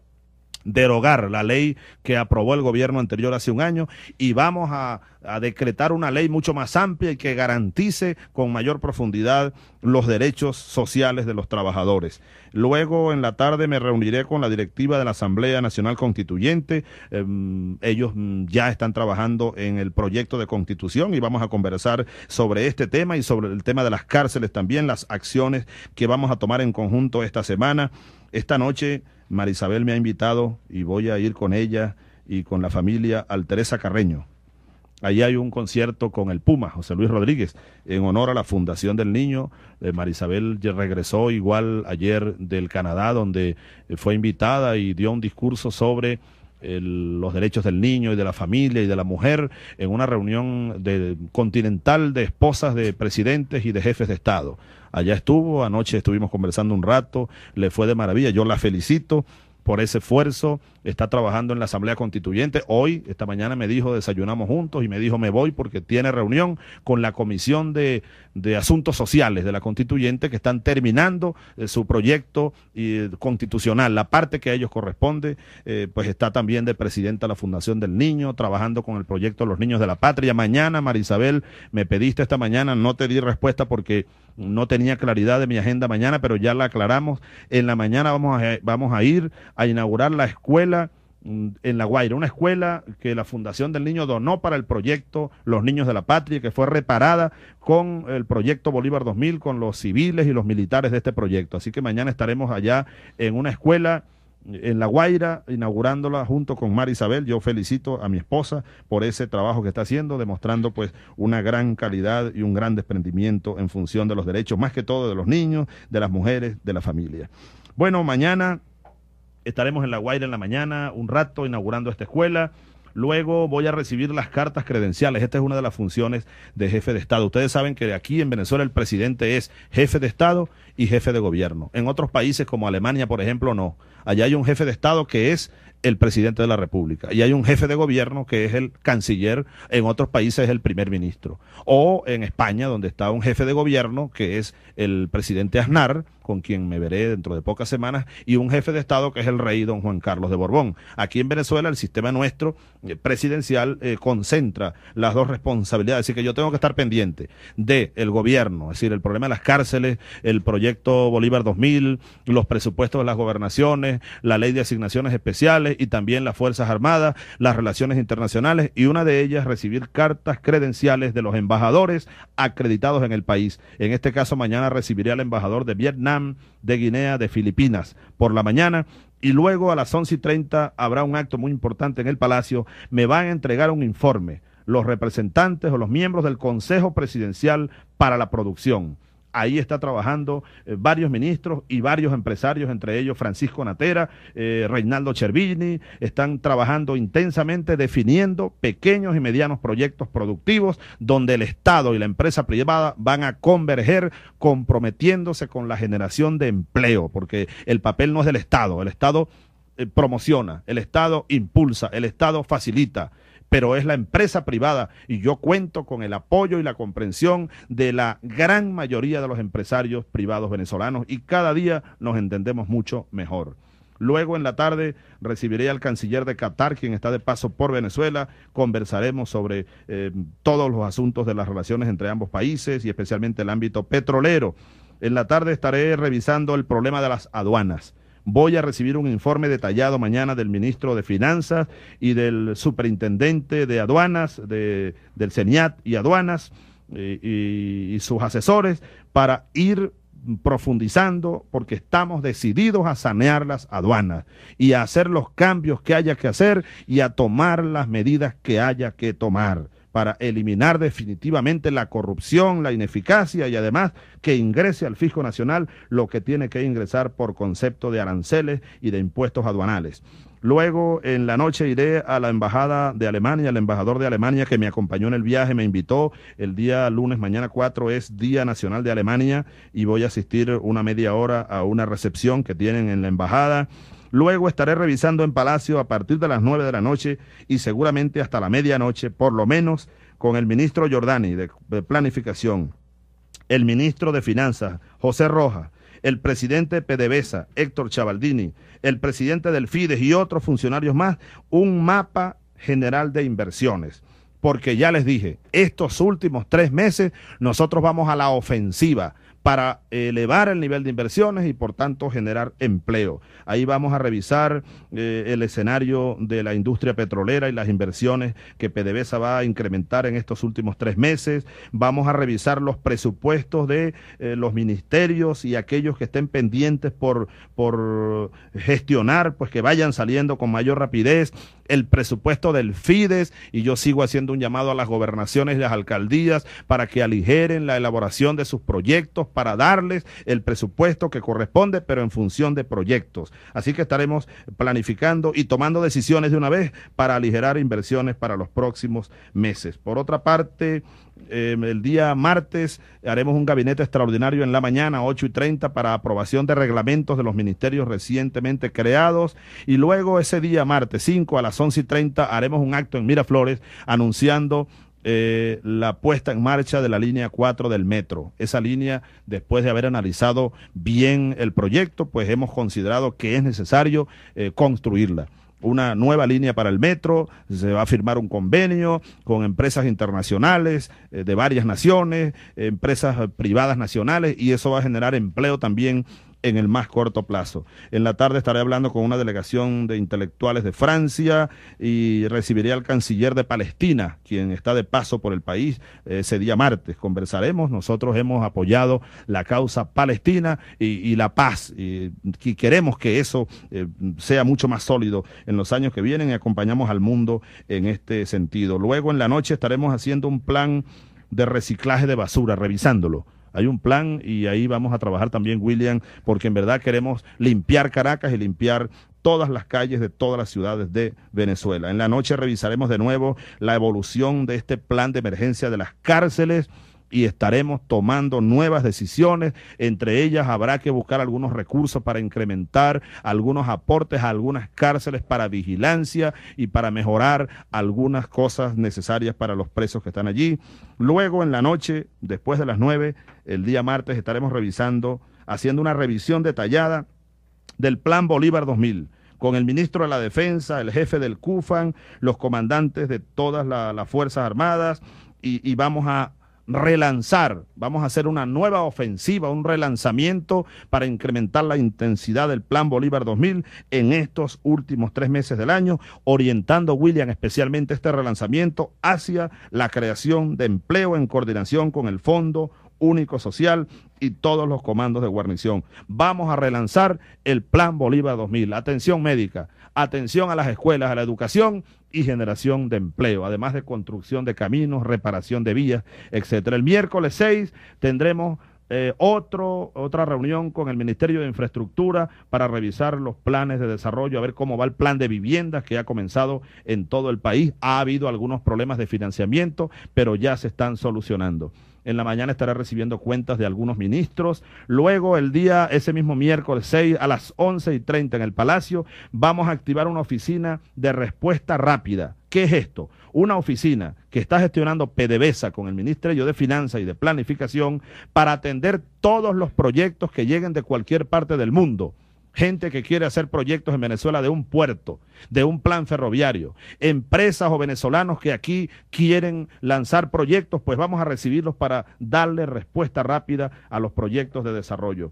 derogar la ley que aprobó el gobierno anterior hace un año y vamos a, decretar una ley mucho más amplia y que garantice con mayor profundidad los derechos sociales de los trabajadores. Luego en la tarde me reuniré con la directiva de la Asamblea Nacional Constituyente. Em, ellos mm, ya están trabajando en el proyecto de constitución y vamos a conversar sobre este tema y sobre el tema de las cárceles también, las acciones que vamos a tomar en conjunto esta semana. Esta noche Marisabel me ha invitado y voy a ir con ella y con la familia al Teresa Carreño. Allí hay un concierto con el Puma, José Luis Rodríguez, en honor a la Fundación del Niño. Eh, Marisabel regresó igual ayer del Canadá, donde fue invitada y dio un discurso sobre los derechos del niño y de la familia y de la mujer en una reunión de, continental de esposas de presidentes y de jefes de Estado. Allá estuvo, anoche estuvimos conversando un rato, le fue de maravilla, yo la felicito por ese esfuerzo, está trabajando en la Asamblea Constituyente. Hoy, esta mañana me dijo, desayunamos juntos y me dijo, me voy porque tiene reunión con la Comisión de, Asuntos Sociales de la Constituyente que están terminando eh, su proyecto eh, constitucional. La parte que a ellos corresponde, eh, pues está también de presidenta de la Fundación del Niño, trabajando con el proyecto Los Niños de la Patria. Mañana, Marisabel, me pediste esta mañana, no te di respuesta porque... No tenía claridad de mi agenda mañana, pero ya la aclaramos. En la mañana vamos a, vamos a ir a inaugurar la escuela mm, en La Guaira, una escuela que la Fundación del Niño donó para el proyecto Los Niños de la Patria, que fue reparada con el proyecto Bolívar 2000, con los civiles y los militares de este proyecto. Así que mañana estaremos allá en una escuela en La Guaira, inaugurándola junto con mar Isabel. Yo felicito a mi esposa por ese trabajo que está haciendo, demostrando pues una gran calidad y un gran desprendimiento en función de los derechos, más que todo de los niños, de las mujeres, de la familia. Bueno, mañana estaremos en La Guaira en la mañana, un rato, inaugurando esta escuela. Luego voy a recibir las cartas credenciales. Esta es una de las funciones de jefe de Estado. Ustedes saben que aquí en Venezuela el presidente es jefe de Estado y jefe de gobierno. En otros países como Alemania, por ejemplo, no. Allá hay un jefe de Estado que es el presidente de la República. Y hay un jefe de gobierno que es el canciller, en otros países es el primer ministro. O en España, donde está un jefe de gobierno que es el presidente Aznar, con quien me veré dentro de pocas semanas, y un jefe de Estado que es el rey don Juan Carlos de Borbón. Aquí en Venezuela el sistema nuestro eh, presidencial eh, concentra las dos responsabilidades, así que yo tengo que estar pendiente del el gobierno, es decir, el problema de las cárceles, el proyecto Bolívar 2000, los presupuestos de las gobernaciones, la ley de asignaciones especiales y también las Fuerzas Armadas, las relaciones internacionales y una de ellas recibir cartas credenciales de los embajadores acreditados en el país. En este caso mañana recibiré al embajador de Vietnam, de Guinea, de Filipinas. Por la mañana y luego a las once y treinta habrá un acto muy importante en el Palacio. Me van a entregar un informe los representantes o los miembros del Consejo Presidencial para la Producción ahí está trabajando eh, varios ministros y varios empresarios, entre ellos Francisco Natera, eh, Reinaldo Cervini. están trabajando intensamente definiendo pequeños y medianos proyectos productivos donde el Estado y la empresa privada van a converger comprometiéndose con la generación de empleo, porque el papel no es del Estado, el Estado eh, promociona, el Estado impulsa, el Estado facilita, pero es la empresa privada y yo cuento con el apoyo y la comprensión de la gran mayoría de los empresarios privados venezolanos y cada día nos entendemos mucho mejor. Luego en la tarde recibiré al canciller de Qatar, quien está de paso por Venezuela. Conversaremos sobre eh, todos los asuntos de las relaciones entre ambos países y especialmente el ámbito petrolero. En la tarde estaré revisando el problema de las aduanas. Voy a recibir un informe detallado mañana del ministro de Finanzas y del superintendente de aduanas, del CENIAT y aduanas y sus asesores para ir profundizando porque estamos decididos a sanear las aduanas y a hacer los cambios que haya que hacer y a tomar las medidas que haya que tomar para eliminar definitivamente la corrupción, la ineficacia y además que ingrese al Fisco Nacional lo que tiene que ingresar por concepto de aranceles y de impuestos aduanales. Luego en la noche iré a la embajada de Alemania, el embajador de Alemania que me acompañó en el viaje, me invitó. El día lunes, mañana 4, es Día Nacional de Alemania y voy a asistir una media hora a una recepción que tienen en la embajada. Luego estaré revisando en Palacio a partir de las 9 de la noche y seguramente hasta la medianoche, por lo menos, con el ministro Giordani de, Planificación, el ministro de Finanzas, José Rojas, el presidente PDVSA, Héctor Chavaldini, el presidente del FIDES y otros funcionarios más, un mapa general de inversiones. Porque ya les dije, estos últimos tres meses nosotros vamos a la ofensiva para elevar el nivel de inversiones y por tanto generar empleo. Ahí vamos a revisar eh, el escenario de la industria petrolera y las inversiones que PDVSA va a incrementar en estos últimos tres meses. Vamos a revisar los presupuestos de eh, los ministerios y aquellos que estén pendientes por, por gestionar, pues que vayan saliendo con mayor rapidez el presupuesto del FIDES y yo sigo haciendo un llamado a las gobernaciones y las alcaldías para que aligeren la elaboración de sus proyectos para darles el presupuesto que corresponde, pero en función de proyectos. Así que estaremos planificando y tomando decisiones de una vez para aligerar inversiones para los próximos meses. Por otra parte, Em, el día martes haremos un gabinete extraordinario en la mañana, 8 y 30, para aprobación de reglamentos de los ministerios recientemente creados. Y luego ese día martes 5 a las 11 y 30 haremos un acto en Miraflores anunciando eh, la puesta en marcha de la línea 4 del metro. Esa línea, después de haber analizado bien el proyecto, pues hemos considerado que es necesario eh, construirla una nueva línea para el metro, se va a firmar un convenio con empresas internacionales eh, de varias naciones, empresas privadas nacionales, y eso va a generar empleo también en el más corto plazo. En la tarde estaré hablando con una delegación de intelectuales de Francia y recibiré al canciller de Palestina, quien está de paso por el país eh, ese día martes. Conversaremos, nosotros hemos apoyado la causa palestina y, la paz y, queremos que eso eh, sea mucho más sólido en los años que vienen y acompañamos al mundo en este sentido. Luego en la noche estaremos haciendo un plan de reciclaje de basura, revisándolo hay un plan y ahí vamos a trabajar también, William, porque en verdad queremos limpiar Caracas y limpiar todas las calles de todas las ciudades de Venezuela. En la noche revisaremos de nuevo la evolución de este plan de emergencia de las cárceles y estaremos tomando nuevas decisiones. Entre ellas habrá que buscar algunos recursos para incrementar algunos aportes a algunas cárceles para vigilancia y para mejorar algunas cosas necesarias para los presos que están allí. Luego en la noche, después de las nueve, el día martes estaremos revisando, haciendo una revisión detallada del Plan Bolívar 2000 con el ministro de la Defensa, el jefe del CUFAN, los comandantes de todas las Fuerzas Armadas y, y vamos a relanzar, vamos a hacer una nueva ofensiva, un relanzamiento para incrementar la intensidad del Plan Bolívar 2000 en estos últimos tres meses del año, orientando William especialmente este relanzamiento hacia la creación de empleo en coordinación con el Fondo único social y todos los comandos de guarnición. Vamos a relanzar el Plan Bolívar 2000. Atención médica, atención a las escuelas, a la educación y generación de empleo, además de construcción de caminos, reparación de vías, etcétera. El miércoles 6 tendremos eh, otra reunión con el Ministerio de Infraestructura para revisar los planes de desarrollo, a ver cómo va el plan de viviendas que ha comenzado en todo el país. Ha habido algunos problemas de financiamiento, pero ya se están solucionando. En la mañana estará recibiendo cuentas de algunos ministros. Luego, el día, ese mismo miércoles 6 a las 11 y 30 en el Palacio, vamos a activar una oficina de respuesta rápida. ¿Qué es esto? Una oficina que está gestionando PDVSA con el Ministerio de Finanzas y de Planificación para atender todos los proyectos que lleguen de cualquier parte del mundo gente que quiere hacer proyectos en Venezuela de un puerto, de un plan ferroviario, empresas o venezolanos que aquí quieren lanzar proyectos, pues vamos a recibirlos para darle respuesta rápida a los proyectos de desarrollo.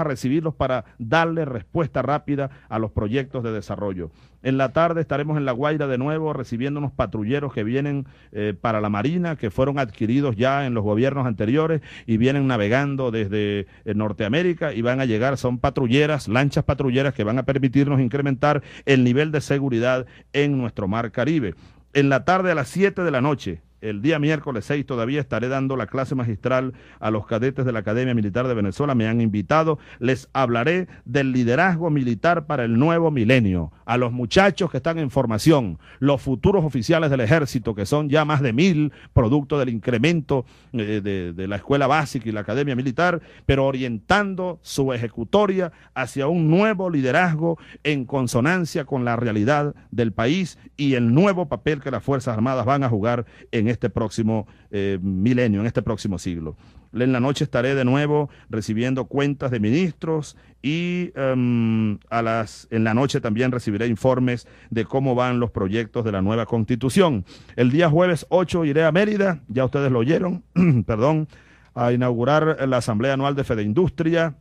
a recibirlos para darle respuesta rápida a los proyectos de desarrollo. En la tarde estaremos en La Guaira de nuevo recibiendo unos patrulleros que vienen eh, para la Marina, que fueron adquiridos ya en los gobiernos anteriores y vienen navegando desde eh, Norteamérica y van a llegar, son patrulleras, lanchas patrulleras que van a permitirnos incrementar el nivel de seguridad en nuestro mar Caribe. En la tarde a las 7 de la noche el día miércoles 6 todavía estaré dando la clase magistral a los cadetes de la Academia Militar de Venezuela. Me han invitado. Les hablaré del liderazgo militar para el nuevo milenio. A los muchachos que están en formación, los futuros oficiales del ejército, que son ya más de mil, producto del incremento eh, de, de la escuela básica y la Academia Militar, pero orientando su ejecutoria hacia un nuevo liderazgo en consonancia con la realidad del país y el nuevo papel que las Fuerzas Armadas van a jugar en este próximo eh, milenio, en este próximo siglo. En la noche estaré de nuevo recibiendo cuentas de ministros y em, a las, en la noche también recibiré informes de cómo van los proyectos de la nueva constitución. El día jueves 8 iré a Mérida, ya ustedes lo oyeron, perdón, a inaugurar la Asamblea Anual de Fede Industria.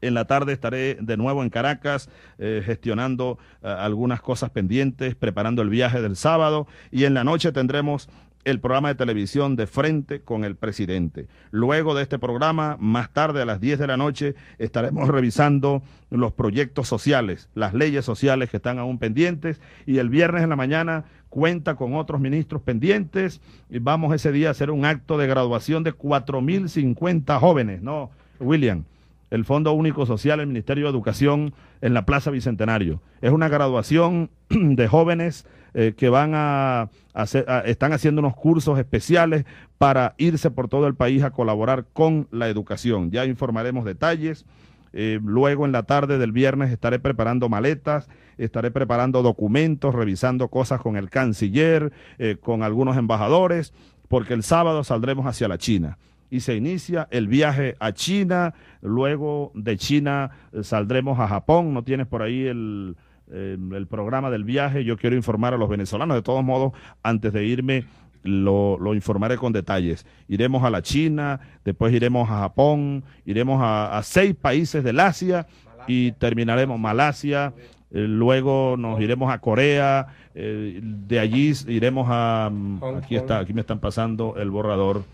En la tarde estaré de nuevo en Caracas eh, gestionando eh, algunas cosas pendientes, preparando el viaje del sábado y en la noche tendremos el programa de televisión de frente con el presidente. Luego de este programa, más tarde a las 10 de la noche, estaremos revisando los proyectos sociales, las leyes sociales que están aún pendientes y el viernes en la mañana cuenta con otros ministros pendientes y vamos ese día a hacer un acto de graduación de 4.050 jóvenes, ¿no, William? El Fondo Único Social, el Ministerio de Educación en la Plaza Bicentenario. Es una graduación de jóvenes eh, que van a, hacer, están haciendo unos cursos especiales para irse por todo el país a colaborar con la educación. Ya informaremos detalles. Eh, luego en la tarde del viernes estaré preparando maletas, estaré preparando documentos, revisando cosas con el canciller, eh, con algunos embajadores, porque el sábado saldremos hacia la China. Y se inicia el viaje a China, luego de China saldremos a Japón, no tienes por ahí el, el programa del viaje. Yo quiero informar a los venezolanos. De todos modos, antes de irme, lo, informaré con detalles. Iremos a la China, después iremos a Japón, iremos a, seis países del Asia y terminaremos Malasia. Eh, luego nos iremos a Corea, eh, de allí iremos a... Aquí está, aquí me están pasando el borrador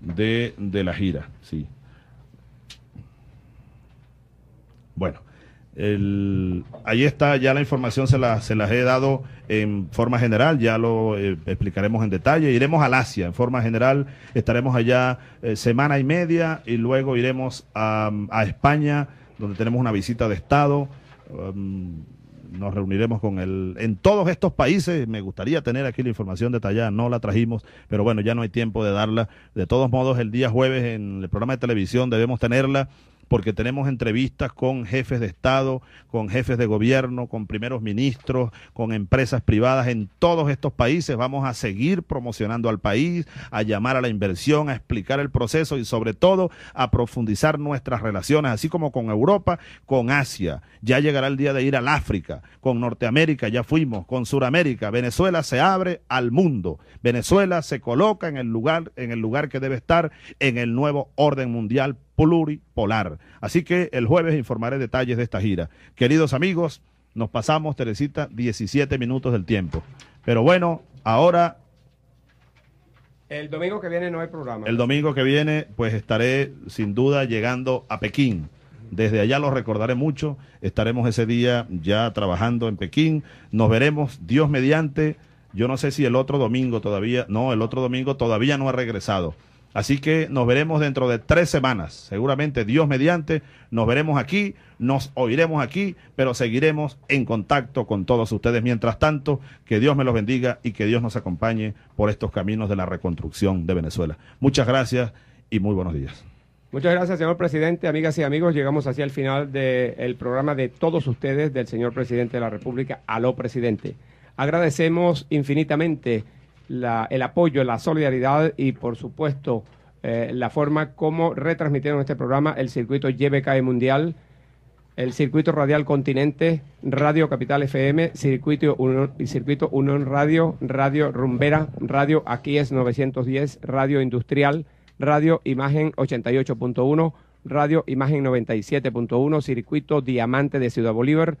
de, de la gira, sí. Bueno, ahí está, ya la información se, la, se las he dado en forma general, ya lo eh, explicaremos en detalle. Iremos al Asia en forma general, estaremos allá eh, semana y media y luego iremos a, España, donde tenemos una visita de Estado. Um, nos reuniremos con él en todos estos países. Me gustaría tener aquí la información detallada, no la trajimos, pero bueno, ya no hay tiempo de darla. De todos modos, el día jueves en el programa de televisión debemos tenerla porque tenemos entrevistas con jefes de Estado, con jefes de gobierno, con primeros ministros, con empresas privadas en todos estos países. Vamos a seguir promocionando al país, a llamar a la inversión, a explicar el proceso y sobre todo a profundizar nuestras relaciones, así como con Europa, con Asia. Ya llegará el día de ir al África, con Norteamérica, ya fuimos, con Suramérica. Venezuela se abre al mundo. Venezuela se coloca en el lugar, en el lugar que debe estar en el nuevo orden mundial pluripolar. Así que el jueves informaré detalles de esta gira. Queridos amigos, nos pasamos, Teresita, 17 minutos del tiempo. Pero bueno, ahora... El domingo que viene no hay programa. El domingo que viene, pues estaré sin duda llegando a Pekín. Desde allá lo recordaré mucho. Estaremos ese día ya trabajando en Pekín. Nos veremos, Dios mediante. Yo no sé si el otro domingo todavía, no, el otro domingo todavía no ha regresado. Así que nos veremos dentro de tres semanas. Seguramente Dios mediante, nos veremos aquí, nos oiremos aquí, pero seguiremos en contacto con todos ustedes. Mientras tanto, que Dios me los bendiga y que Dios nos acompañe por estos caminos de la reconstrucción de Venezuela. Muchas gracias y muy buenos días. Muchas gracias, señor presidente. Amigas y amigos, llegamos hacia el final del programa de todos ustedes del señor presidente de la República. Aló, presidente. Agradecemos infinitamente el apoyo, la solidaridad y, por supuesto, eh, la forma como retransmitieron este programa el circuito YBKE Mundial, el circuito Radial Continente, Radio Capital FM, circuito Unión, circuito Unión Radio, Radio Rumbera, Radio Aquí es 910, Radio Industrial, Radio Imagen 88.1, Radio Imagen 97.1, Circuito Diamante de Ciudad Bolívar,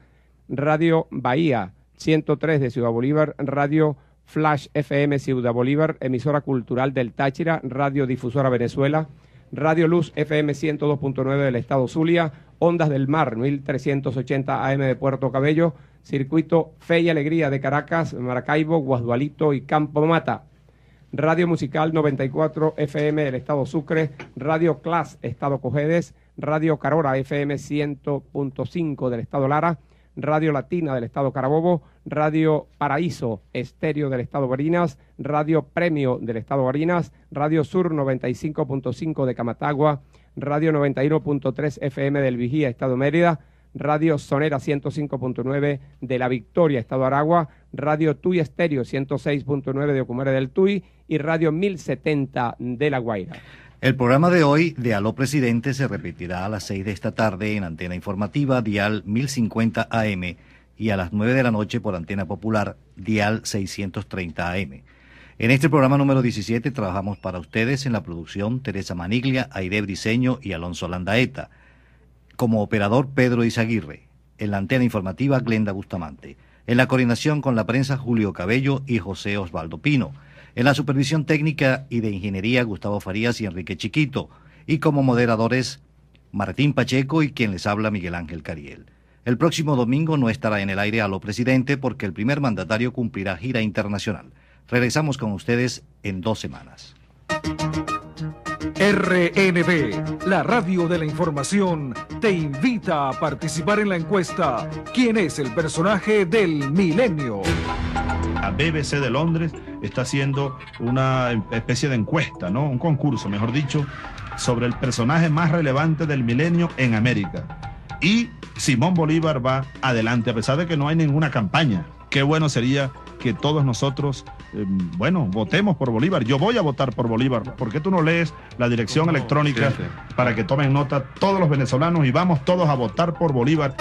Radio Bahía 103 de Ciudad Bolívar, Radio Flash FM Ciudad Bolívar, emisora cultural del Táchira, Radiodifusora Venezuela, Radio Luz FM 102.9 del Estado Zulia, Ondas del Mar 1380 AM de Puerto Cabello, Circuito Fe y Alegría de Caracas, Maracaibo, Guadualito y Campo Mata. Radio Musical 94 FM del Estado Sucre, Radio Class Estado Cojedes, Radio Carora FM 100.5 del Estado Lara, Radio Latina del Estado Carabobo, Radio Paraíso Estéreo del Estado Barinas, Radio Premio del Estado Barinas, Radio Sur 95.5 de Camatagua, Radio 91.3 FM del Vigía, Estado Mérida, Radio Sonera 105.9 de La Victoria, Estado Aragua, Radio Tuy Estéreo 106.9 de Ocumare del Tuy y Radio 1070 de La Guaira. El programa de hoy de Aló Presidente se repetirá a las 6 de esta tarde en Antena Informativa Dial 1050 AM y a las 9 de la noche por Antena Popular, Dial 630 AM. En este programa número 17 trabajamos para ustedes en la producción Teresa Maniglia, Aide Diseño y Alonso Landaeta. Como operador Pedro Izaguirre. En la antena informativa Glenda Bustamante. En la coordinación con la prensa Julio Cabello y José Osvaldo Pino. En la supervisión técnica y de ingeniería Gustavo Farías y Enrique Chiquito. Y como moderadores Martín Pacheco y quien les habla Miguel Ángel Cariel. El próximo domingo no estará en el aire a lo presidente porque el primer mandatario cumplirá gira internacional. Regresamos con ustedes en dos semanas. RNB, la radio de la información, te invita a participar en la encuesta ¿Quién es el personaje del milenio? La BBC de Londres está haciendo una especie de encuesta, ¿no? Un concurso, mejor dicho, sobre el personaje más relevante del milenio en América y Simón Bolívar va adelante, a pesar de que no hay ninguna campaña. Qué bueno sería que todos nosotros, em, bueno, votemos por Bolívar. Yo voy a votar por Bolívar. ¿Por qué tú no lees la dirección electrónica para que tomen nota todos los venezolanos y vamos todos a votar por Bolívar?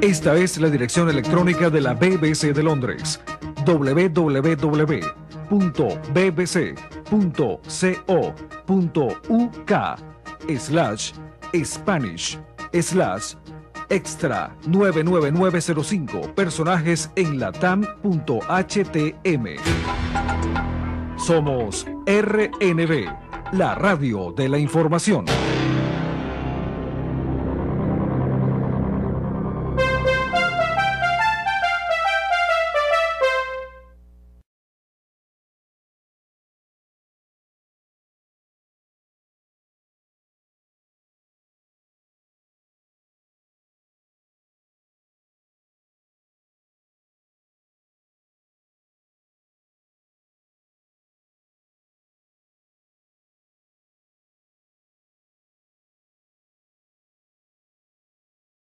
Esta es la dirección electrónica de la BBC de Londres, www.bbc.co.uk slash Spanish slash extra 99905 personajes en latam.htm. Somos RNB, la radio de la información.